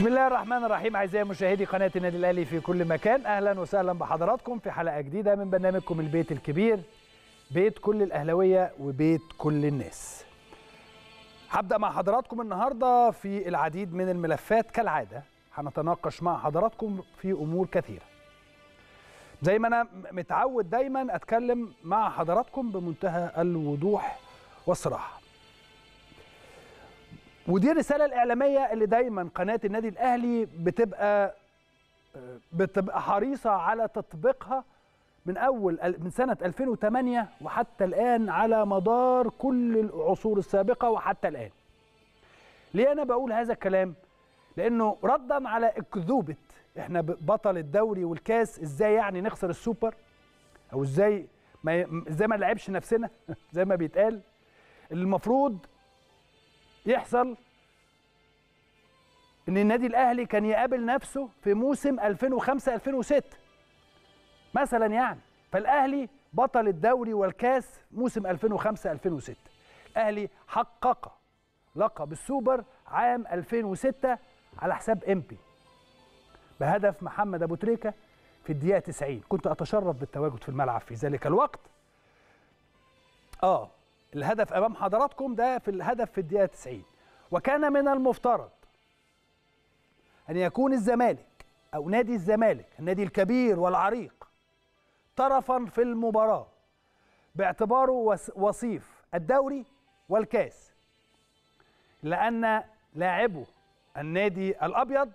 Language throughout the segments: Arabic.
بسم الله الرحمن الرحيم اعزائي مشاهدي قناه النادي الاهلي في كل مكان اهلا وسهلا بحضراتكم في حلقه جديده من برنامجكم البيت الكبير بيت كل الاهلاويه وبيت كل الناس هبدا مع حضراتكم النهارده في العديد من الملفات كالعاده هنتناقش مع حضراتكم في امور كثيره زي ما انا متعود دايما اتكلم مع حضراتكم بمنتهى الوضوح والصراحه ودي الرساله الاعلاميه اللي دايما قناه النادي الاهلي بتبقى بتبقى حريصه على تطبيقها من اول من سنه 2008 وحتى الان على مدار كل العصور السابقه وحتى الان. ليه انا بقول هذا الكلام؟ لانه ردا على اكذوبه احنا بطل الدوري والكاس ازاي يعني نخسر السوبر؟ او ازاي ما ازاي ما نلعبش نفسنا زي ما بيتقال؟ المفروض يحصل ان النادي الاهلي كان يقابل نفسه في موسم 2005 2006 مثلا يعني فالاهلي بطل الدوري والكاس موسم 2005 2006 الاهلي حقق لقب السوبر عام 2006 على حساب امبي بهدف محمد ابو تريكه في الدقيقه 90 كنت اتشرف بالتواجد في الملعب في ذلك الوقت اه الهدف امام حضراتكم ده في الهدف في الدقيقه 90 وكان من المفترض ان يكون الزمالك او نادي الزمالك النادي الكبير والعريق طرفا في المباراه باعتباره وصيف الدوري والكاس لان لاعبه النادي الابيض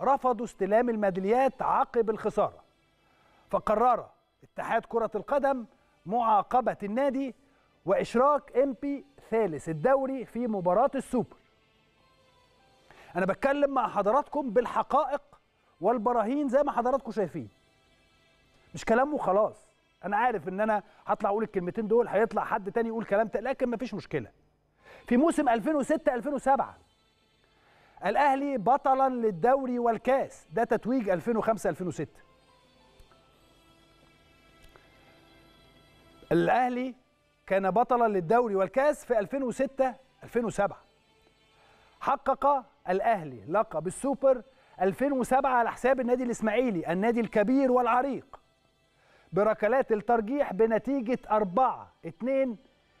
رفضوا استلام الميداليات عقب الخساره فقرر اتحاد كره القدم معاقبه النادي وإشراك إمبي ثالث الدوري في مباراة السوبر أنا بتكلم مع حضراتكم بالحقائق والبراهين زي ما حضراتكم شايفين مش كلام وخلاص أنا عارف إن أنا هطلع أقول الكلمتين دول هيطلع حد تاني يقول كلام تاني لكن مفيش مشكلة في موسم 2006 2007 الأهلي بطلا للدوري والكاس ده تتويج 2005 2006 الأهلي كان بطلا للدوري والكاس في 2006 2007 حقق الأهلي لقب السوبر 2007 على حساب النادي الإسماعيلي النادي الكبير والعريق بركلات الترجيح بنتيجة 4 2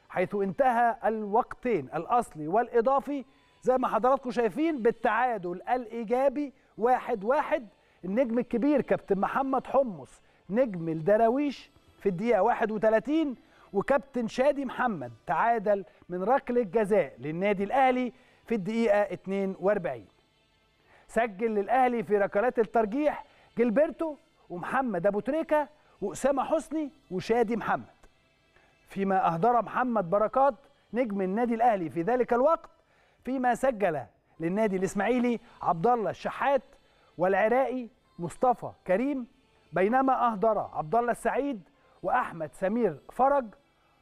حيث انتهى الوقتين الأصلي والإضافي زي ما حضراتكم شايفين بالتعادل الإيجابي 1-1 واحد واحد النجم الكبير كابتن محمد حمص نجم الدراويش في الدقيقة 31 وكابتن شادي محمد تعادل من ركله جزاء للنادي الاهلي في الدقيقه 42 سجل للاهلي في ركلات الترجيح جيلبرتو ومحمد ابو تريكه واسامه حسني وشادي محمد فيما اهدر محمد بركات نجم النادي الاهلي في ذلك الوقت فيما سجل للنادي الاسماعيلي عبد الله الشحات والعراقي مصطفى كريم بينما اهدر عبد الله السعيد واحمد سمير فرج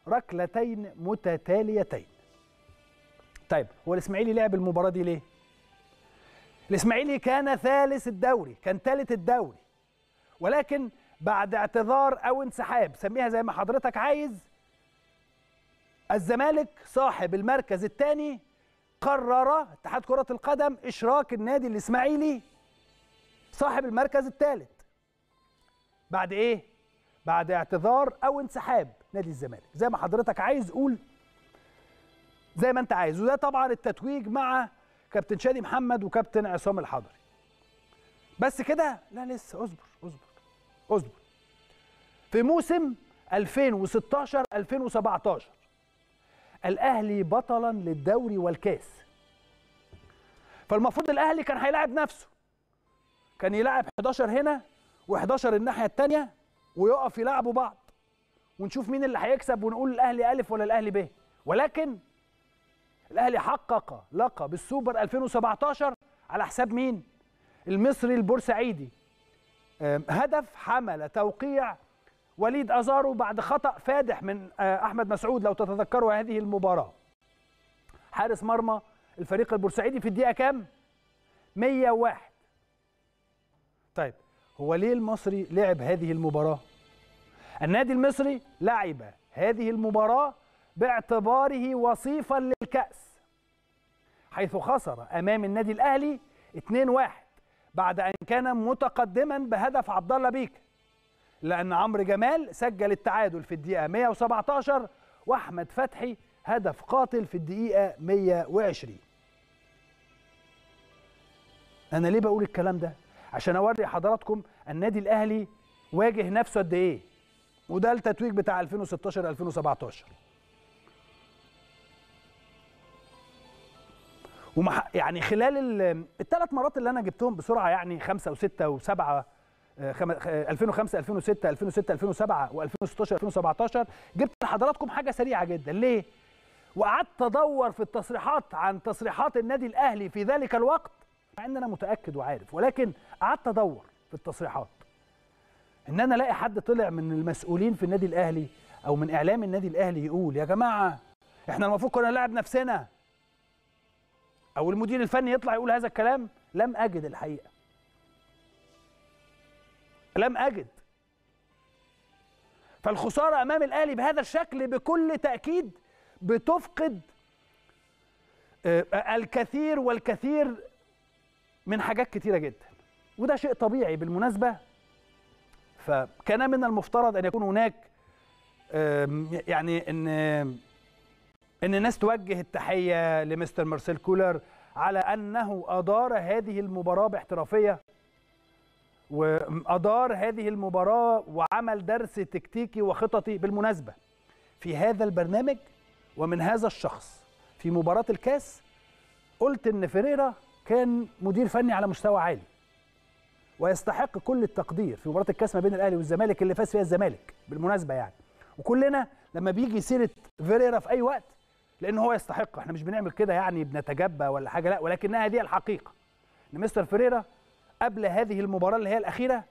ركلتين متتاليتين طيب هو الاسماعيلي لعب المباراه دي ليه الاسماعيلي كان ثالث الدوري كان ثالث الدوري ولكن بعد اعتذار او انسحاب سميها زي ما حضرتك عايز الزمالك صاحب المركز الثاني قرر اتحاد كرة القدم إشراك النادي الإسماعيلي صاحب المركز الثالث بعد إيه؟ بعد اعتذار أو انسحاب نادي الزمالك زي ما حضرتك عايز قول زي ما انت عايز وده طبعا التتويج مع كابتن شادي محمد وكابتن عصام الحضري بس كده لا لسه اصبر اصبر اصبر في موسم 2016 2017 الاهلي بطلا للدوري والكاس فالمفروض الاهلي كان هيلاعب نفسه كان يلعب 11 هنا و11 الناحيه الثانيه ويقف يلعبوا بعض ونشوف مين اللي هيكسب ونقول الاهلي الف ولا الاهلي ب ولكن الاهلي حقق لقب السوبر 2017 على حساب مين المصري البورسعيدي هدف حمل توقيع وليد ازارو بعد خطا فادح من آه، احمد مسعود لو تتذكروا هذه المباراه حارس مرمى الفريق البورسعيدي في الدقيقه كام 101 طيب هو ليه المصري لعب هذه المباراه النادي المصري لعب هذه المباراة باعتباره وصيفا للكأس حيث خسر أمام النادي الأهلي 2-1 بعد أن كان متقدما بهدف عبد الله بيك لأن عمرو جمال سجل التعادل في الدقيقة 117 وأحمد فتحي هدف قاتل في الدقيقة 120 أنا ليه بقول الكلام ده؟ عشان أوري حضراتكم النادي الأهلي واجه نفسه قد إيه؟ وده التتويج بتاع 2016 2017 ومح... يعني خلال الثلاث مرات اللي انا جبتهم بسرعه يعني 5 و6 و7 2005 2006 2006 2007 و2016 2017 جبت لحضراتكم حاجه سريعه جدا ليه وقعدت ادور في التصريحات عن تصريحات النادي الاهلي في ذلك الوقت مع ان انا متاكد وعارف ولكن قعدت ادور في التصريحات ان انا الاقي حد طلع من المسؤولين في النادي الاهلي او من اعلام النادي الاهلي يقول يا جماعه احنا المفروض كنا نلعب نفسنا او المدير الفني يطلع يقول هذا الكلام لم اجد الحقيقه لم اجد فالخساره امام الاهلي بهذا الشكل بكل تاكيد بتفقد آه، الكثير والكثير من حاجات كتيره جدا وده شيء طبيعي بالمناسبه فكان من المفترض ان يكون هناك يعني ان ان الناس توجه التحيه لمستر مارسيل كولر على انه ادار هذه المباراه باحترافيه وادار هذه المباراه وعمل درس تكتيكي وخططي بالمناسبه في هذا البرنامج ومن هذا الشخص في مباراه الكاس قلت ان فيريرا كان مدير فني على مستوى عالي ويستحق كل التقدير في مباراه الكاس ما بين الاهلي والزمالك اللي فاز فيها الزمالك بالمناسبه يعني وكلنا لما بيجي سيره فيريرا في اي وقت لان هو يستحق احنا مش بنعمل كده يعني بنتجبى ولا حاجه لا ولكنها دي الحقيقه ان مستر فيريرا قبل هذه المباراه اللي هي الاخيره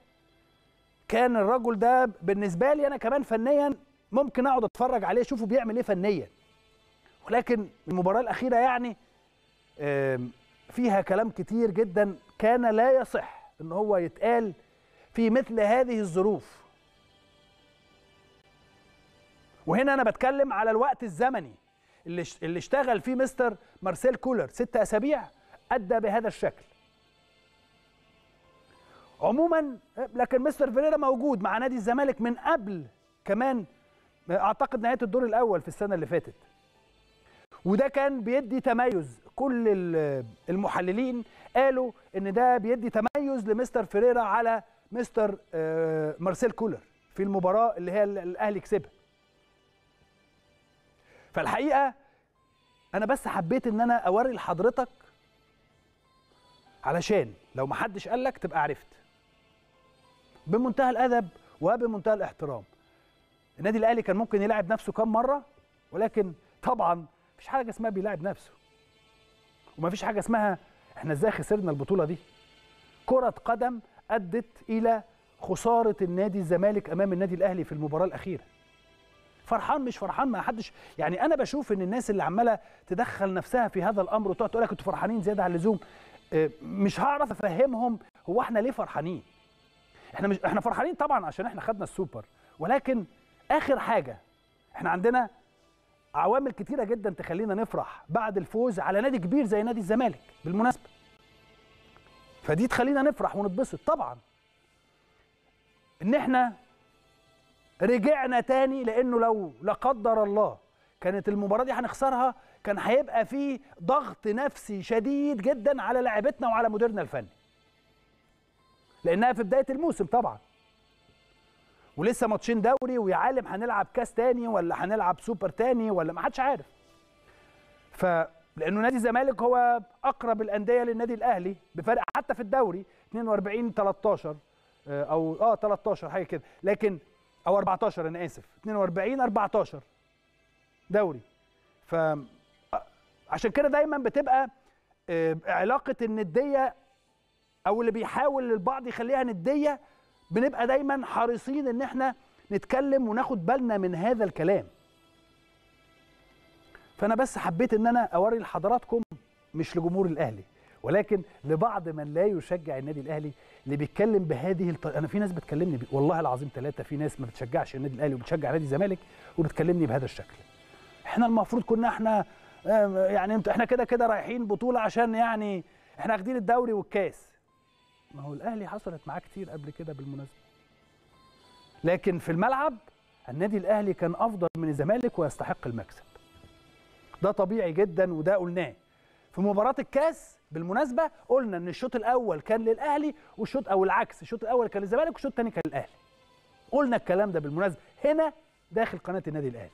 كان الرجل ده بالنسبه لي انا كمان فنيا ممكن اقعد اتفرج عليه اشوفه بيعمل ايه فنيا ولكن المباراه الاخيره يعني فيها كلام كتير جدا كان لا يصح ان هو يتقال في مثل هذه الظروف وهنا انا بتكلم على الوقت الزمني اللي اللي اشتغل فيه مستر مارسيل كولر ست اسابيع ادى بهذا الشكل عموما لكن مستر فيريرا موجود مع نادي الزمالك من قبل كمان اعتقد نهايه الدور الاول في السنه اللي فاتت وده كان بيدي تميز كل المحللين قالوا ان ده بيدي تميز تحيز لمستر فيريرا على مستر آه، مارسيل كولر في المباراه اللي هي الاهلي كسبها فالحقيقه انا بس حبيت ان انا اوري لحضرتك علشان لو ما حدش قال لك تبقى عرفت بمنتهى الادب وبمنتهى الاحترام النادي الاهلي كان ممكن يلاعب نفسه كام مره ولكن طبعا مفيش حاجه اسمها بيلاعب نفسه ومفيش حاجه اسمها احنا ازاي خسرنا البطوله دي كرة قدم أدت إلى خسارة النادي الزمالك أمام النادي الأهلي في المباراة الأخيرة فرحان مش فرحان ما حدش يعني أنا بشوف إن الناس اللي عمالة تدخل نفسها في هذا الأمر وتقعد تقول لك أنتوا فرحانين زيادة عن اللزوم آه، مش هعرف أفهمهم هو إحنا ليه فرحانين إحنا مش إحنا فرحانين طبعا عشان إحنا خدنا السوبر ولكن آخر حاجة إحنا عندنا عوامل كتيرة جدا تخلينا نفرح بعد الفوز على نادي كبير زي نادي الزمالك بالمناسبة فدي تخلينا نفرح ونتبسط طبعا ان احنا رجعنا تاني لانه لو لا قدر الله كانت المباراه دي هنخسرها كان هيبقى في ضغط نفسي شديد جدا على لاعبتنا وعلى مديرنا الفني لانها في بدايه الموسم طبعا ولسه ماتشين دوري ويا عالم هنلعب كاس تاني ولا هنلعب سوبر تاني ولا ما حدش عارف ف لانه نادي الزمالك هو اقرب الانديه للنادي الاهلي بفرق حتى في الدوري 42 13 آه، او اه 13 حاجه كده لكن او 14 انا اسف 42 14 دوري ف آه، عشان كده دايما بتبقى آه، علاقه النديه او اللي بيحاول البعض يخليها نديه بنبقى دايما حريصين ان احنا نتكلم وناخد بالنا من هذا الكلام فانا بس حبيت ان انا اوري لحضراتكم مش لجمهور الاهلي ولكن لبعض من لا يشجع النادي الاهلي اللي بيتكلم بهذه الط... انا في ناس بتكلمني بي... والله العظيم ثلاثه في ناس ما بتشجعش النادي الاهلي وبتشجع نادي الزمالك وبتكلمني بهذا الشكل احنا المفروض كنا احنا يعني احنا كده كده رايحين بطوله عشان يعني احنا واخدين الدوري والكاس ما هو الاهلي حصلت معاه كتير قبل كده بالمناسبه لكن في الملعب النادي الاهلي كان افضل من الزمالك ويستحق المكسب ده طبيعي جدا وده قلناه في مباراة الكاس بالمناسبة قلنا ان الشوط الاول كان للاهلي والشوط او العكس الشوط الاول كان للزمالك والشوط الثاني كان للاهلي قلنا الكلام ده بالمناسبة هنا داخل قناة النادي الاهلي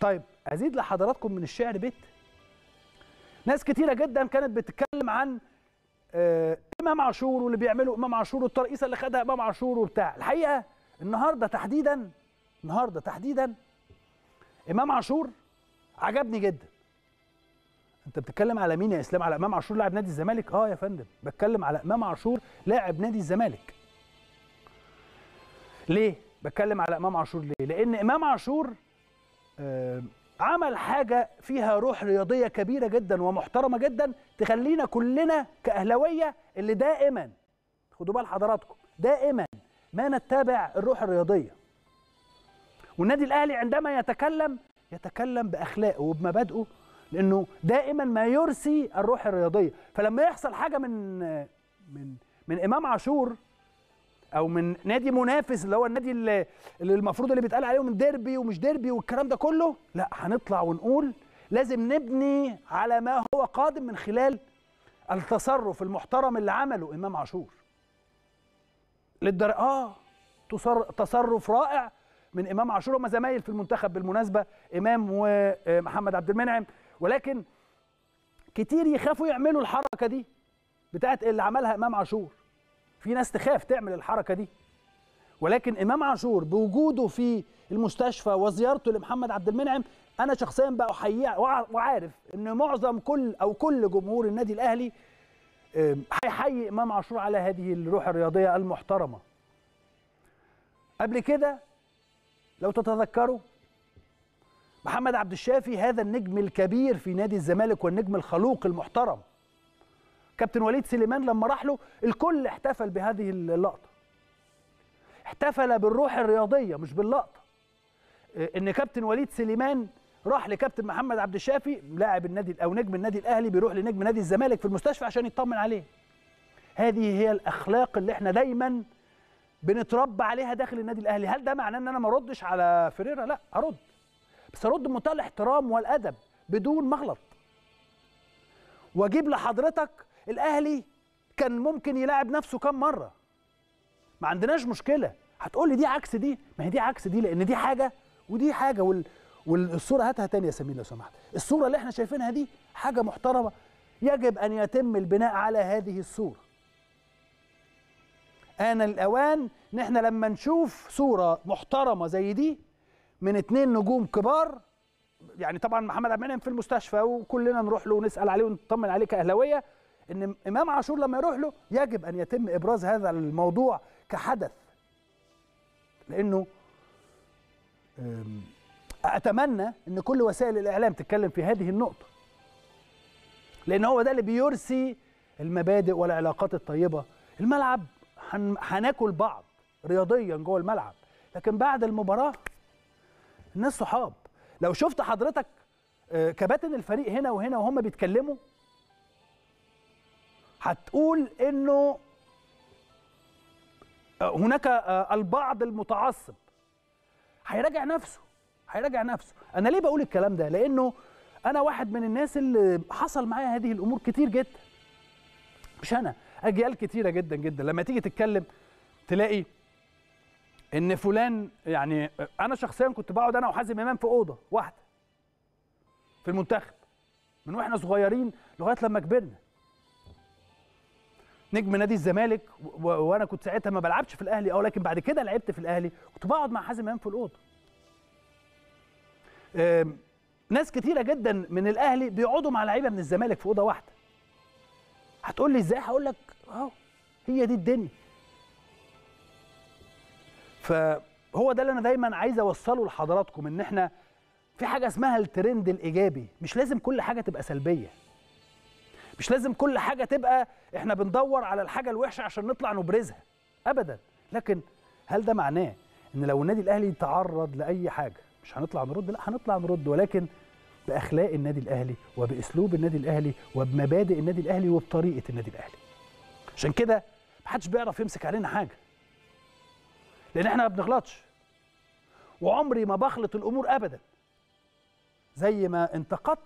طيب ازيد لحضراتكم من الشعر بيت ناس كتيرة جدا كانت بتتكلم عن آه، امام عاشور واللي بيعمله امام عاشور والترقيصه اللي خدها امام عاشور وبتاع الحقيقه النهارده تحديدا النهارده تحديدا امام عاشور عجبني جدا انت بتتكلم على مين يا اسلام على امام عاشور لاعب نادي الزمالك اه يا فندم بتكلم على امام عاشور لاعب نادي الزمالك ليه بتكلم على امام عاشور ليه لان امام عاشور آه، عمل حاجه فيها روح رياضيه كبيره جدا ومحترمه جدا تخلينا كلنا كاهلاويه اللي دائما خدوا بال حضراتكم دائما ما نتبع الروح الرياضيه والنادي الاهلي عندما يتكلم يتكلم باخلاقه وبمبادئه لانه دائما ما يرسي الروح الرياضيه فلما يحصل حاجه من من من امام عاشور او من نادي منافس اللي هو النادي اللي, المفروض اللي بيتقال عليهم من ديربي ومش ديربي والكلام ده كله لا هنطلع ونقول لازم نبني على ما هو قادم من خلال التصرف المحترم اللي عمله امام عاشور للدرجه اه تصرف رائع من امام عاشور هم زمايل في المنتخب بالمناسبه امام ومحمد عبد المنعم ولكن كتير يخافوا يعملوا الحركه دي بتاعت اللي عملها امام عاشور في ناس تخاف تعمل الحركه دي ولكن امام عاشور بوجوده في المستشفى وزيارته لمحمد عبد المنعم انا شخصيا بقى احييه وعارف ان معظم كل او كل جمهور النادي الاهلي هيحيي امام عاشور على هذه الروح الرياضيه المحترمه قبل كده لو تتذكروا محمد عبد الشافي هذا النجم الكبير في نادي الزمالك والنجم الخلوق المحترم كابتن وليد سليمان لما راح له الكل احتفل بهذه اللقطه احتفل بالروح الرياضيه مش باللقطه آه، ان كابتن وليد سليمان راح لكابتن محمد عبد الشافي لاعب النادي او نجم النادي الاهلي بيروح لنجم نادي الزمالك في المستشفى عشان يطمن عليه هذه هي الاخلاق اللي احنا دايما بنتربى عليها داخل النادي الاهلي هل ده معناه ان انا ما اردش على فيريرا لا ارد بس ارد بمنتهى الاحترام والادب بدون مغلط واجيب لحضرتك الاهلي كان ممكن يلاعب نفسه كم مره ما عندناش مشكله هتقول لي دي عكس دي ما هي دي عكس دي لان دي حاجه ودي حاجه وال... والصوره هاتها تاني يا سمير لو سمحت الصوره اللي احنا شايفينها دي حاجه محترمه يجب ان يتم البناء على هذه الصوره آن الأوان إن إحنا لما نشوف صورة محترمة زي دي من اتنين نجوم كبار يعني طبعا محمد عبد المنعم في المستشفى وكلنا نروح له ونسال عليه ونطمن عليه كاهلاويه ان امام عاشور لما يروح له يجب ان يتم ابراز هذا الموضوع كحدث لانه اتمنى ان كل وسائل الاعلام تتكلم في هذه النقطه لان هو ده اللي بيرسي المبادئ والعلاقات الطيبه الملعب هناكل بعض رياضيا جوه الملعب لكن بعد المباراه الناس صحاب لو شفت حضرتك آه، كباتن الفريق هنا وهنا وهم بيتكلموا هتقول انه هناك آه، البعض المتعصب هيراجع نفسه هيراجع نفسه انا ليه بقول الكلام ده لانه انا واحد من الناس اللي حصل معايا هذه الامور كتير جدا مش انا اجيال كتيره جدا جدا لما تيجي تتكلم تلاقي ان فلان يعني انا شخصيا كنت بقعد انا وحازم امام في اوضه واحده في المنتخب من واحنا صغيرين لغايه لما كبرنا نجم نادي الزمالك وانا كنت ساعتها ما بلعبش في الاهلي او لكن بعد كده لعبت في الاهلي كنت بقعد مع حازم امام في الاوضه ناس كتيرة جدا من الأهلي بيقعدوا مع لعيبة من الزمالك في أوضة واحدة. هتقول لي إزاي؟ هقول لك اهو هي دي الدنيا فهو ده اللي انا دايما عايز اوصله لحضراتكم ان احنا في حاجه اسمها الترند الايجابي مش لازم كل حاجه تبقى سلبيه مش لازم كل حاجه تبقى احنا بندور على الحاجه الوحشه عشان نطلع نبرزها ابدا لكن هل ده معناه ان لو النادي الاهلي تعرض لاي حاجه مش هنطلع نرد لا هنطلع نرد ولكن باخلاق النادي الاهلي وباسلوب النادي الاهلي وبمبادئ النادي الاهلي وبطريقه النادي الاهلي عشان كده محدش بيعرف يمسك علينا حاجه لان احنا ما بنغلطش وعمري ما بخلط الامور ابدا زي ما انتقدت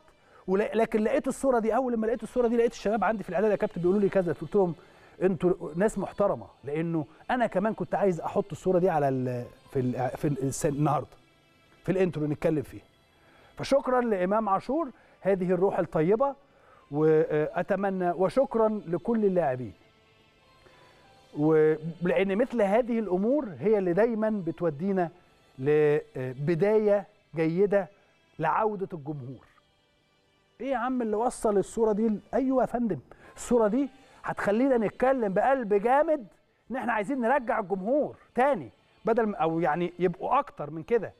لكن لقيت الصوره دي اول لما لقيت الصوره دي لقيت الشباب عندي في الاعداد يا كابتن بيقولوا لي كذا قلت لهم انتوا ناس محترمه لانه انا كمان كنت عايز احط الصوره دي على الـ في الـ في النهارده في الانترو نتكلم فيه فشكرا لامام عاشور هذه الروح الطيبه واتمنى وشكرا لكل اللاعبين ولان مثل هذه الامور هي اللي دايما بتودينا لبدايه جيده لعوده الجمهور ايه يا عم اللي وصل الصوره دي ايوه يا فندم الصوره دي هتخلينا نتكلم بقلب جامد ان احنا عايزين نرجع الجمهور تاني بدل او يعني يبقوا اكتر من كده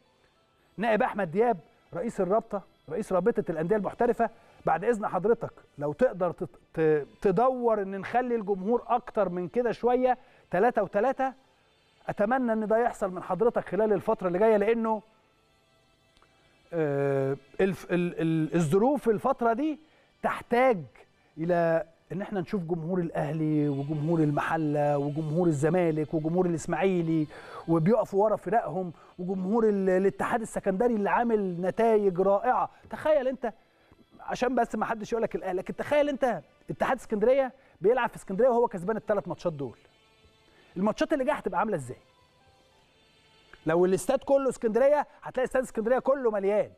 نائب احمد دياب رئيس الرابطه رئيس رابطه الانديه المحترفه بعد اذن حضرتك لو تقدر تدور ان نخلي الجمهور اكتر من كده شويه ثلاثة وثلاثة اتمنى ان ده يحصل من حضرتك خلال الفتره اللي جايه لانه آه، الظروف الفتره دي تحتاج الى ان احنا نشوف جمهور الاهلي وجمهور المحله وجمهور الزمالك وجمهور الاسماعيلي وبيقفوا ورا فرقهم وجمهور الاتحاد السكندري اللي عامل نتائج رائعه تخيل انت عشان بس ما حدش يقول لك الاهلي لكن تخيل انت اتحاد اسكندريه بيلعب في اسكندريه وهو كسبان الثلاث ماتشات دول الماتشات اللي جايه هتبقى عامله ازاي لو الاستاد كله اسكندريه هتلاقي استاد اسكندريه كله مليان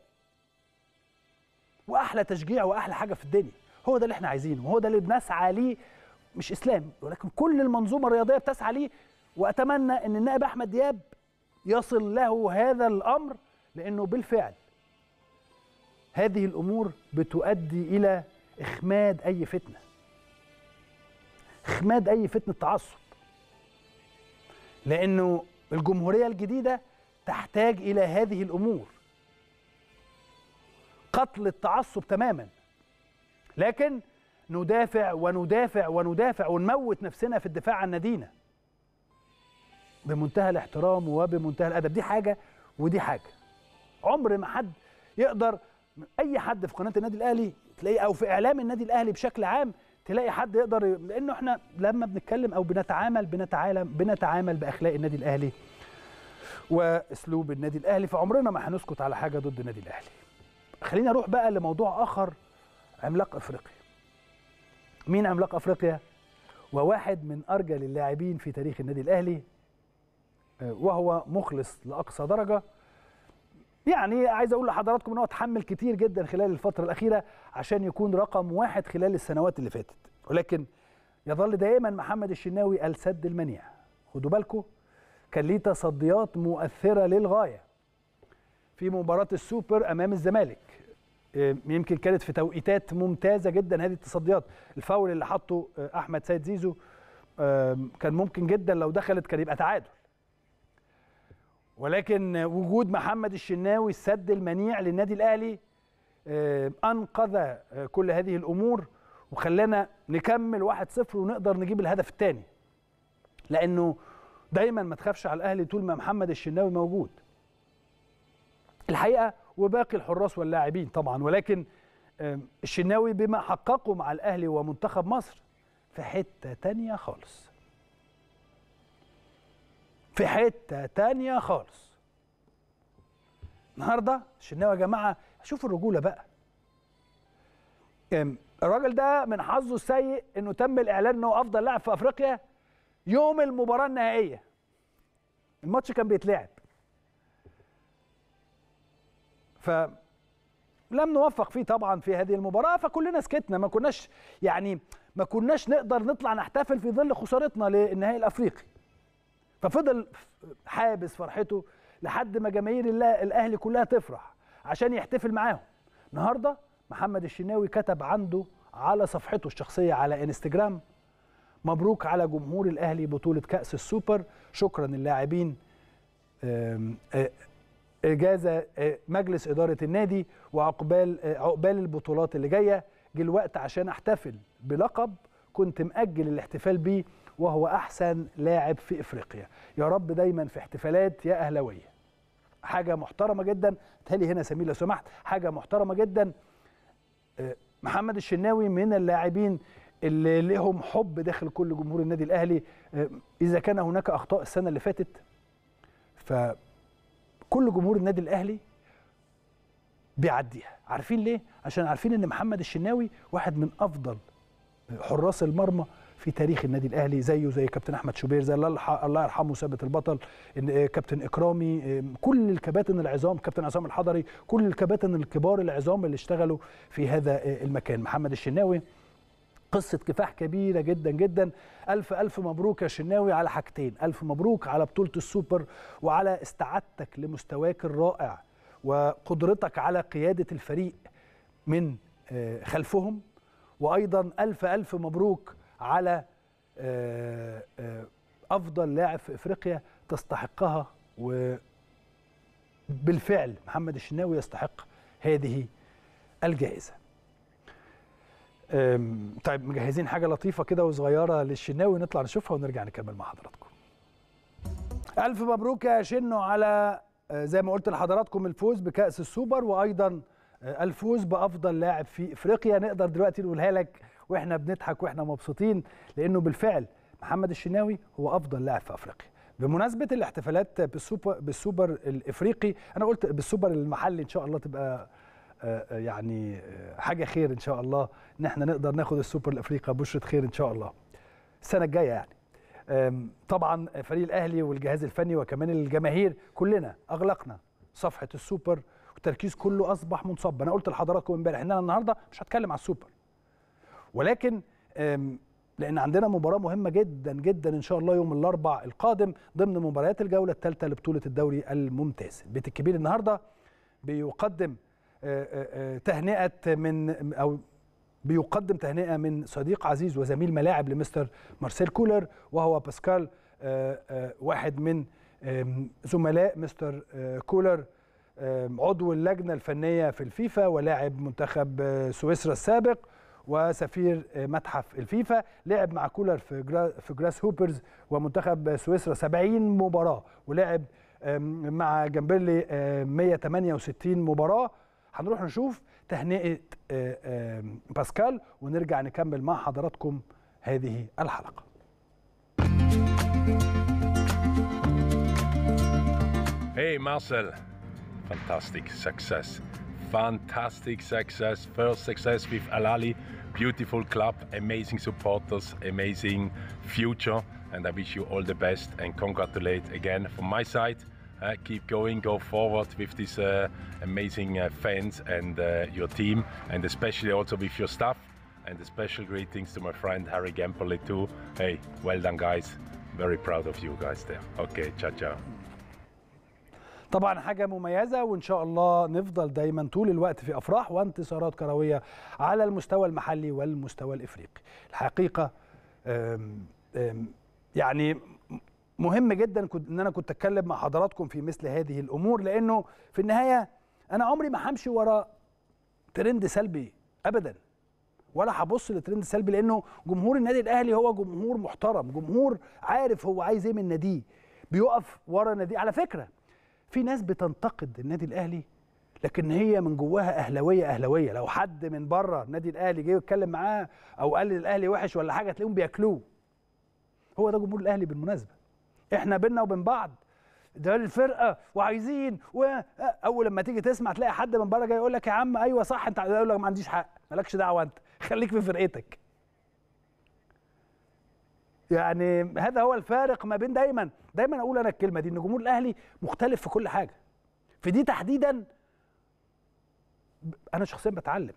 واحلى تشجيع واحلى حاجه في الدنيا هو ده اللي احنا عايزينه وهو ده اللي بنسعى ليه مش اسلام ولكن كل المنظومه الرياضيه بتسعى ليه واتمنى ان النائب احمد دياب يصل له هذا الامر لانه بالفعل هذه الامور بتؤدي الى اخماد اي فتنه اخماد اي فتنه تعصب لانه الجمهوريه الجديده تحتاج الى هذه الامور قتل التعصب تماما لكن ندافع وندافع وندافع ونموت نفسنا في الدفاع عن نادينا بمنتهى الاحترام وبمنتهى الادب دي حاجه ودي حاجه عمر ما حد يقدر اي حد في قناه النادي الاهلي تلاقيه او في اعلام النادي الاهلي بشكل عام تلاقي حد يقدر لانه احنا لما بنتكلم او بنتعامل بنتعالم بنتعامل باخلاق النادي الاهلي واسلوب النادي الاهلي فعمرنا ما هنسكت على حاجه ضد النادي الاهلي خلينا اروح بقى لموضوع اخر عملاق افريقيا مين عملاق افريقيا وواحد من ارجل اللاعبين في تاريخ النادي الاهلي آه، وهو مخلص لاقصى درجه يعني عايز اقول لحضراتكم ان هو اتحمل كتير جدا خلال الفتره الاخيره عشان يكون رقم واحد خلال السنوات اللي فاتت ولكن يظل دائما محمد الشناوي السد المنيع خدوا بالكم كان ليه تصديات مؤثره للغايه في مباراه السوبر امام الزمالك آه، يمكن كانت في توقيتات ممتازه جدا هذه التصديات الفاول اللي حطه آه، احمد سيد زيزو آه، كان ممكن جدا لو دخلت كان يبقى تعادل ولكن وجود محمد الشناوي السد المنيع للنادي الاهلي آه، انقذ آه، كل هذه الامور وخلانا نكمل 1-0 ونقدر نجيب الهدف الثاني لانه دايما ما تخافش على الاهلي طول ما محمد الشناوي موجود الحقيقه وباقي الحراس واللاعبين طبعا ولكن آه، الشناوي بما حققه مع الاهلي ومنتخب مصر في حته تانية خالص في حته تانية خالص النهارده الشناوي يا جماعه شوف الرجوله بقى الراجل ده من حظه السيء انه تم الاعلان انه افضل لاعب في افريقيا يوم المباراه النهائيه الماتش كان بيتلعب ف لم نوفق فيه طبعا في هذه المباراه فكلنا سكتنا ما كناش يعني ما كناش نقدر نطلع نحتفل في ظل خسارتنا للنهائي الافريقي ففضل حابس فرحته لحد ما جماهير الاهلي كلها تفرح عشان يحتفل معاهم النهارده محمد الشناوي كتب عنده على صفحته الشخصيه على انستجرام مبروك على جمهور الاهلي بطوله كاس السوبر شكرا للاعبين اجازه مجلس اداره النادي وعقبال عقبال البطولات اللي جايه جه الوقت عشان احتفل بلقب كنت مأجل الاحتفال بيه وهو أحسن لاعب في إفريقيا يا رب دايما في احتفالات يا اهلاويه حاجة محترمة جدا تالي هنا سمير لو سمحت حاجة محترمة جدا آه، محمد الشناوي من اللاعبين اللي لهم حب داخل كل جمهور النادي الأهلي آه، إذا كان هناك أخطاء السنة اللي فاتت فكل جمهور النادي الأهلي بيعديها عارفين ليه؟ عشان عارفين ان محمد الشناوي واحد من افضل حراس المرمى في تاريخ النادي الاهلي زيه زي كابتن احمد شوبير زي الله يرحمه ثابت البطل آه، كابتن اكرامي آه، كل الكباتن العظام كابتن عصام الحضري كل الكباتن الكبار العظام اللي اشتغلوا في هذا آه، المكان محمد الشناوي قصة كفاح كبيرة جدا جدا ألف ألف مبروك يا شناوي على حاجتين ألف مبروك على بطولة السوبر وعلى استعادتك لمستواك الرائع وقدرتك على قيادة الفريق من خلفهم وأيضا ألف ألف مبروك على آه، آه، افضل لاعب في افريقيا تستحقها وبالفعل محمد الشناوي يستحق هذه الجائزه طيب مجهزين حاجه لطيفه كده وصغيره للشناوي نطلع نشوفها ونرجع نكمل مع حضراتكم الف مبروك يا شنو على آه، زي ما قلت لحضراتكم الفوز بكاس السوبر وايضا الفوز بافضل لاعب في افريقيا نقدر دلوقتي نقولها لك واحنا بنضحك واحنا مبسوطين لانه بالفعل محمد الشناوي هو افضل لاعب في افريقيا بمناسبه الاحتفالات بالسوبر بالسوبر الافريقي انا قلت بالسوبر المحلي ان شاء الله تبقى آه، آه، يعني آه، حاجه خير ان شاء الله ان احنا نقدر ناخد السوبر الافريقي بشره خير ان شاء الله السنه الجايه يعني طبعا فريق الاهلي والجهاز الفني وكمان الجماهير كلنا اغلقنا صفحه السوبر والتركيز كله اصبح منصب انا قلت لحضراتكم امبارح ان انا النهارده مش هتكلم على السوبر ولكن لان عندنا مباراه مهمه جدا جدا ان شاء الله يوم الاربعاء القادم ضمن مباريات الجوله الثالثه لبطوله الدوري الممتاز البيت الكبير النهارده بيقدم تهنئه من او بيقدم تهنئه من صديق عزيز وزميل ملاعب لمستر مارسيل كولر وهو باسكال واحد من زملاء مستر كولر عضو اللجنه الفنيه في الفيفا ولاعب منتخب سويسرا السابق وسفير آه، متحف الفيفا لعب مع كولر في جرا في جراس هوبرز ومنتخب سويسرا 70 مباراه ولعب مع جامبيرلي 168 مباراه هنروح نشوف تهنئه آه، باسكال ونرجع نكمل مع حضراتكم هذه الحلقه Hey Marcel, fantastic success fantastic success, first success with Alali, beautiful club, amazing supporters, amazing future, and I wish you all the best and congratulate again from my side. Uh, keep going, go forward with these uh, amazing uh, fans and uh, your team, and especially also with your staff. And a special greetings to my friend Harry Gempoli too. Hey, well done, guys. Very proud of you guys there. Okay, ciao, ciao. طبعا حاجه مميزه وان شاء الله نفضل دايما طول الوقت في افراح وانتصارات كرويه على المستوى المحلي والمستوى الافريقي الحقيقه أم أم يعني مهم جدا ان انا كنت اتكلم مع حضراتكم في مثل هذه الامور لانه في النهايه انا عمري ما همشي ورا ترند سلبي ابدا ولا هبص لترند سلبي لانه جمهور النادي الاهلي هو جمهور محترم جمهور عارف هو عايز ايه من ناديه بيقف ورا ناديه على فكره في ناس بتنتقد النادي الاهلي لكن هي من جواها اهلاويه اهلاويه لو حد من بره النادي الاهلي جه يتكلم معاه او قال الاهلي وحش ولا حاجه تلاقيهم بياكلوه هو ده جمهور الاهلي بالمناسبه احنا بينا وبين بعض ده الفرقه وعايزين واول اول لما تيجي تسمع تلاقي حد من بره جاي يقول لك يا عم ايوه صح انت يقول لك ما عنديش حق مالكش دعوه انت خليك في فرقتك يعني هذا هو الفارق ما بين دايما دايما اقول انا الكلمه دي ان جمهور الاهلي مختلف في كل حاجه في دي تحديدا انا شخصيا بتعلم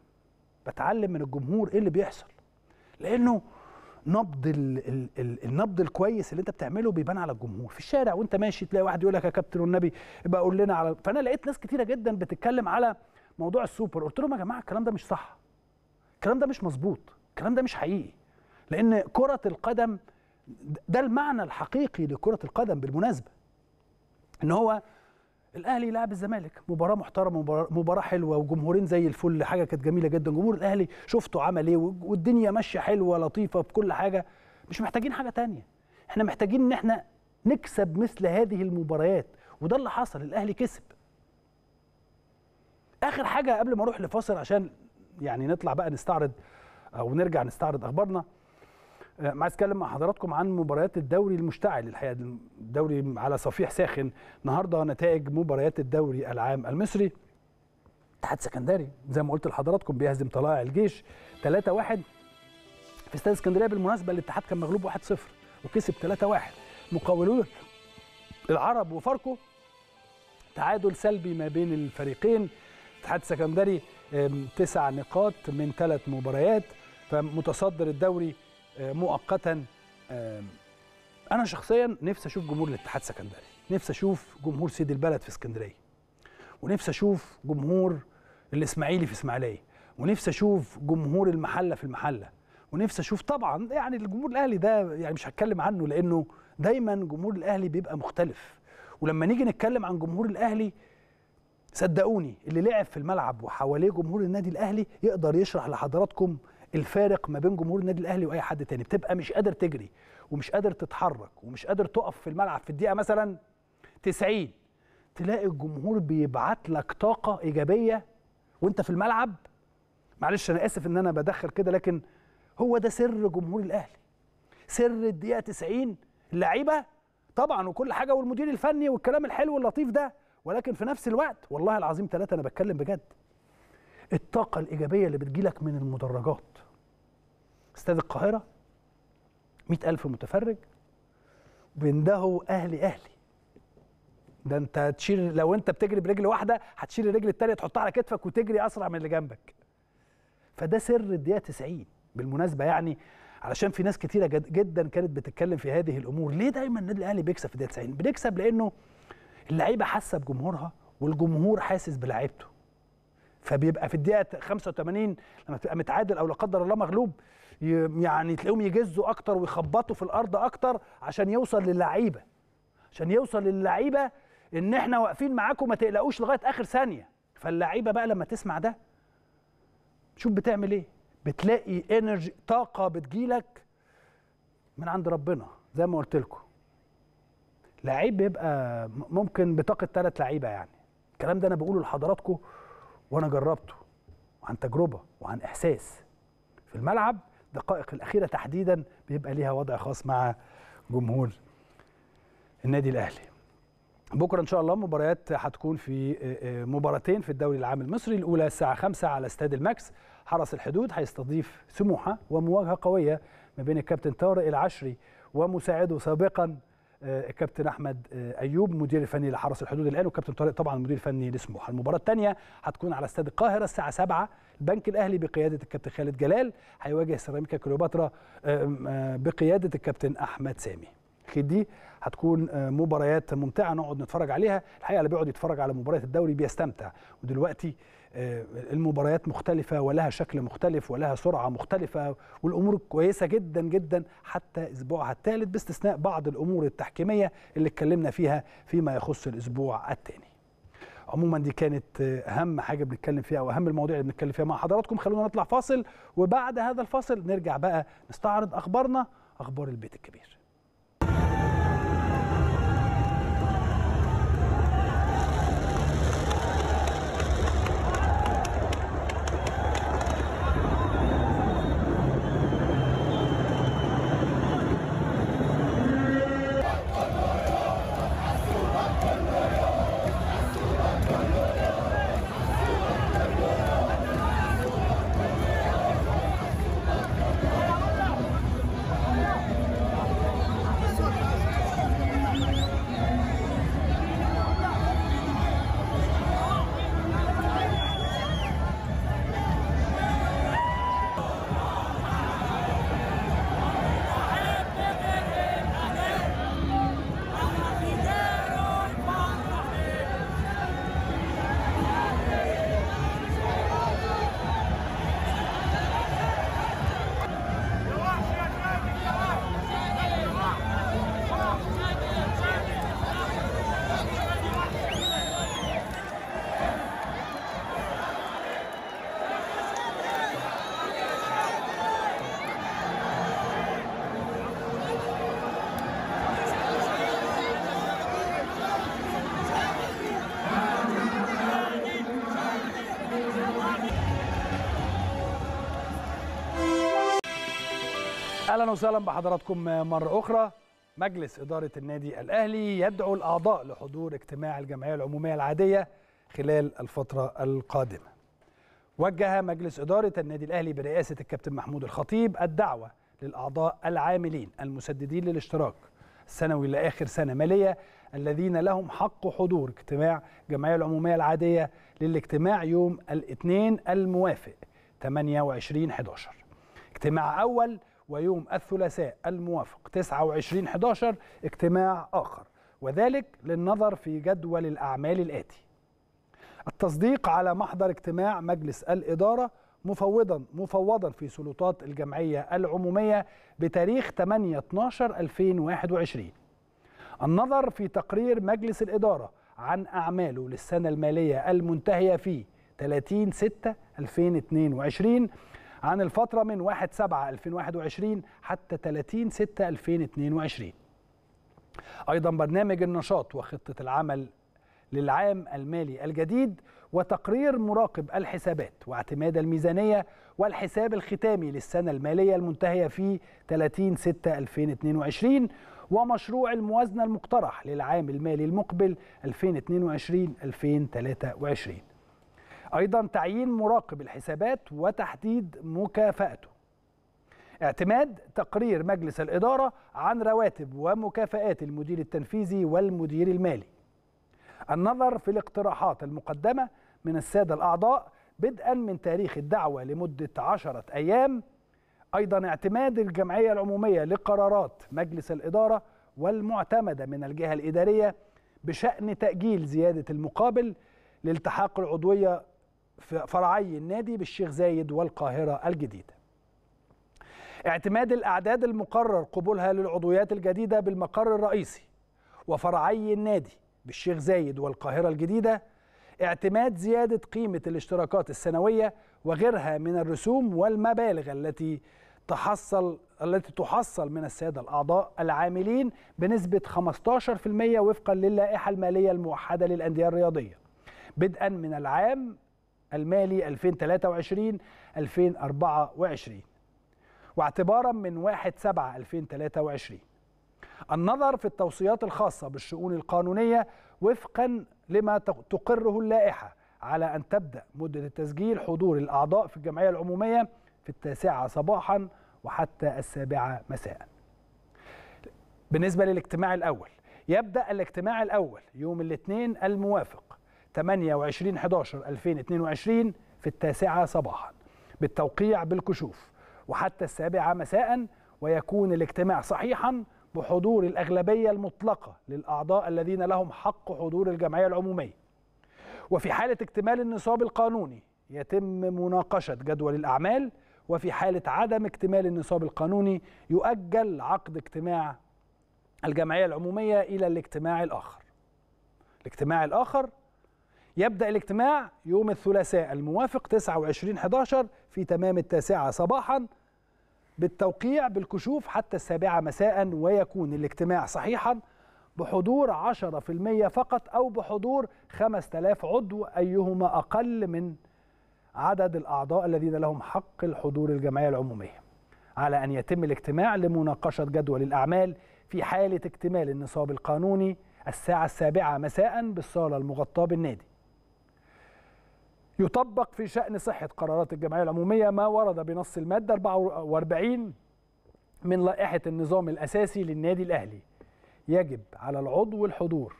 بتعلم من الجمهور ايه اللي بيحصل لانه نبض الـ الـ النبض الكويس اللي انت بتعمله بيبان على الجمهور في الشارع وانت ماشي تلاقي واحد يقول لك يا كابتن والنبي يبقى قول لنا على فانا لقيت ناس كتيره جدا بتتكلم على موضوع السوبر قلت لهم يا جماعه الكلام ده مش صح الكلام ده مش مظبوط الكلام ده مش حقيقي لان كره القدم ده المعنى الحقيقي لكرة القدم بالمناسبة ان هو الاهلي لعب الزمالك مباراه محترمه مباراه حلوه وجمهورين زي الفل حاجه كانت جميله جدا جمهور الاهلي شفته عمل ايه والدنيا ماشيه حلوه لطيفه بكل حاجه مش محتاجين حاجه تانية احنا محتاجين ان احنا نكسب مثل هذه المباريات وده اللي حصل الاهلي كسب اخر حاجه قبل ما اروح لفاصل عشان يعني نطلع بقى نستعرض او نرجع نستعرض اخبارنا آه، ما عايز اتكلم مع حضراتكم عن مباريات الدوري المشتعل الحقيقه الدوري على صفيح ساخن النهارده نتائج مباريات الدوري العام المصري اتحاد سكندري زي ما قلت لحضراتكم بيهزم طلائع الجيش 3-1 في استاد اسكندريه بالمناسبه الاتحاد كان مغلوب 1-0 وكسب 3-1 مقاولون العرب وفاركو تعادل سلبي ما بين الفريقين اتحاد سكندري تسع نقاط من ثلاث مباريات فمتصدر الدوري آه، مؤقتا آه، انا شخصيا نفسي اشوف جمهور الاتحاد السكندري نفسي اشوف جمهور سيد البلد في اسكندريه ونفسي اشوف جمهور الاسماعيلي في اسماعيليه ونفسي اشوف جمهور المحله في المحله ونفسي اشوف طبعا يعني الجمهور الاهلي ده يعني مش هتكلم عنه لانه دايما جمهور الاهلي بيبقى مختلف ولما نيجي نتكلم عن جمهور الاهلي صدقوني اللي لعب في الملعب وحواليه جمهور النادي الاهلي يقدر يشرح لحضراتكم الفارق ما بين جمهور النادي الاهلي واي حد تاني بتبقى مش قادر تجري ومش قادر تتحرك ومش قادر تقف في الملعب في الدقيقه مثلا 90 تلاقي الجمهور بيبعت لك طاقه ايجابيه وانت في الملعب معلش انا اسف ان انا بدخل كده لكن هو ده سر جمهور الاهلي سر الدقيقه 90 اللعيبه طبعا وكل حاجه والمدير الفني والكلام الحلو اللطيف ده ولكن في نفس الوقت والله العظيم ثلاثه انا بتكلم بجد الطاقه الايجابيه اللي بتجيلك من المدرجات استاد القاهره 100000 متفرج بيندهوا اهلي اهلي ده انت هتشيل لو انت بتجري برجل واحده هتشيل الرجل التانية تحطها على كتفك وتجري اسرع من اللي جنبك فده سر الدقيقه 90 بالمناسبه يعني علشان في ناس كتيره جدا كانت بتتكلم في هذه الامور ليه دايما النادي الاهلي بيكسب في الدقيقه 90 بنكسب لانه اللعيبه حاسه بجمهورها والجمهور حاسس بلعيبته فبيبقى في الدقيقه 85 لما تبقى متعادل او لا قدر الله مغلوب يعني تلاقيهم يجزوا اكتر ويخبطوا في الارض اكتر عشان يوصل للعيبه عشان يوصل للعيبه ان احنا واقفين معاكم ما تقلقوش لغايه اخر ثانيه فاللعيبه بقى لما تسمع ده شوف بتعمل ايه بتلاقي انرجي طاقه بتجيلك من عند ربنا زي ما قلت لكم لعيب بيبقى ممكن بطاقه ثلاث لعيبه يعني الكلام ده انا بقوله لحضراتكم وانا جربته وعن تجربه وعن احساس في الملعب الدقائق الاخيره تحديدا بيبقى ليها وضع خاص مع جمهور النادي الاهلي بكره ان شاء الله مباريات هتكون في آه، آه، مباراتين في الدوري العام المصري الاولى الساعه 5 على استاد الماكس حرس الحدود هيستضيف سموحه ومواجهه قويه ما بين الكابتن طارق العشري ومساعده سابقا آه، الكابتن احمد آه، ايوب مدير الفني لحرس الحدود الان وكابتن طارق طبعا المدير الفني لسموحه المباراه الثانيه هتكون على استاد القاهره الساعه 7 البنك الاهلي بقياده الكابتن خالد جلال هيواجه سيراميكا كليوباترا آه، بقياده الكابتن احمد سامي اكيد دي هتكون مباريات ممتعه نقعد نتفرج عليها الحقيقه اللي بيقعد يتفرج على مباريات الدوري بيستمتع ودلوقتي آه، المباريات مختلفة ولها شكل مختلف ولها سرعة مختلفة والأمور كويسة جدا جدا حتى أسبوعها الثالث باستثناء بعض الأمور التحكيمية اللي اتكلمنا فيها فيما يخص الأسبوع الثاني عموما دي كانت اهم حاجه بنتكلم فيها واهم المواضيع اللي بنتكلم فيها مع حضراتكم خلونا نطلع فاصل وبعد هذا الفاصل نرجع بقى نستعرض اخبارنا اخبار البيت الكبير اهلا وسهلا بحضراتكم مره اخرى مجلس اداره النادي الاهلي يدعو الاعضاء لحضور اجتماع الجمعيه العموميه العاديه خلال الفتره القادمه وجه مجلس اداره النادي الاهلي برئاسه الكابتن محمود الخطيب الدعوه للاعضاء العاملين المسددين للاشتراك السنوي لاخر سنه ماليه الذين لهم حق حضور اجتماع الجمعيه العموميه العاديه للاجتماع يوم الاثنين الموافق 28 11 اجتماع اول ويوم الثلاثاء الموافق 29 11 اجتماع آخر وذلك للنظر في جدول الأعمال الآتي التصديق على محضر اجتماع مجلس الإدارة مفوضا مفوضا في سلطات الجمعية العمومية بتاريخ 8 12 2021 النظر في تقرير مجلس الإدارة عن أعماله للسنة المالية المنتهية في 30 6 2022 عن الفترة من 1 7 2021 حتى 30 6 2022 أيضا برنامج النشاط وخطة العمل للعام المالي الجديد وتقرير مراقب الحسابات واعتماد الميزانية والحساب الختامي للسنة المالية المنتهية في 30 6 2022 ومشروع الموازنة المقترح للعام المالي المقبل 2022 2023 أيضا تعيين مراقب الحسابات وتحديد مكافأته اعتماد تقرير مجلس الإدارة عن رواتب ومكافآت المدير التنفيذي والمدير المالي النظر في الاقتراحات المقدمة من السادة الأعضاء بدءا من تاريخ الدعوة لمدة عشرة أيام أيضا اعتماد الجمعية العمومية لقرارات مجلس الإدارة والمعتمدة من الجهة الإدارية بشأن تأجيل زيادة المقابل لالتحاق العضوية فرعي النادي بالشيخ زايد والقاهرة الجديدة اعتماد الأعداد المقرر قبولها للعضويات الجديدة بالمقر الرئيسي وفرعي النادي بالشيخ زايد والقاهرة الجديدة اعتماد زيادة قيمة الاشتراكات السنوية وغيرها من الرسوم والمبالغ التي تحصل التي تحصل من السادة الأعضاء العاملين بنسبة 15% وفقا للائحة المالية الموحدة للأندية الرياضية بدءا من العام المالي 2023 2024 واعتبارا من 1 7 2023 النظر في التوصيات الخاصة بالشؤون القانونية وفقا لما تقره اللائحة على أن تبدأ مدة التسجيل حضور الأعضاء في الجمعية العمومية في التاسعة صباحا وحتى السابعة مساء بالنسبة للاجتماع الأول يبدأ الاجتماع الأول يوم الاثنين الموافق 28 11 2022 في التاسعة صباحا بالتوقيع بالكشوف وحتى السابعة مساء ويكون الاجتماع صحيحا بحضور الأغلبية المطلقة للأعضاء الذين لهم حق حضور الجمعية العمومية وفي حالة اكتمال النصاب القانوني يتم مناقشة جدول الأعمال وفي حالة عدم اكتمال النصاب القانوني يؤجل عقد اجتماع الجمعية العمومية إلى الاجتماع الآخر الاجتماع الآخر يبدأ الاجتماع يوم الثلاثاء الموافق 29 11 في تمام التاسعة صباحا بالتوقيع بالكشوف حتى السابعة مساء ويكون الاجتماع صحيحا بحضور 10% فقط أو بحضور 5000 عضو أيهما أقل من عدد الأعضاء الذين لهم حق الحضور الجمعية العمومية على أن يتم الاجتماع لمناقشة جدول الأعمال في حالة اكتمال النصاب القانوني الساعة السابعة مساء بالصالة المغطاة بالنادي يطبق في شأن صحة قرارات الجمعية العمومية ما ورد بنص المادة 44 من لائحة النظام الأساسي للنادي الأهلي يجب على العضو الحضور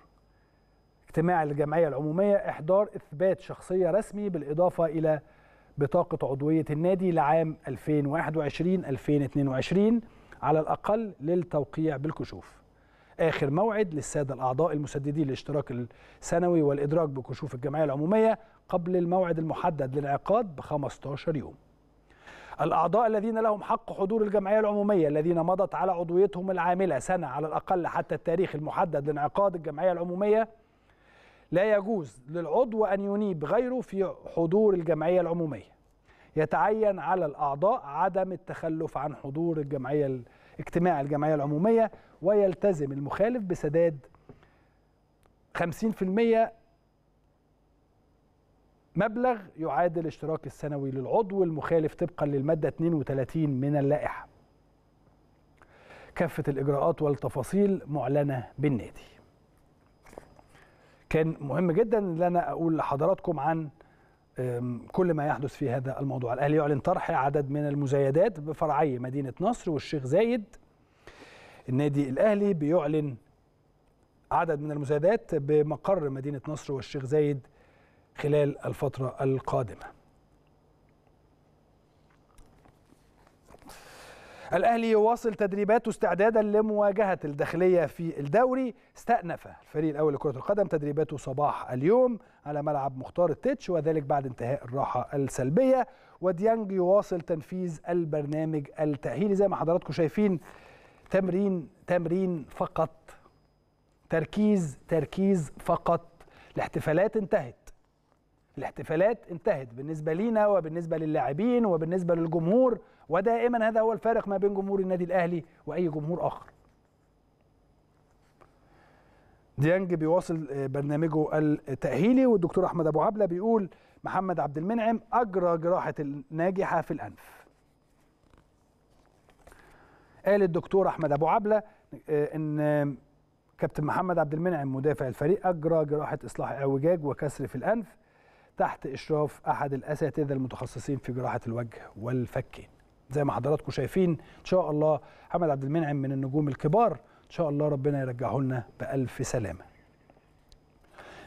اجتماع الجمعية العمومية إحضار إثبات شخصية رسمي بالإضافة إلى بطاقة عضوية النادي لعام 2021-2022 على الأقل للتوقيع بالكشوف آخر موعد للسادة الأعضاء المسددين للاشتراك السنوي والإدراك بكشوف الجمعية العمومية قبل الموعد المحدد للانعقاد ب 15 يوم الأعضاء الذين لهم حق حضور الجمعية العمومية الذين مضت على عضويتهم العاملة سنة على الأقل حتى التاريخ المحدد لانعقاد الجمعية العمومية لا يجوز للعضو أن ينيب غيره في حضور الجمعية العمومية يتعين على الأعضاء عدم التخلف عن حضور الجمعية العمومية اجتماع الجمعية العمومية ويلتزم المخالف بسداد 50% مبلغ يعادل اشتراك السنوي للعضو المخالف طبقا للمادة 32 من اللائحة كافة الإجراءات والتفاصيل معلنة بالنادي كان مهم جدا ان انا اقول لحضراتكم عن كل ما يحدث في هذا الموضوع الأهلي يعلن طرح عدد من المزايدات بفرعي مدينة نصر والشيخ زايد النادي الأهلي بيعلن عدد من المزايدات بمقر مدينة نصر والشيخ زايد خلال الفترة القادمة الأهلي يواصل تدريباته استعدادا لمواجهة الداخلية في الدوري استأنف الفريق الأول لكرة القدم تدريباته صباح اليوم على ملعب مختار التتش وذلك بعد انتهاء الراحة السلبية وديانج يواصل تنفيذ البرنامج التأهيلي زي ما حضراتكم شايفين تمرين تمرين فقط تركيز تركيز فقط الاحتفالات انتهت الاحتفالات انتهت بالنسبة لينا وبالنسبة للاعبين وبالنسبة للجمهور ودائما هذا هو الفارق ما بين جمهور النادي الاهلي واي جمهور اخر ديانج بيواصل آه، برنامجه التأهيلي والدكتور أحمد أبو عبلة بيقول محمد عبد المنعم أجرى جراحة الناجحة في الأنف قال الدكتور أحمد أبو عبلة آه، إن كابتن محمد عبد المنعم مدافع الفريق أجرى جراحة إصلاح اعوجاج وكسر في الأنف تحت إشراف أحد الأساتذة المتخصصين في جراحة الوجه والفكين زي ما حضراتكم شايفين ان شاء الله محمد عبد المنعم من النجوم الكبار ان شاء الله ربنا يرجعه لنا بالف سلامه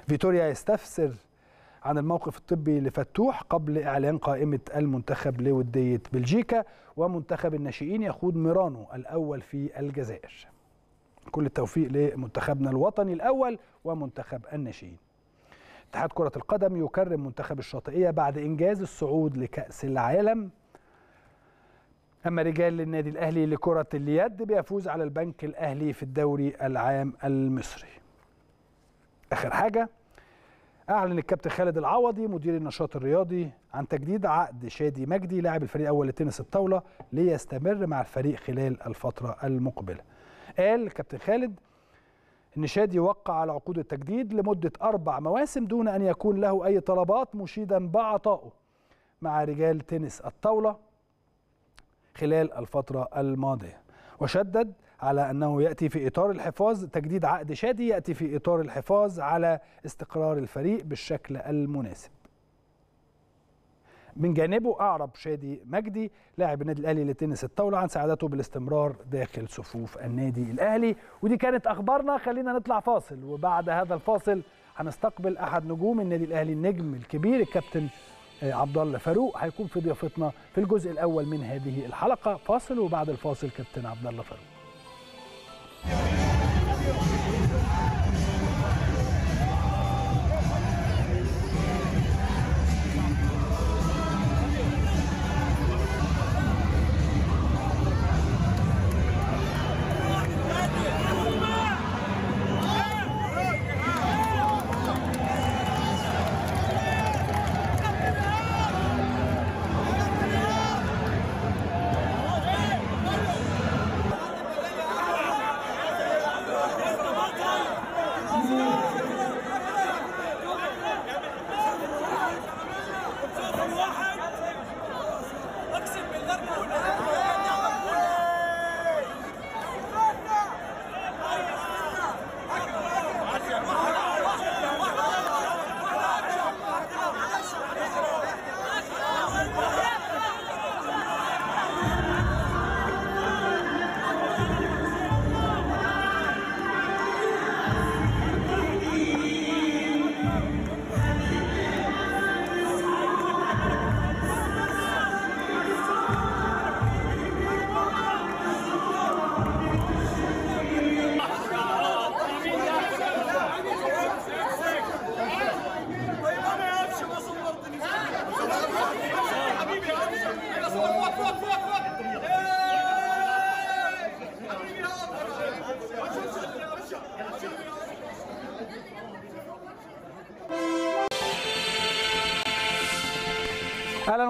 فيتوريا يستفسر عن الموقف الطبي لفتوح قبل اعلان قائمه المنتخب لوديه بلجيكا ومنتخب الناشئين يخوض ميرانو الاول في الجزائر كل التوفيق لمنتخبنا الوطني الاول ومنتخب الناشئين اتحاد كره القدم يكرم منتخب الشاطئيه بعد انجاز الصعود لكاس العالم أما رجال النادي الأهلي لكرة اليد بيفوز على البنك الأهلي في الدوري العام المصري آخر حاجة أعلن الكابتن خالد العوضي مدير النشاط الرياضي عن تجديد عقد شادي مجدي لاعب الفريق الأول لتنس الطاولة ليستمر مع الفريق خلال الفترة المقبلة قال الكابتن خالد ان شادي وقع على عقود التجديد لمده اربع مواسم دون ان يكون له اي طلبات مشيدا بعطائه مع رجال تنس الطاوله خلال الفترة الماضية وشدد على أنه يأتي في إطار الحفاظ تجديد عقد شادي يأتي في إطار الحفاظ على استقرار الفريق بالشكل المناسب من جانبه أعرب شادي مجدي لاعب النادي الأهلي لتنس الطاولة عن سعادته بالاستمرار داخل صفوف النادي الأهلي ودي كانت أخبارنا خلينا نطلع فاصل وبعد هذا الفاصل هنستقبل أحد نجوم النادي الأهلي النجم الكبير الكابتن عبد الله فاروق هيكون في ضيافتنا في الجزء الاول من هذه الحلقه فاصل وبعد الفاصل كابتن عبد الله فاروق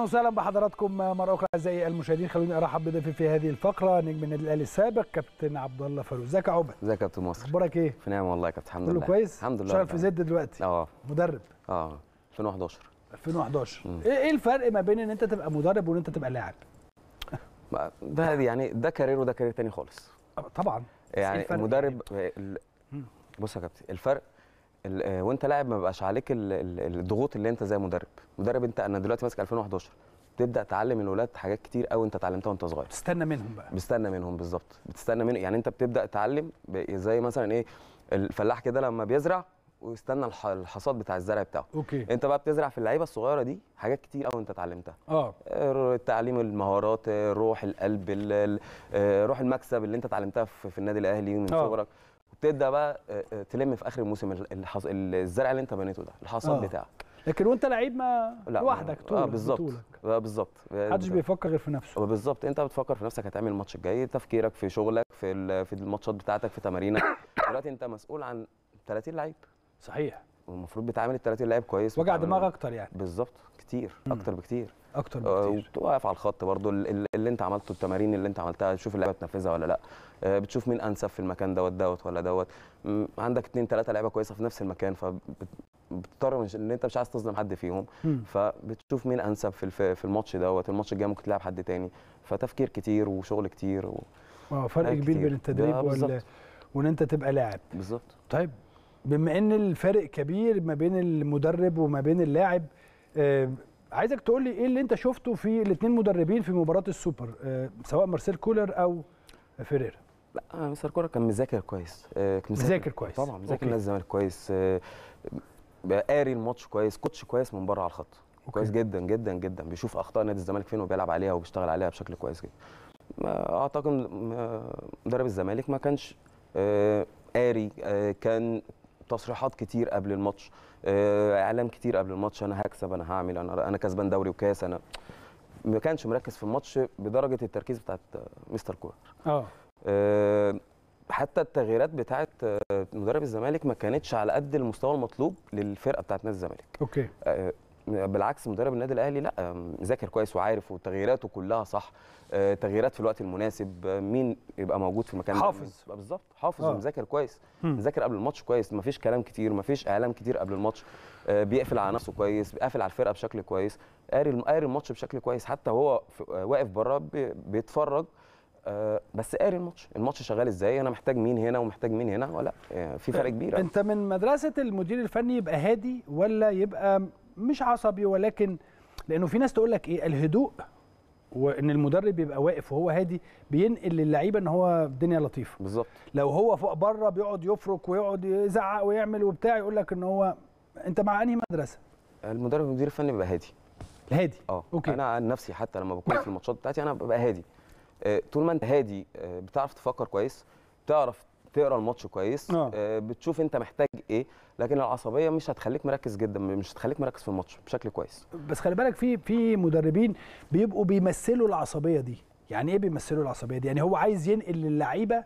وسهلا بحضراتكم مره اخرى اعزائي المشاهدين خلوني ارحب بضيفي في هذه الفقره نجم النادي الاهلي السابق كابتن عبد الله فاروق ازيك يا عبد ازيك يا كابتن مصر اخبارك ايه في نعم والله يا كابتن الحمد لله كله كويس الحمد لله شرف في زد دلوقتي اه مدرب اه 2011 2011 مم. إيه،, ايه الفرق ما بين ان انت تبقى مدرب وان انت تبقى لاعب ده يعني ده كارير وده كارير تاني خالص طبعا إيه يعني المدرب يعني بص يا كابتن الفرق آه، وانت لاعب ما بقاش عليك الضغوط اللي انت زي مدرب مدرب انت انا دلوقتي ماسك 2011 بتبدا تعلم الولاد حاجات كتير قوي انت اتعلمتها وانت صغير بتستنى منهم بقى بتستنى منهم بالظبط بتستنى منهم يعني انت بتبدا تعلم زي مثلا ايه الفلاح كده لما بيزرع ويستنى الحصاد بتاع الزرع بتاعه أوكي. انت بقى بتزرع في اللعيبه الصغيره دي حاجات كتير قوي انت اتعلمتها اه تعليم المهارات روح القلب آه، روح المكسب اللي انت اتعلمتها في النادي الاهلي من آه. صغرك تبدا بقى آه، آه، تلم في اخر الموسم الحص... الزرع اللي انت بنيته ده الحصاد آه. بتاعك لكن وانت لعيب ما لا لوحدك طول اه بالظبط آه، بالظبط محدش بيفكر غير في نفسه بالظبط انت بتفكر في نفسك هتعمل الماتش الجاي تفكيرك في شغلك في في الماتشات بتاعتك في تمارينك دلوقتي انت مسؤول عن 30 لعيب صحيح والمفروض بتعامل ال 30 لعيب كويس وجع دماغ اكتر يعني بالظبط كتير اكتر بكتير اكتر بكتير آه واقف على الخط برضو اللي انت عملته التمارين اللي انت عملتها تشوف اللعيبه تنفذها ولا لا آه، بتشوف مين انسب في المكان دوت دوت ولا دوت عندك اثنين ثلاثه لعيبه كويسه في نفس المكان فبتضطر ان انت مش عايز تظلم حد فيهم فبتشوف مين انسب في في الماتش دوت الماتش الجاي ممكن تلعب حد تاني فتفكير كتير وشغل كتير و... اه فرق كبير بين التدريب وال... وان انت تبقى لاعب بالظبط طيب بما ان الفرق كبير ما بين المدرب وما بين اللاعب آه عايزك تقول لي ايه اللي انت شفته في الاثنين مدربين في مباراه السوبر آه سواء مارسيل كولر او فيريرا لا آه، مستر كوره كان مذاكر كويس آه، مذاكر كويس طبعا مذاكر نادي الزمالك كويس آه، قاري الماتش كويس كوتش كويس من بره على الخط أوكي. كويس جدا جدا جدا بيشوف اخطاء نادي الزمالك فين وبيلعب عليها وبيشتغل عليها بشكل كويس جدا اعتقد مدرب الزمالك ما كانش قاري كان تصريحات كتير قبل الماتش اعلام كتير قبل الماتش انا هكسب انا هعمل انا انا كسبان دوري وكاس انا ما كانش مركز في الماتش بدرجه التركيز بتاعت مستر كوره اه آه، حتى التغييرات بتاعه آه، مدرب الزمالك ما كانتش على قد المستوى المطلوب للفرقه بتاعه نادي الزمالك اوكي آه، بالعكس مدرب النادي الاهلي لا مذاكر كويس وعارف وتغييراته كلها صح تغييرات في الوقت المناسب مين يبقى موجود في مكان حافظ بالظبط حافظ آه. ومذاكر كويس مذاكر قبل الماتش كويس مفيش كلام كتير مفيش اعلام كتير قبل الماتش بيقفل على نفسه كويس بيقفل على الفرقه بشكل كويس قاري قاري الماتش بشكل كويس حتى وهو واقف بره بيتفرج أه بس قاري الماتش الماتش شغال ازاي انا محتاج مين هنا ومحتاج مين هنا ولا يعني في فرق كبير انت من مدرسه المدير الفني يبقى هادي ولا يبقى مش عصبي ولكن لانه في ناس تقول لك ايه الهدوء وان المدرب يبقى واقف وهو هادي بينقل للعيبه ان هو الدنيا لطيفه بالظبط لو هو فوق بره بيقعد يفرك ويقعد يزعق ويعمل وبتاع يقول لك ان هو انت مع انهي مدرسه المدرب المدير الفني بيبقى هادي هادي اه اوكي انا عن نفسي حتى لما بكون في الماتشات بتاعتي انا ببقى هادي آه، طول ما انت هادي آه، بتعرف تفكر كويس بتعرف تقرا الماتش كويس آه. آه. بتشوف انت محتاج ايه لكن العصبيه مش هتخليك مركز جدا مش هتخليك مركز في الماتش بشكل كويس بس خلي بالك في في مدربين بيبقوا بيمثلوا العصبيه دي يعني ايه بيمثلوا العصبيه دي يعني هو عايز ينقل للعيبه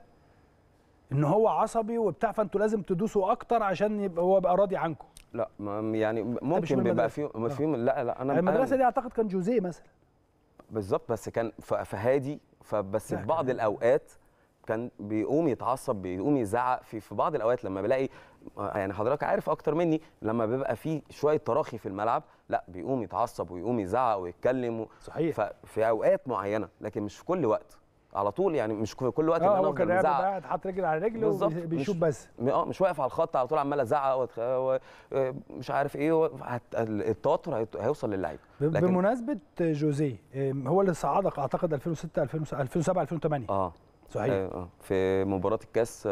ان هو عصبي وبتاع فانتوا لازم تدوسوا اكتر عشان يبقى هو يبقى راضي عنكم لا يعني ممكن بيبقى في آه. فيهم لا لا انا المدرسه دي اعتقد كان جوزيه مثلا بالظبط بس كان فهادي فبس في بعض الاوقات كان بيقوم يتعصب بيقوم يزعق في في بعض الاوقات لما بلاقي يعني حضرتك عارف اكتر مني لما بيبقى في شويه تراخي في الملعب لا بيقوم يتعصب ويقوم يزعق ويتكلم صحيح ففي اوقات معينه لكن مش في كل وقت على طول يعني مش كل وقت آه، ان انا افضل مزعق قاعد حاطط رجل على رجل وبيشوف بس اه مش واقف على الخط على طول عمال ازعق آه، مش عارف ايه التوتر هيوصل للعيب بمناسبه جوزيه هو اللي صعدك اعتقد 2006 2007 2008 اه صحيح آه،, آه في مباراه الكاس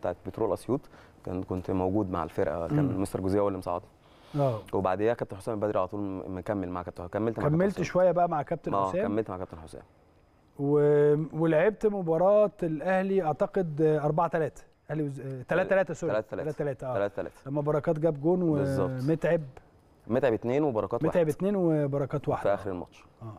بتاعت بترول اسيوط كان كنت موجود مع الفرقه كان مستر جوزيه هو اللي مصعدني اه وبعديها كابتن حسام البدري على طول مكمل مع كابتن كملت مع كملت شويه بقى مع كابتن حسام اه كملت مع كابتن حسام ولعبت مباراه الاهلي اعتقد 4 3 الاهلي 3 3 سوري 3 3 3 3 3 لما بركات جاب جون ومتعب متعب اثنين وبركات واحد متعب اثنين وبركات واحد في اخر الماتش اه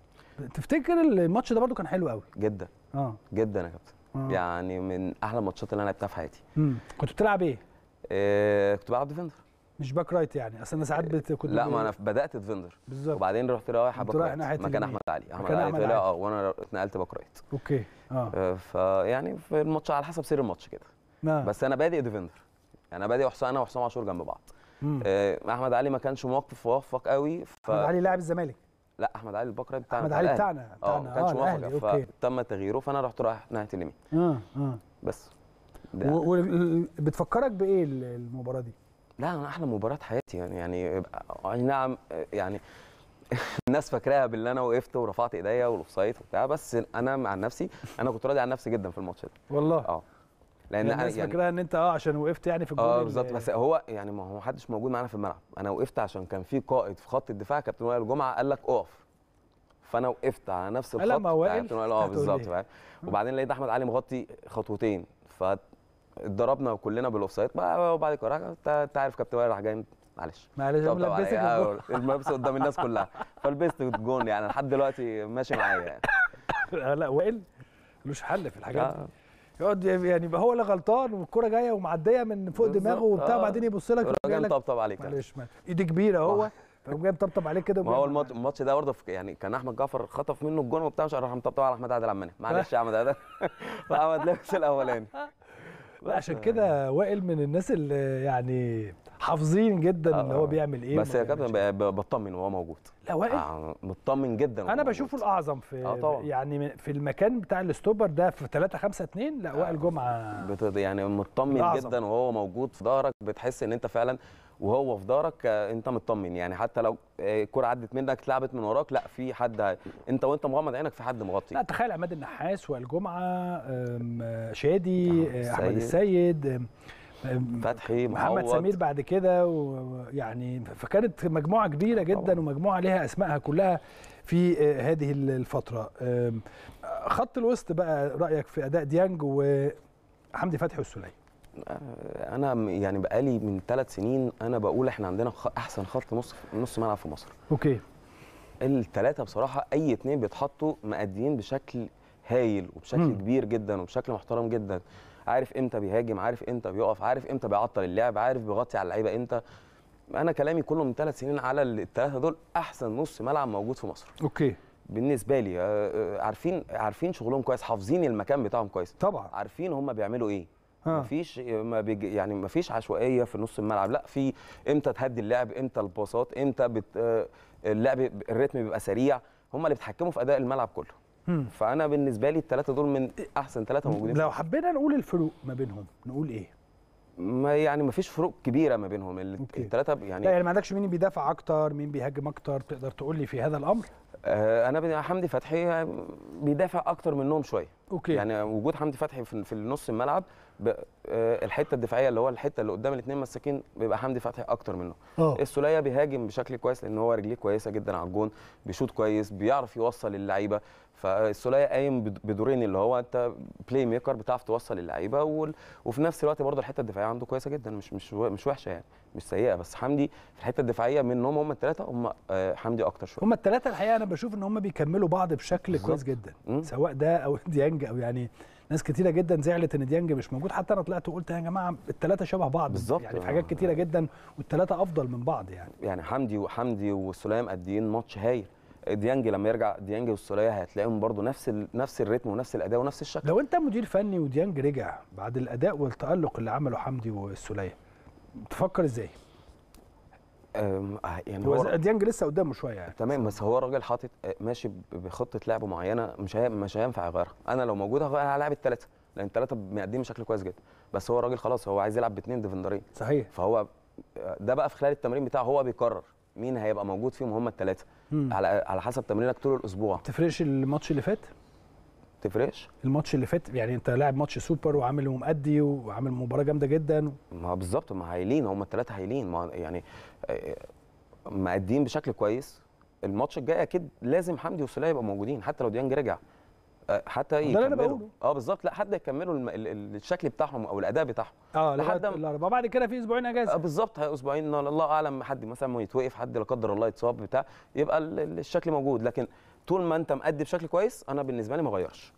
تفتكر الماتش ده برده كان حلو قوي جدا اه جدا يا كابتن آه. يعني من احلى الماتشات اللي انا لعبتها في حياتي مم. كنت بتلعب ايه؟ آه كنت بلعب ديفندر مش باك رايت يعني اصل انا ساعات بت... كنت لا ما انا بدات ديفندر بالظبط وبعدين رحت رايح باك رايت مكان احمد علي احمد علي طلع اه وانا اتنقلت باك رايت اوكي اه, آه، فيعني في الماتش على حسب سير الماتش كده نعم. بس انا بادئ ديفندر يعني انا بادئ وحسام انا وحسام عاشور جنب بعض مم. آه، احمد علي ما كانش موقف موفق قوي ف... احمد علي لاعب الزمالك لا احمد علي البكره بتاعنا احمد علي بتاعنا اه ما كانش آه، موافق فتم تغييره فانا رحت رايح ناحيه اليمين اه اه بس و... و... بتفكرك بايه المباراه دي؟ لا انا احلى مباراه حياتي يعني يعني آه، اي نعم آه، يعني الناس فاكراها باللي انا وقفت ورفعت ايديا والاوفسايد وبتاع بس انا مع نفسي انا كنت راضي عن نفسي جدا في الماتش ده والله اه لان الناس يعني فاكراها ان انت اه عشان وقفت يعني في الجول اه بالظبط بس هو يعني ما هو حدش موجود معانا في الملعب انا وقفت عشان كان في قائد في خط الدفاع كابتن وائل جمعه قال لك اقف فانا وقفت على نفس الخط كابتن وائل اه بالظبط وبعدين لقيت احمد علي مغطي خطوتين فت اتضربنا كلنا بالاوفسايد وبعد كده انت عارف كابتن وائل راح جاي معلش معلش ملبسك يعني الملبس قدام الناس كلها فلبست جون يعني لحد دلوقتي ماشي معايا يعني لا وائل ملوش حل في الحاجات دي آه. يقعد يعني يبقى هو اللي غلطان والكره جايه ومعديه من فوق دماغه وبتاع وبعدين آه. يبص لك لك طبطب عليك يعني. معلش ايدي كبيره هو فقام جاي مطبطب عليك كده ما هو الماتش ده برضه يعني كان احمد جعفر خطف منه الجون وبتاع مش راح مطبطب على احمد عادل عماني معلش يا احمد عادل فاحمد لبس الاولاني عشان آه. كده وائل من الناس اللي يعني حافظين جدا آه ان هو آه. بيعمل ايه بس يا كابتن إيه. بطمن وهو موجود لا وائل آه مطمن جدا انا بشوفه الاعظم في آه طبعا. يعني في المكان بتاع الاستوبر ده في 3 5 2 لا آه وائل جمعه يعني مطمن جدا وهو موجود في ظهرك بتحس ان انت فعلا وهو في دارك آه، انت مطمن يعني حتى لو آه، الكره عدت منك اتلعبت من وراك لا في حد انت وانت مغمض عينك في حد مغطي لا تخيل عماد النحاس والجمعة جمعه شادي آه، احمد السيد فتحي محمد سمير بعد كده ويعني فكانت مجموعه كبيره جدا ومجموعه لها اسمائها كلها في هذه الفتره خط الوسط بقى رايك في اداء ديانج وحمدي فتحي والسليم آه، انا يعني بقالي من ثلاث سنين انا بقول احنا عندنا احسن خط نص نص ملعب في مصر اوكي الثلاثه بصراحه اي اثنين بيتحطوا مأديين بشكل هايل وبشكل م. كبير جدا وبشكل محترم جدا عارف امتى بيهاجم عارف امتى بيقف عارف امتى بيعطل اللعب عارف بيغطي على اللعيبه امتى انا كلامي كله من ثلاث سنين على الثلاثه دول احسن نص ملعب موجود في مصر اوكي بالنسبه لي آه، آه، عارفين عارفين شغلهم كويس حافظين المكان بتاعهم كويس طبعا عارفين هم بيعملوا ايه آه. مفيش ما بيج... يعني مفيش عشوائيه في نص الملعب لا في امتى تهدي اللعب امتى الباصات امتى بت... آه، اللعب الريتم بيبقى سريع هم اللي بيتحكموا في اداء الملعب كله مم. فانا بالنسبه لي الثلاثه دول من احسن ثلاثه موجودين لو حبينا نقول الفروق ما بينهم نقول ايه ما يعني ما فيش فروق كبيره ما بينهم الثلاثه يعني لا يعني ما عندكش مين بيدافع اكتر مين بيهاجم اكتر تقدر تقول لي في هذا الامر آه، انا حمدي فتحي بيدافع اكتر منهم شويه اوكي يعني وجود حمدي فتحي في نص الملعب آه، الحته الدفاعيه اللي هو الحته اللي قدام الاثنين مساكين بيبقى حمدي فتحي اكتر منه أوه. السوليه بيهاجم بشكل كويس لان هو رجليه كويسه جدا على الجون بيشوط كويس بيعرف يوصل اللعيبه فالسوليه قايم بدورين اللي هو انت بلاي ميكر بتعرف توصل اللعيبه وفي نفس الوقت برضه الحته الدفاعيه عنده كويسه جدا مش مش مش وحشه يعني مش سيئه بس حمدي في الحته الدفاعيه منهم هم الثلاثه هم آه، حمدي اكتر شويه هم الثلاثه الحقيقه انا بشوف ان هم بيكملوا بعض بشكل بالزبط. كويس جدا م? سواء ده او ديانج او يعني ناس كتيره جدا زعلت ان ديانج مش موجود حتى انا طلعت وقلت يا جماعه الثلاثه شبه بعض بالظبط يعني في حاجات كتيره آه. جدا والثلاثه افضل من بعض يعني يعني حمدي وحمدي وسليم قد ايه ماتش هايل ديانج لما يرجع ديانج والسوليه هتلاقيهم برضو نفس ال... نفس الريتم ونفس الاداء ونفس الشكل لو انت مدير فني وديانج رجع بعد الاداء والتالق اللي عمله حمدي والسوليه تفكر ازاي؟ آه، يعني هو ديانج لسه قدامه شويه يعني تمام بس هو راجل حاطط آه، ماشي بخطه لعب معينه مش هي مش هينفع يغيرها انا لو موجود هلاعب الثلاثه لان الثلاثه مقدمين بشكل كويس جدا بس هو الراجل خلاص هو عايز يلعب باثنين ديفندرين صحيح فهو آه، ده بقى في خلال التمرين بتاعه هو بيقرر مين هيبقى موجود فيهم هم الثلاثه على على حسب تمرينك طول الاسبوع تفرقش الماتش اللي فات تفرقش الماتش اللي فات يعني انت لاعب ماتش سوبر وعامل ومأدي وعامل مباراه جامده جدا ما بالظبط ما هايلين هم الثلاثه هايلين ما يعني آه، مأدين بشكل كويس الماتش الجاي اكيد لازم حمدي وسلاي يبقى موجودين حتى لو ديانج رجع آه، حتى يكملوا ده اللي انا بقوله اه بالظبط لا حتى يكملوا الشكل بتاعهم او الاداء بتاعهم اه لحد الاربعاء بعد كده في اسبوعين اجازه آه بالظبط اسبوعين الله اعلم حد مثلا يتوقف حد لا قدر الله يتصاب بتاع يبقى الشكل موجود لكن طول ما انت مأدي بشكل كويس انا بالنسبه لي ما غيرش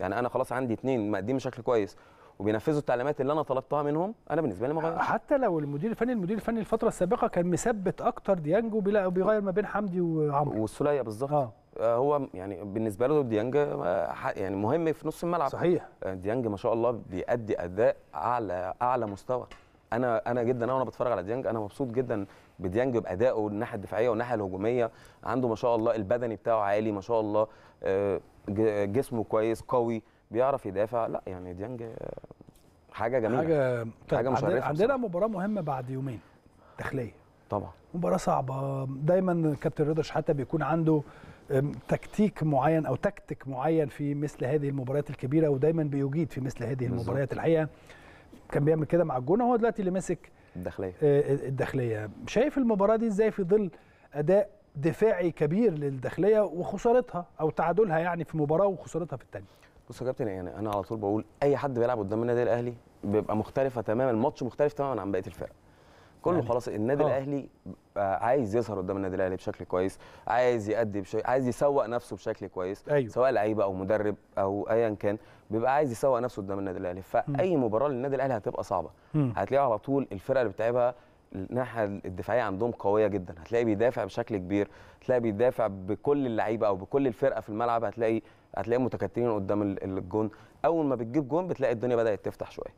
يعني انا خلاص عندي اثنين مقدمين بشكل كويس وبينفذوا التعليمات اللي انا طلبتها منهم انا بالنسبه لي ما غيرش حتى لو المدير الفني المدير الفني الفتره السابقه كان مثبت اكتر ديانج وبيغير ما بين حمدي وعمرو والسوليه بالظبط آه. آه. هو يعني بالنسبه له ديانج آه، يعني مهم في نص الملعب صحيح آه، ديانج ما شاء الله بيأدي اداء اعلى اعلى مستوى انا انا جدا وانا بتفرج على ديانج انا مبسوط جدا بديانج بادائه الناحيه الدفاعيه والناحيه الهجوميه عنده ما شاء الله البدني بتاعه عالي ما شاء الله جسمه كويس قوي بيعرف يدافع لا يعني ديانج حاجه جميله حاجه طيب حاجه مشرفه عندنا مباراه مهمه بعد يومين داخليه طبعا مباراه صعبه دايما كابتن رضا حتى بيكون عنده تكتيك معين او تكتيك معين في مثل هذه المباريات الكبيره ودايما بيجيد في مثل هذه المباريات الحقيقه كان بيعمل كده مع الجونه هو دلوقتي اللي ماسك الداخليه آه، الداخليه شايف المباراه دي ازاي في ظل اداء دفاعي كبير للداخليه وخسارتها او تعادلها يعني في مباراه وخسارتها في الثانيه بص يا كابتن يعني انا على طول بقول اي حد بيلعب قدام النادي الاهلي بيبقى مختلفه تماما الماتش مختلف تماما عن بقيه الفرق كله يعني خلاص النادي أوه. الاهلي عايز يظهر قدام النادي الاهلي بشكل كويس عايز يأدي بش... عايز يسوق نفسه بشكل كويس أيوه. سواء لعيبه او مدرب او ايا كان بيبقى عايز يسوق نفسه قدام النادي الاهلي فاي م. مباراه للنادي الاهلي هتبقى صعبه م. هتلاقي على طول الفرقه اللي بتلعبها الناحيه الدفاعيه عندهم قويه جدا هتلاقي بيدافع بشكل كبير هتلاقي بيدافع بكل اللعيبه او بكل الفرقه في الملعب هتلاقي هتلاقيهم متكتلين قدام الجون اول ما بتجيب جون بتلاقي الدنيا بدات تفتح شويه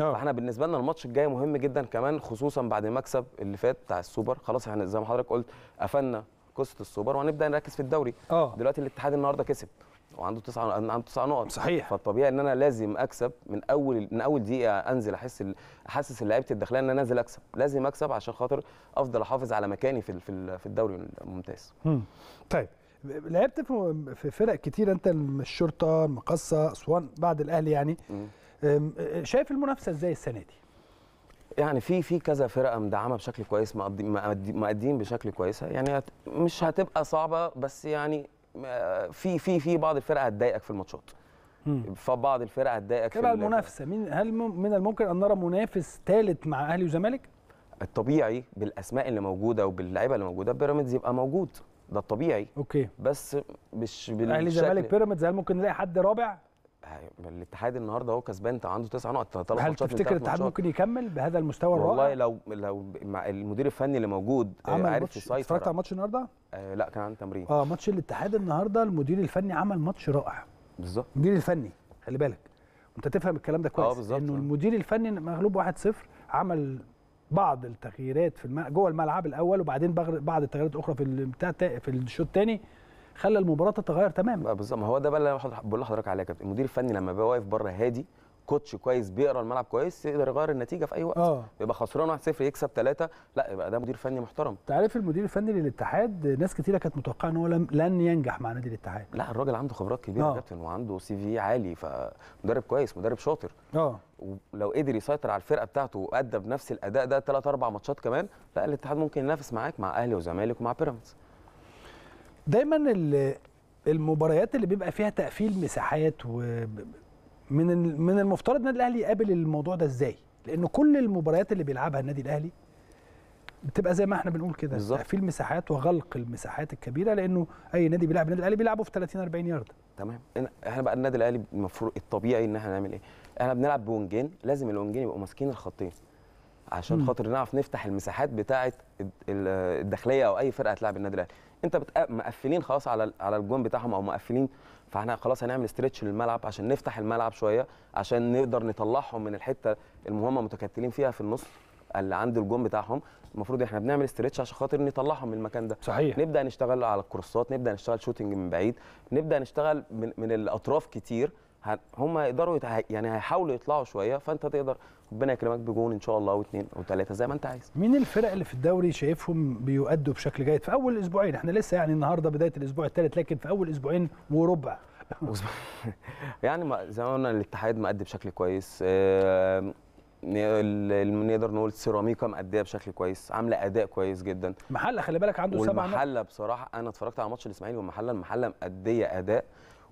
أوه. فاحنا بالنسبه لنا الماتش الجاي مهم جدا كمان خصوصا بعد المكسب اللي فات بتاع السوبر خلاص احنا زي ما حضرتك قلت قفلنا قصه السوبر وهنبدا نركز في الدوري أوه. دلوقتي الاتحاد النهارده كسب وعنده تسعة عنده تسع نقط صحيح فالطبيعي ان انا لازم اكسب من اول من اول دقيقه انزل احس احسس لعيبه الداخليه ان انا نازل اكسب لازم اكسب عشان خاطر افضل احافظ على مكاني في في الدوري الممتاز طيب لعبت في فرق كتير انت الشرطه المقصه اسوان بعد الاهلي يعني أه، شايف المنافسه ازاي السنه دي يعني في في كذا فرقه مدعمه بشكل كويس مقدمين بشكل كويسه يعني مش هتبقى صعبه بس يعني آه، في في في بعض الفرق هتضايقك في الماتشات فبعض الفرق هتضايقك في المنافسه مين هل من الممكن ان نرى منافس ثالث مع اهلي وزمالك الطبيعي بالاسماء اللي موجوده وباللعيبه اللي موجوده بيراميدز يبقى موجود ده الطبيعي اوكي بس مش بالشكل اهلي زمالك بيراميدز هل ممكن نلاقي حد رابع آه، الاتحاد النهارده هو كسبان عنده تسع نقط ثلاث هل تفتكر الاتحاد ممكن يكمل بهذا المستوى الرائع؟ والله لو لو المدير الفني اللي موجود آه، عمل عارف يسيطر اتفرجت على ماتش النهارده؟ آه لا كان عندي تمرين اه ماتش الاتحاد النهارده المدير الفني عمل ماتش رائع بالظبط المدير الفني خلي بالك انت تفهم الكلام ده آه، كويس اه بالظبط انه المدير الفني مغلوب 1-0 عمل بعض التغييرات في الم... جوه الملعب الاول وبعدين بعض التغييرات الاخرى في البتاع في الشوط الثاني خلى المباراه تتغير تماما بالظبط ما هو ده بقى اللي بقول لحضرتك عليه يا كابتن المدير الفني لما بيبقى واقف بره هادي كوتش كويس بيقرا الملعب كويس يقدر يغير النتيجه في اي وقت آه. يبقى خسران 1-0 يكسب 3 لا يبقى ده مدير فني محترم انت عارف المدير الفني للاتحاد ناس كتيره كانت متوقعه ان هو لن ينجح مع نادي الاتحاد لا الراجل عنده خبرات كبيره آه. كابتن وعنده سي في عالي فمدرب كويس مدرب شاطر اه ولو قدر يسيطر على الفرقه بتاعته وادى بنفس الاداء ده ثلاث اربع ماتشات كمان لا الاتحاد ممكن ينافس معاك مع اهلي وزمالك ومع بيراميدز دايما المباريات اللي بيبقى فيها تقفيل مساحات و من من المفترض النادي الاهلي يقابل الموضوع ده ازاي؟ لان كل المباريات اللي بيلعبها النادي الاهلي بتبقى زي ما احنا بنقول كده تقفيل مساحات وغلق المساحات الكبيره لانه اي نادي بيلعب النادي الاهلي بيلعبه في 30 40 يارده تمام احنا بقى النادي الاهلي المفروض الطبيعي ان احنا نعمل ايه؟ احنا بنلعب بونجين لازم الونجين يبقوا ماسكين الخطين عشان خاطر نعرف نفتح المساحات بتاعه الداخليه او اي فرقه هتلعب النادي الاهلي انت مقفلين خلاص على على الجون بتاعهم او مقفلين فاحنا خلاص هنعمل استرتش للملعب عشان نفتح الملعب شويه عشان نقدر نطلعهم من الحته المهمه متكتلين فيها في النص اللي عند الجون بتاعهم المفروض احنا بنعمل استرتش عشان خاطر نطلعهم من المكان ده صحيح نبدا نشتغل على الكروسات نبدا نشتغل شوتنج من بعيد نبدا نشتغل من, من الاطراف كتير هم يقدروا يتح... يعني هيحاولوا يطلعوا شويه فانت تقدر ربنا يكرمك بجون ان شاء الله واثنين او ثلاثه زي ما انت عايز. مين الفرق اللي في الدوري شايفهم بيؤدوا بشكل جيد في اول اسبوعين احنا لسه يعني النهارده بدايه الاسبوع الثالث لكن في اول اسبوعين وربع يعني ما زي ما قلنا الاتحاد مأدي بشكل كويس نقدر نقول سيراميكا مأديه بشكل كويس عامله اداء كويس جدا محله خلي بالك عنده سبع محله بصراحه انا اتفرجت على ماتش الاسماعيلي والمحله المحله مأديه اداء